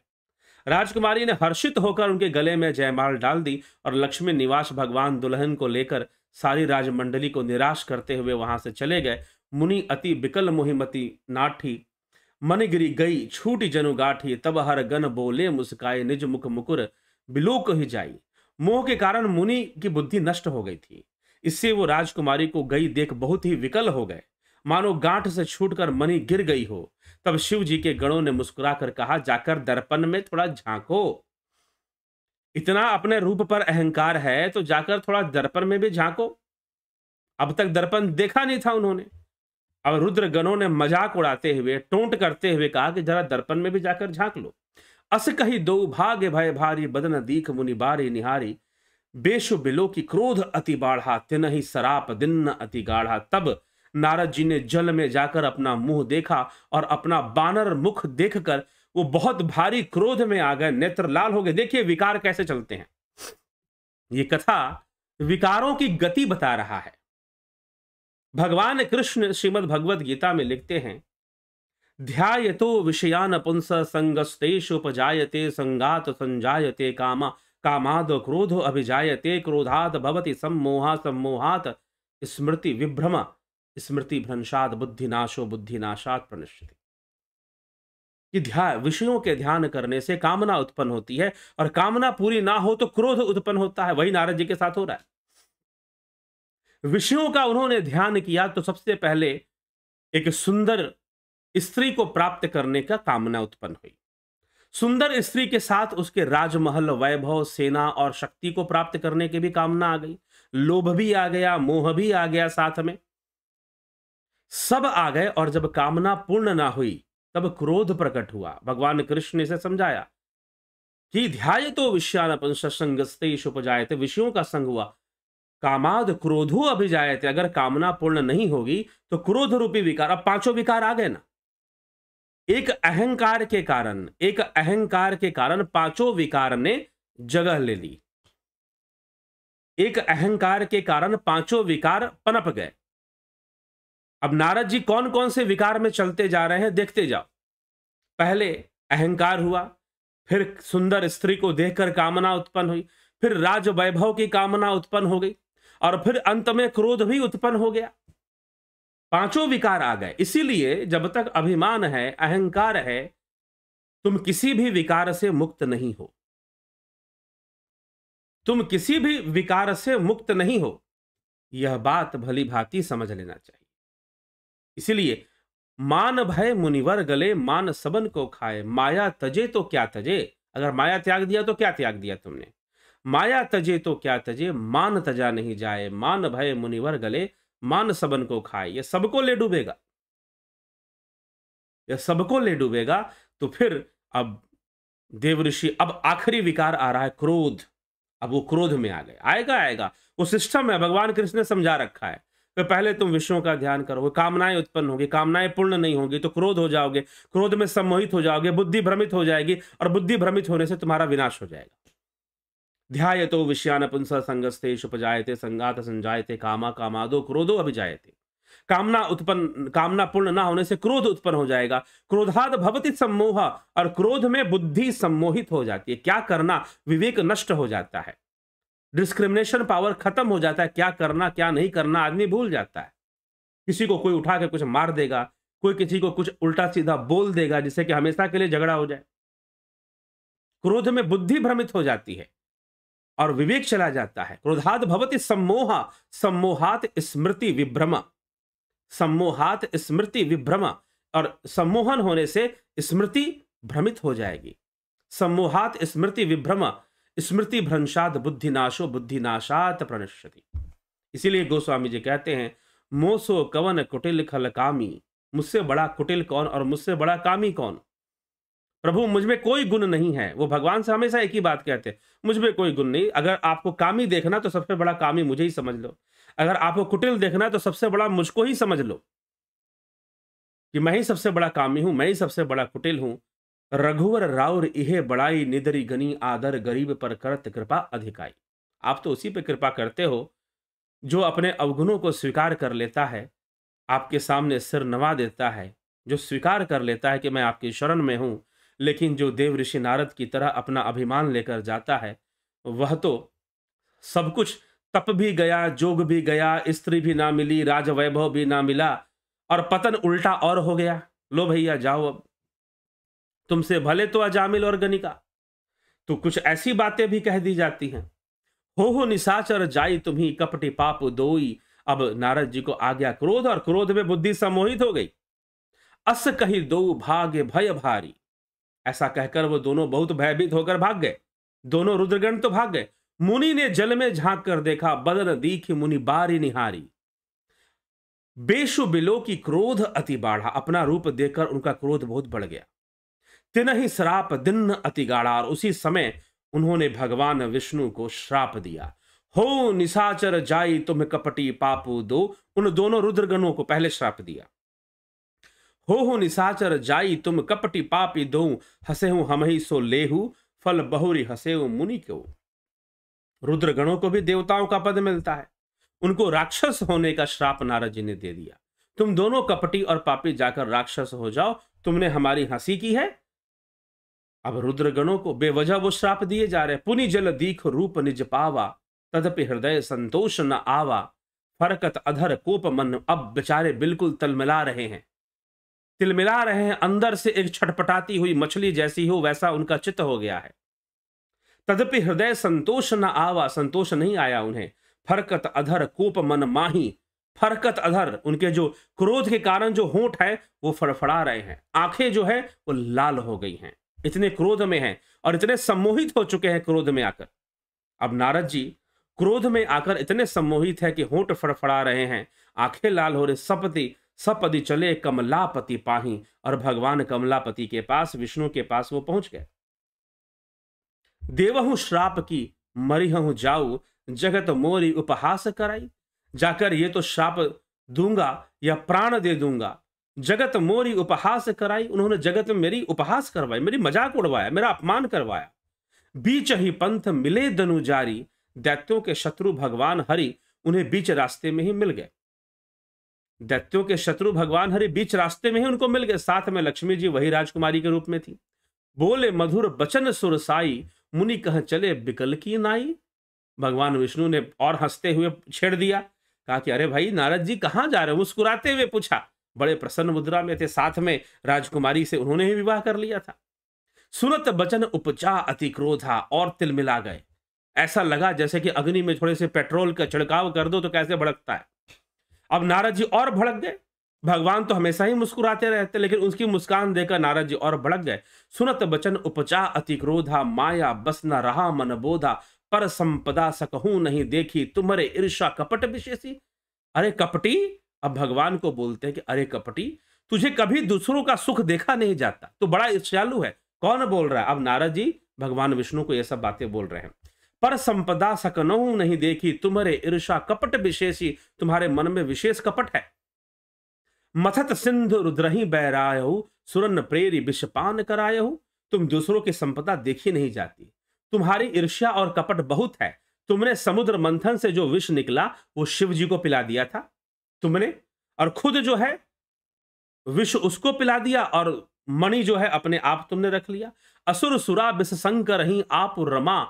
राजकुमारी ने हर्षित होकर उनके गले में जयमाल डाल दी और लक्ष्मी निवास भगवान दुल्हन को लेकर सारी राजमंडली को निराश करते हुए वहां से चले गए मुनि अति बिकल मोहिमती नाठी मनिगिरी गई छूटी जनु गाठी तब हर गन बोले मुस्काए निज मुख मुकुर बिलोक ही जाई मोह के कारण मुनि की बुद्धि नष्ट हो गई थी इससे वो राजकुमारी को गई देख बहुत ही विकल हो गए मानो गांठ से छूटकर मनी गिर गई हो तब शिव जी के गणों ने मुस्कुरा कर कहा जाकर दर्पण में थोड़ा झांको इतना अपने रूप पर अहंकार है तो जाकर थोड़ा दर्पण में भी झांको अब तक दर्पण देखा नहीं था उन्होंने अब रुद्र गणों ने मजाक उड़ाते हुए टोंट करते हुए कहा कि जरा दर्पण में भी जाकर झांक लो अस कही दो भाग्य भय भारी बदन दीख मुनि बारी निहारी बेशु बिलो की क्रोध अति बाढ़ा तिन ही सराप दिन अति गाढ़ा तब नारद जी ने जल में जाकर अपना मुंह देखा और अपना बानर मुख देखकर वो बहुत भारी क्रोध में आ गए नेत्र लाल हो गए देखिए विकार कैसे चलते हैं ये कथा विकारों की गति बता रहा है भगवान कृष्ण श्रीमद भगवद गीता में लिखते हैं ध्याय तो विषयान पुंस संगस्तेश उपजायते संगात संजायते कामा कामाद क्रोध अभिजायते क्रोधात भवति सम्मोहा सम्मोहात स्मृति विभ्रमा स्मृति भ्रंशाद बुद्धिनाशो बुद्धिनाशात प्रनिश्चित कि ध्यान विषयों के ध्यान करने से कामना उत्पन्न होती है और कामना पूरी ना हो तो क्रोध उत्पन्न होता है वही नारद जी के साथ हो रहा है विषयों का उन्होंने ध्यान किया तो सबसे पहले एक सुंदर स्त्री को प्राप्त करने का कामना उत्पन्न हुई सुंदर स्त्री के साथ उसके राजमहल वैभव सेना और शक्ति को प्राप्त करने की भी कामना आ गई लोभ भी आ गया मोह भी आ गया साथ में सब आ गए और जब कामना पूर्ण ना हुई तब क्रोध प्रकट हुआ भगवान कृष्ण ने इसे समझाया कि ध्याय तो विषयानपंश संगस्तेश उपजायते विषयों का संग हुआ कामाद क्रोधो अभिजायते अगर कामना पूर्ण नहीं होगी तो क्रोध रूपी विकार अब पांचों विकार आ गए ना एक अहंकार के कारण एक अहंकार के कारण पांचों विकार ने जगह ले ली एक अहंकार के कारण पांचों विकार पनप गए अब नारद जी कौन कौन से विकार में चलते जा रहे हैं देखते जाओ पहले अहंकार हुआ फिर सुंदर स्त्री को देखकर कामना उत्पन्न हुई फिर राज वैभव की कामना उत्पन्न हो गई और फिर अंत में क्रोध भी उत्पन्न हो गया पांचों विकार आ गए इसीलिए जब तक अभिमान है अहंकार है तुम किसी भी विकार से मुक्त नहीं हो तुम किसी भी विकार से मुक्त नहीं हो यह बात भली भांति समझ लेना चाहिए इसीलिए मान भय मुनिवर गले मान सबन को खाए माया तजे तो क्या तजे अगर माया त्याग दिया तो क्या त्याग दिया तुमने माया तजे तो क्या तजे मान तजा नहीं जाए मान भय मुनिवर गले मान सबन को खाए यह सबको ले डूबेगा यह सबको ले डूबेगा तो फिर अब देव ऋषि अब आखिरी विकार आ रहा है क्रोध अब वो क्रोध में आ गए आएगा आएगा वो सिस्टम है भगवान कृष्ण ने समझा रखा है तो पहले तुम विषयों का ध्यान करोगे कामनाएं उत्पन्न होगी कामनाएं पूर्ण नहीं होंगी तो क्रोध हो जाओगे क्रोध में सम्मोहित हो जाओगे बुद्धि भ्रमित हो जाएगी और बुद्धि भ्रमित होने से तुम्हारा विनाश हो जाएगा ध्याय तो विषयान पुंसा संगस्ते उपजायते संगात संजायते कामा कामादो क्रोधो अभिजायते कामना उत्पन्न कामना पूर्ण ना होने से क्रोध उत्पन्न हो जाएगा क्रोधाद भवती सम्मोह और क्रोध में बुद्धि सम्मोहित हो जाती है क्या करना विवेक नष्ट हो जाता है डिस्क्रिमिनेशन पावर खत्म हो जाता है क्या करना क्या नहीं करना आदमी भूल जाता है किसी को कोई उठा के कुछ मार देगा कोई किसी को कुछ उल्टा सीधा बोल देगा जिससे कि हमेशा के लिए झगड़ा हो जाए क्रोध में बुद्धि भ्रमित हो जाती है और विवेक चला जाता है क्रोधात भवति सम्मोहा सम्मोहात स्मृति विभ्रम सम्मोहात स्मृति विभ्रम और सम्मोहन होने से स्मृति भ्रमित हो जाएगी सम्मोहात स्मृति विभ्रम स्मृति भ्रंशाद बुद्धिनाशो बुद्धिनाशात प्रणश्यति इसीलिए गोस्वामी जी कहते हैं मोसो कवन कुटिल खल कामी मुझसे बड़ा कुटिल कौन और मुझसे बड़ा कामी कौन प्रभु मुझमें कोई गुण नहीं है वो भगवान से हमेशा एक ही बात कहते हैं मुझमें कोई गुण नहीं अगर आपको कामी देखना तो सबसे बड़ा कामी मुझे ही समझ लो अगर आपको कुटिल देखना तो सबसे बड़ा मुझको ही समझ लो कि मैं ही सबसे बड़ा कामी हूं मैं ही सबसे बड़ा कुटिल हूं रघुवर राउर इहे बड़ाई निदरी गनी आदर गरीब पर करत कृपा अधिकाई आप तो उसी पे कृपा करते हो जो अपने अवगुणों को स्वीकार कर लेता है आपके सामने सिर नवा देता है जो स्वीकार कर लेता है कि मैं आपकी शरण में हूँ लेकिन जो देव ऋषि नारद की तरह अपना अभिमान लेकर जाता है वह तो सब कुछ तप भी गया जोग भी गया स्त्री भी ना मिली राजवैभव भी ना मिला और पतन उल्टा और हो गया लो भैया जाओ अब तुमसे भले तो अजामिल और गनिका तो कुछ ऐसी बातें भी कह दी जाती हैं हो हो निशाचर जाई तुम्ही कपटी पाप दोई अब नारद जी को आ गया क्रोध और क्रोध में बुद्धि सम्मोहित हो गई अस कही दो भाग भय भारी ऐसा कहकर वो दोनों बहुत भयभीत होकर भाग गए दोनों रुद्रगण तो भाग गए मुनि ने जल में झांक कर देखा बदन दीखी मुनि बारी निहारी बेशु बिलो की क्रोध अति बाढ़ा अपना रूप देखकर उनका क्रोध बहुत बढ़ गया तिन ही श्राप दिन अति गाढ़ा और उसी समय उन्होंने भगवान विष्णु को श्राप दिया हो निशाचर जाई तुम कपटी पापु दो उन दोनों रुद्रगणों को पहले श्राप दिया हो हो निशाचर जाई तुम कपटी पापी दो हसे हूं हम ही सो लेहू फल बहुरी हसे मुनि क्यों रुद्रगणों को भी देवताओं का पद मिलता है उनको राक्षस होने का श्राप नारद जी ने दे दिया तुम दोनों कपटी और पापी जाकर राक्षस हो जाओ तुमने हमारी हंसी की है अब रुद्रगणों को बेवजह वो श्राप दिए जा रहे पुनि जल दीख रूप निज पावा तदपि हृदय संतोष न आवा फरकत अधर कोप मन अब बेचारे बिल्कुल तलमिला रहे हैं तिलमिला रहे हैं अंदर से एक छटपटाती हुई मछली जैसी हो वैसा उनका चित्त हो गया है तदपि हृदय संतोष न आवा संतोष नहीं आया उन्हें फरकत अधर कोप मन माही फरकत अधर उनके जो क्रोध के कारण जो होठ है वो फड़फड़ा रहे हैं आंखें जो है वो लाल हो गई हैं इतने क्रोध में हैं और इतने सम्मोहित हो चुके हैं क्रोध में आकर अब नारद जी क्रोध में आकर इतने सम्मोहित है कि होंठ फड़फड़ा रहे हैं आंखें लाल हो रहे सपति सपति चले कमलापति पाही और भगवान कमलापति के पास विष्णु के पास वो पहुंच गए देवहू श्राप की मरिहु जाऊ जगत मोरी उपहास कराई जाकर ये तो श्राप दूंगा या प्राण दे दूंगा जगत मोरी उपहास कराई उन्होंने जगत में मेरी उपहास करवाई मेरी मजाक उड़वाया मेरा अपमान करवाया बीच ही पंथ मिले दनु जारी दैत्यों के शत्रु भगवान हरि उन्हें बीच रास्ते में ही मिल गए दैत्यों के शत्रु भगवान हरि बीच रास्ते में ही उनको मिल गए साथ में लक्ष्मी जी वही राजकुमारी के रूप में थी बोले मधुर बचन सुरसाई मुनि कह चले बिकल की नाई भगवान विष्णु ने और हंसते हुए छेड़ दिया कहा कि अरे भाई नारद जी कहाँ जा रहे मुस्कुराते हुए पूछा बड़े प्रसन्न मुद्रा में थे साथ में राजकुमारी से उन्होंने ही विवाह कर लिया था सुनत बचन उपजा अति क्रोधा और तिल मिला गए ऐसा लगा जैसे कि अग्नि में थोड़े से पेट्रोल का छिड़काव कर दो तो कैसे भड़कता है अब नारद जी और भड़क गए भगवान तो हमेशा ही मुस्कुराते रहते लेकिन उसकी मुस्कान देकर नारद जी और भड़क गए सुनत बचन उपचा अति क्रोधा माया बस न रहा मन बोधा पर संपदा सकहू नहीं देखी तुम्हारे ईर्षा कपट विशेषी अरे कपटी अब भगवान को बोलते हैं कि अरे कपटी तुझे कभी दूसरों का सुख देखा नहीं जाता तो बड़ा ईर्ष्यालु है कौन बोल रहा है अब नारद जी भगवान विष्णु को यह सब बातें बोल रहे हैं पर संपदा सकनौ नहीं देखी तुम्हारे ईर्षा कपट विशेषी तुम्हारे मन में विशेष कपट है मथत सिंधु रुद्रही बैराय सुरन प्रेरी विषपान कराय तुम दूसरों की संपदा देखी नहीं जाती तुम्हारी ईर्ष्या और कपट बहुत है तुमने समुद्र मंथन से जो विष निकला वो शिव जी को पिला दिया था तुमने और खुद जो है विष उसको पिला दिया और मणि जो है अपने आप तुमने रख लिया असुर सुरा विशंक रही आप रमा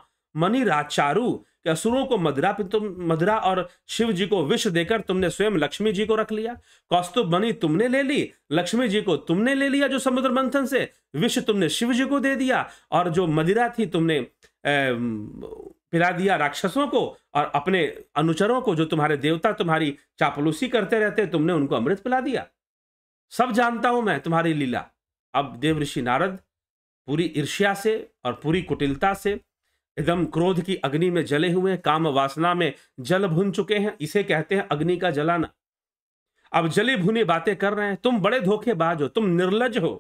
मणि राचारू के असुरों को मदरा तुम मदरा और शिव जी को विष देकर तुमने स्वयं लक्ष्मी जी को रख लिया कौस्तुभ मणि तुमने ले ली लक्ष्मी जी को तुमने ले लिया जो समुद्र मंथन से विष तुमने शिव जी को दे दिया और जो मदिरा थी तुमने पिला दिया राक्षसों को और अपने अनुचरों को जो तुम्हारे देवता तुम्हारी चापलूसी करते रहते तुमने उनको अमृत पिला दिया सब जानता हूं मैं तुम्हारी लीला अब देव ऋषि नारद पूरी ईर्ष्या से और पूरी कुटिलता से एकदम क्रोध की अग्नि में जले हुए काम वासना में जल भुन चुके हैं इसे कहते हैं अग्नि का जलाना अब जले भुनी बातें कर रहे हैं तुम बड़े धोखेबाज हो तुम निर्लज हो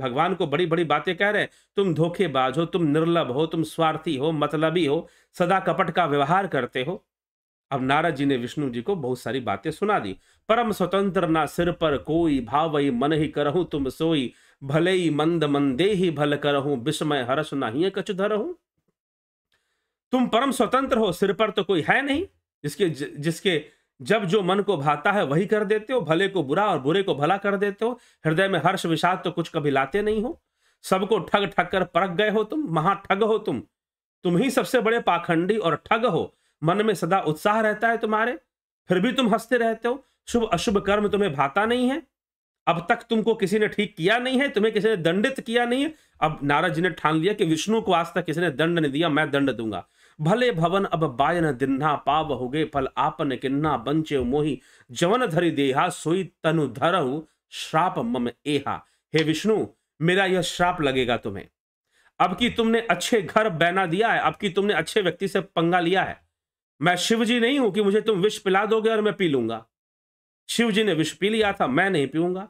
भगवान को बड़ी बड़ी बातें कह रहे हैं तुम धोखेबाज हो तुम निर्लभ हो तुम स्वार्थी हो मतलबी हो सदा कपट का व्यवहार करते हो अब नारद जी ने विष्णु जी को बहुत सारी बातें सुना दी परम स्वतंत्र ना सिर पर कोई भावई मन ही करहूं तुम सोई भले ही मंद मंदे ही भल करहूं विस्मय हरस ना ही कछु धरहूं तुम परम स्वतंत्र हो सिर पर तो कोई है नहीं जिसके जिसके जब जो मन को भाता है वही कर देते हो भले को बुरा और बुरे को भला कर देते हो हृदय में हर्ष विषाद तो कुछ कभी लाते नहीं हो सबको ठग ठग कर परख गए हो तुम महा ठग हो तुम तुम ही सबसे बड़े पाखंडी और ठग हो मन में सदा उत्साह रहता है तुम्हारे फिर भी तुम हंसते रहते हो शुभ अशुभ कर्म तुम्हें भाता नहीं है अब तक तुमको किसी ने ठीक किया नहीं है तुम्हें किसी ने दंडित किया नहीं है अब नारद जी ने ठान लिया कि विष्णु को आज तक किसी ने दंड नहीं दिया मैं दंड दूंगा भले भवन अब बायन दिन्हा पाव हो गए फल आपन किन्ना बंचे मोही जवन धरी देहा सोई तनु धरहु श्राप मम एहा हे विष्णु मेरा यह श्राप लगेगा तुम्हें अब की तुमने अच्छे घर बहना दिया है अब की तुमने अच्छे व्यक्ति से पंगा लिया है मैं शिव जी नहीं हूं कि मुझे तुम विष पिला दोगे और मैं पी लूंगा शिव जी ने विष पी लिया था मैं नहीं पीऊंगा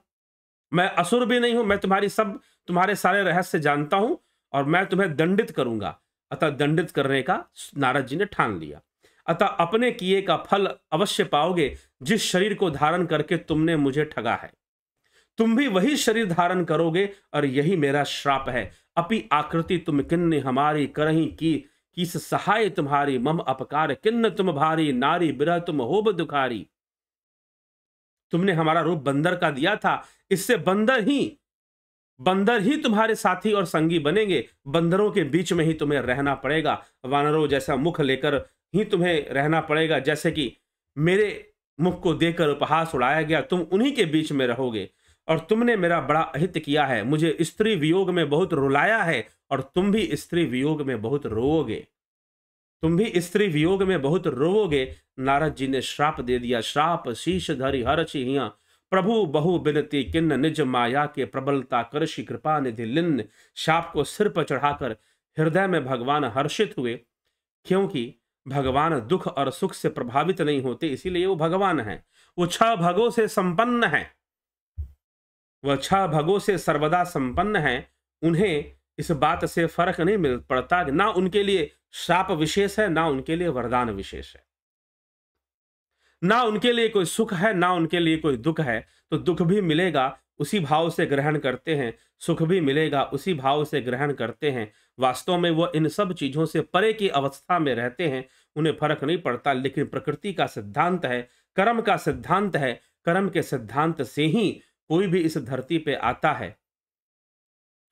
मैं असुर भी नहीं हूं मैं तुम्हारी सब तुम्हारे सारे रहस्य जानता हूं और मैं तुम्हें दंडित करूंगा अतः दंडित करने का नारद जी ने ठान लिया अतः अपने किए का फल अवश्य पाओगे जिस शरीर को धारण करके तुमने मुझे ठगा है तुम भी वही शरीर धारण करोगे और यही मेरा श्राप है अपि आकृति तुम किन्न हमारी करही की किस सहाय तुम्हारी मम अपकार किन्न तुम भारी नारी बिरह तुम होब दुखारी तुमने हमारा रूप बंदर का दिया था इससे बंदर ही बंदर ही तुम्हारे साथी और संगी बनेंगे बंदरों के बीच में ही तुम्हें रहना पड़ेगा वानरों जैसा मुख लेकर ही तुम्हें रहना पड़ेगा जैसे कि मेरे मुख को देकर उपहास उड़ाया गया तुम उन्हीं के बीच में रहोगे और तुमने मेरा बड़ा अहित किया है मुझे स्त्री वियोग में बहुत रुलाया है और तुम भी स्त्री वियोग में बहुत रोओगे तुम भी स्त्री वियोग में बहुत रोओगे नारद जी ने श्राप दे दिया श्राप शीश धरी हर छिया प्रभु बहु बिनती किन्न निज माया के प्रबलता कृषि कृपा निधि लिन्न शाप को सिर पर चढ़ाकर हृदय में भगवान हर्षित हुए क्योंकि भगवान दुख और सुख से प्रभावित नहीं होते इसीलिए वो भगवान है वो छह भगों से संपन्न है वह छह भगों से सर्वदा संपन्न है उन्हें इस बात से फर्क नहीं मिल पड़ता ना उनके लिए शाप विशेष है ना उनके लिए वरदान विशेष है ना उनके लिए कोई सुख है ना उनके लिए कोई दुख है तो दुख भी मिलेगा उसी भाव से ग्रहण करते हैं सुख भी मिलेगा उसी भाव से ग्रहण करते हैं वास्तव में वह इन सब चीज़ों से परे की अवस्था में रहते हैं उन्हें फर्क नहीं पड़ता लेकिन प्रकृति का सिद्धांत है कर्म का सिद्धांत है कर्म के सिद्धांत से ही कोई भी इस धरती पे आता है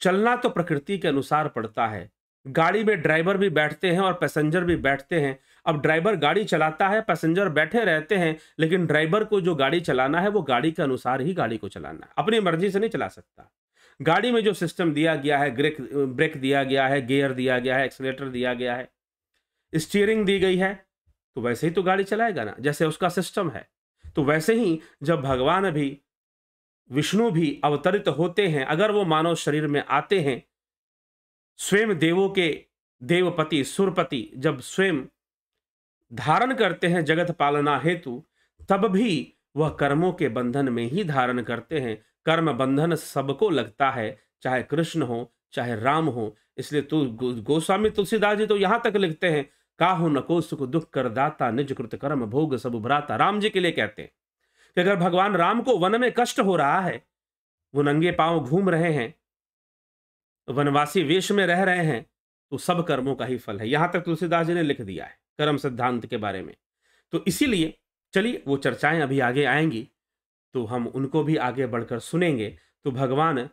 चलना तो प्रकृति के अनुसार पड़ता है गाड़ी में ड्राइवर भी बैठते हैं और पैसेंजर भी बैठते हैं अब ड्राइवर गाड़ी चलाता है पैसेंजर बैठे रहते हैं लेकिन ड्राइवर को जो गाड़ी चलाना है वो गाड़ी के अनुसार ही गाड़ी को चलाना है अपनी मर्जी से नहीं चला सकता गाड़ी में जो सिस्टम दिया गया है ब्रेक ब्रेक दिया गया है गेयर दिया गया है एक्सलेटर दिया गया है स्टीयरिंग दी गई है तो वैसे ही तो गाड़ी चलाएगा ना जैसे उसका सिस्टम है तो वैसे ही जब भगवान भी विष्णु भी अवतरित होते हैं अगर वो मानव शरीर में आते हैं स्वयं देवों के देवपति सुरपति जब स्वयं धारण करते हैं जगत पालना हेतु तब भी वह कर्मों के बंधन में ही धारण करते हैं कर्म बंधन सबको लगता है चाहे कृष्ण हो चाहे राम हो इसलिए तू गो, गोस्वामी तुलसीदास जी तो यहाँ तक लिखते हैं काहो नको सुख दुख कर दाता निज कृत कर्म भोग सब उभराता राम जी के लिए कहते हैं कि अगर भगवान राम को वन में कष्ट हो रहा है वो नंगे पांव घूम रहे हैं वनवासी वेश में रह रहे हैं तो सब कर्मों का ही फल है यहां तक तुलसीदास जी ने लिख दिया है कर्म सिद्धांत के बारे में तो इसीलिए चलिए वो चर्चाएं अभी आगे आएंगी तो हम उनको भी आगे बढ़कर सुनेंगे तो भगवान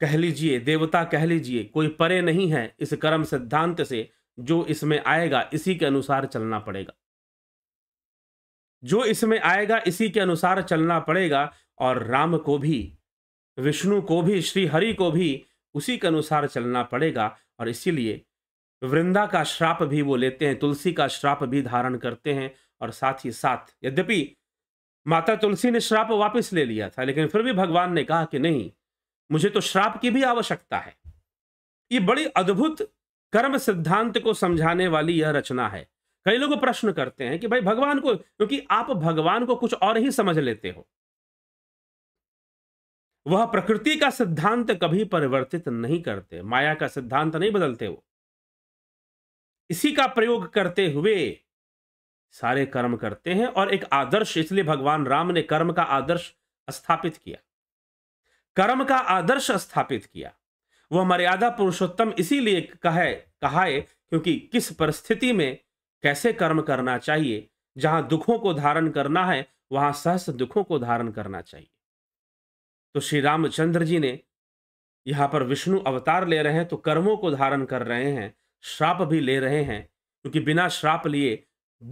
कह लीजिए देवता कह लीजिए कोई परे नहीं है इस कर्म सिद्धांत से जो इसमें आएगा इसी के अनुसार चलना पड़ेगा जो इसमें आएगा इसी के अनुसार चलना पड़ेगा और राम को भी विष्णु को भी श्री हरि को भी उसी के अनुसार चलना पड़ेगा और इसीलिए वृंदा का श्राप भी वो लेते हैं तुलसी का श्राप भी धारण करते हैं और साथ ही साथ यद्यपि माता तुलसी ने श्राप वापस ले लिया था लेकिन फिर भी भगवान ने कहा कि नहीं मुझे तो श्राप की भी आवश्यकता है ये बड़ी अद्भुत कर्म सिद्धांत को समझाने वाली यह रचना है कई लोग प्रश्न करते हैं कि भाई भगवान को क्योंकि आप भगवान को कुछ और ही समझ लेते हो वह प्रकृति का सिद्धांत कभी परिवर्तित नहीं करते माया का सिद्धांत नहीं बदलते वो इसी का प्रयोग करते हुए सारे कर्म करते हैं और एक आदर्श इसलिए भगवान राम ने कर्म का आदर्श स्थापित किया कर्म का आदर्श स्थापित किया वह मर्यादा पुरुषोत्तम इसीलिए कहे कहा है क्योंकि किस परिस्थिति में कैसे कर्म करना चाहिए जहां दुखों को धारण करना है वहां सहस दुखों को धारण करना चाहिए तो श्री रामचंद्र जी ने यहां पर विष्णु अवतार ले रहे हैं तो कर्मों को धारण कर रहे हैं श्राप भी ले रहे हैं क्योंकि बिना श्राप लिए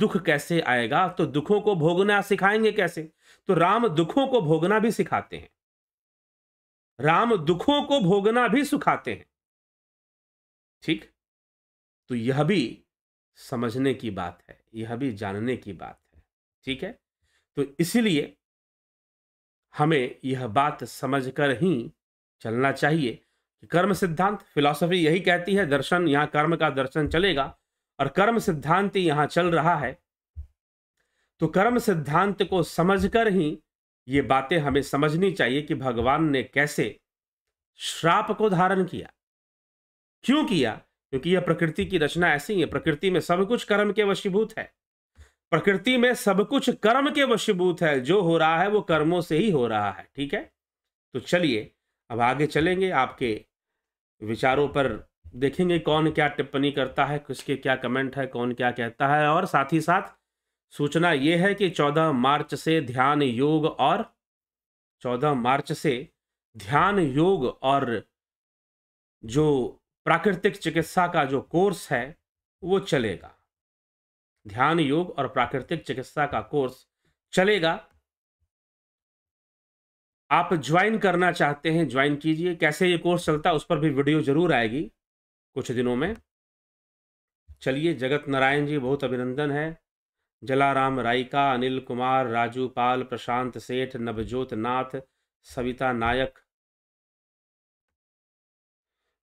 दुख कैसे आएगा तो दुखों को भोगना सिखाएंगे कैसे तो राम दुखों को भोगना भी सिखाते हैं राम दुखों को भोगना भी सुखाते हैं ठीक तो यह भी समझने की बात है यह भी जानने की बात है ठीक है तो इसलिए हमें यह बात समझकर ही चलना चाहिए कर्म सिद्धांत फिलॉसफी यही कहती है दर्शन यहाँ कर्म का दर्शन चलेगा और कर्म सिद्धांत यहाँ चल रहा है तो कर्म सिद्धांत को समझकर ही ये बातें हमें समझनी चाहिए कि भगवान ने कैसे श्राप को धारण किया क्यों किया क्योंकि यह प्रकृति की रचना ऐसी है प्रकृति में सब कुछ कर्म के वशीभूत है प्रकृति में सब कुछ कर्म के वशीभूत है जो हो रहा है वो कर्मों से ही हो रहा है ठीक है तो चलिए अब आगे चलेंगे आपके विचारों पर देखेंगे कौन क्या टिप्पणी करता है किसके क्या कमेंट है कौन क्या कहता है और साथ ही साथ सूचना ये है कि 14 मार्च से ध्यान योग और 14 मार्च से ध्यान योग और जो प्राकृतिक चिकित्सा का जो कोर्स है वो चलेगा ध्यान योग और प्राकृतिक चिकित्सा का कोर्स चलेगा आप ज्वाइन करना चाहते हैं ज्वाइन कीजिए कैसे ये कोर्स चलता है उस पर भी वीडियो जरूर आएगी कुछ दिनों में चलिए जगत नारायण जी बहुत अभिनंदन है जलाराम राइका अनिल कुमार राजू पाल प्रशांत सेठ नवजोत नाथ सविता नायक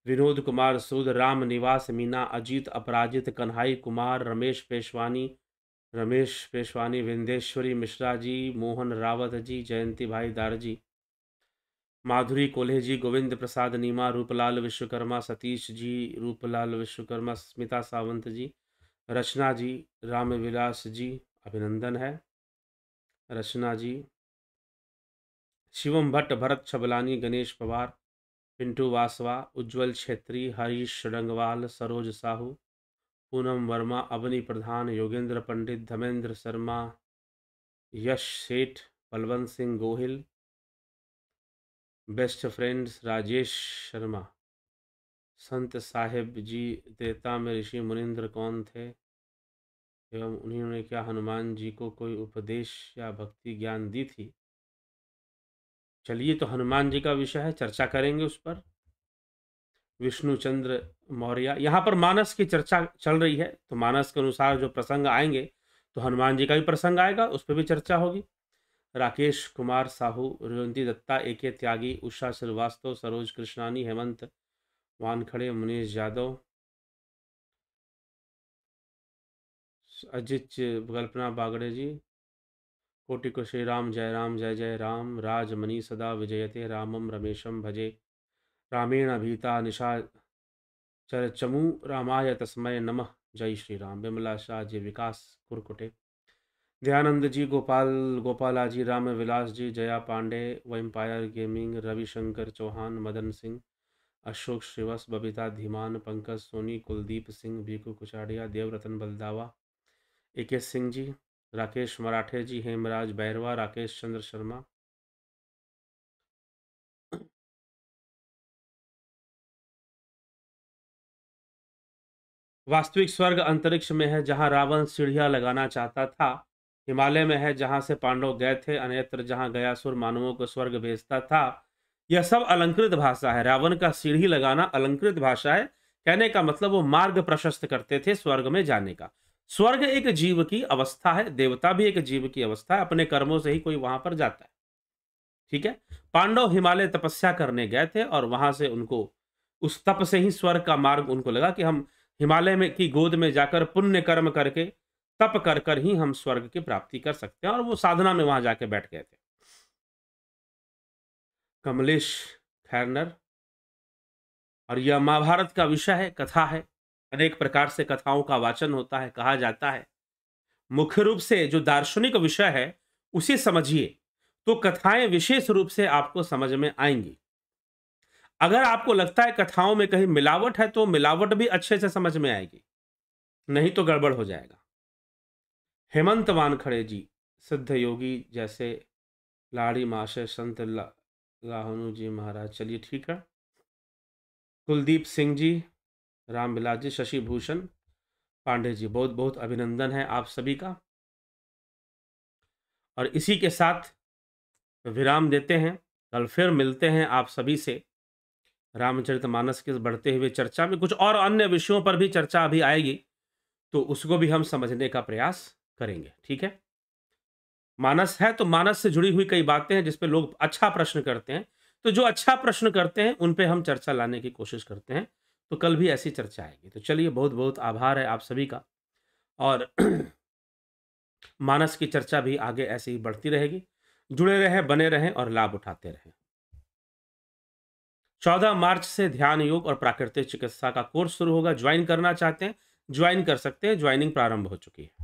विनोद कुमार सूद राम निवास मीना अजीत अपराजित कन्हई कुमार रमेश पेशवानी रमेश पेशवानी विंदेश्वरी मिश्रा जी मोहन रावत जी जयंती भाई दार जी माधुरी कोल्हे जी गोविंद प्रसाद नीमा रूपलाल विश्वकर्मा सतीश जी रूपलाल विश्वकर्मा स्मिता सावंत जी रचना जी राम विलास जी अभिनंदन है रचना जी शिवम भट्ट भरत छबलानी गणेश पवार पिंटू वासवा उज्जवल छेत्री हरीश रंगवाल सरोज साहू पूनम वर्मा अवनी प्रधान योगेंद्र पंडित धमेंद्र शर्मा यश सेठ बलवंत सिंह गोहिल बेस्ट फ्रेंड्स राजेश शर्मा संत साहेब जी देवता में ऋषि मुनिंद्र कौन थे एवं उन्होंने क्या हनुमान जी को कोई उपदेश या भक्ति ज्ञान दी थी चलिए तो हनुमान जी का विषय है चर्चा करेंगे उस पर विष्णुचंद्र मौर्य यहाँ पर मानस की चर्चा चल रही है तो मानस के अनुसार जो प्रसंग आएंगे तो हनुमान जी का भी प्रसंग आएगा उस पर भी चर्चा होगी राकेश कुमार साहू रेवंती दत्ता ए के त्यागी उषा श्रीवास्तव सरोज कृष्णानी हेमंत वानखड़े मुनीष यादव अजित कल्पना बागड़े जी कोटि को श्री राम जय राम जय जय राम राज मनी सदा विजयते रामम रमेशम भजे रामेण भीता निशा चमू रामाय तस्मय नमः जय Shri Ram Vimla Shah ji Vikas Kurkute Dayanand ji Gopal Gopalaji Ram Vilas ji Jaya Pandey Empire Gaming Ravishankar Chauhan Madan Singh Ashok Shrivas Babita Dhiman Pankaj Soni Kuldeep Singh Bhiku Kuchadiya Devratan Baldawa A K Singh जी राकेश मराठे जी हेमराज बैरवा राकेश चंद्र शर्मा वास्तविक स्वर्ग अंतरिक्ष में है जहां रावण सीढ़ियां लगाना चाहता था हिमालय में है जहाँ से पांडव गए थे अन्यत्र जहाँ गया सुर मानवों को स्वर्ग भेजता था यह सब अलंकृत भाषा है रावण का सीढ़ी लगाना अलंकृत भाषा है कहने का मतलब वो मार्ग प्रशस्त करते थे स्वर्ग में जाने का स्वर्ग एक जीव की अवस्था है देवता भी एक जीव की अवस्था है अपने कर्मों से ही कोई वहां पर जाता है ठीक है पांडव हिमालय तपस्या करने गए थे और वहां से उनको उस तप से ही स्वर्ग का मार्ग उनको लगा कि हम हिमालय में की गोद में जाकर पुण्य कर्म करके तप कर कर ही हम स्वर्ग की प्राप्ति कर सकते हैं और वो साधना में वहां जाके बैठ गए थे कमलेश खैरनर और यह महाभारत का विषय है कथा है अनेक प्रकार से कथाओं का वाचन होता है कहा जाता है मुख्य रूप से जो दार्शनिक विषय है उसे समझिए तो कथाएं विशेष रूप से आपको समझ में आएंगी अगर आपको लगता है कथाओं में कहीं मिलावट है तो मिलावट भी अच्छे से समझ में आएगी नहीं तो गड़बड़ हो जाएगा हेमंत वानखड़े जी सिद्ध योगी जैसे लाड़ी महाशय संत लाहनु जी महाराज चलिए ठीक है कुलदीप सिंह जी राम बिलास जी शशि भूषण पांडे जी बहुत बहुत अभिनंदन है आप सभी का और इसी के साथ विराम देते हैं कल फिर मिलते हैं आप सभी से रामचरित मानस के बढ़ते हुए चर्चा में कुछ और अन्य विषयों पर भी चर्चा अभी आएगी तो उसको भी हम समझने का प्रयास करेंगे ठीक है मानस है तो मानस से जुड़ी हुई कई बातें हैं जिसपे लोग अच्छा प्रश्न करते हैं तो जो अच्छा प्रश्न करते हैं उन पे हम चर्चा लाने की कोशिश करते हैं तो कल भी ऐसी चर्चा आएगी तो चलिए बहुत बहुत आभार है आप सभी का और मानस की चर्चा भी आगे ऐसे ही बढ़ती रहेगी जुड़े रहें बने रहें और लाभ उठाते रहें चौदह मार्च से ध्यान योग और प्राकृतिक चिकित्सा का कोर्स शुरू होगा ज्वाइन करना चाहते हैं ज्वाइन कर सकते हैं ज्वाइनिंग प्रारंभ हो चुकी है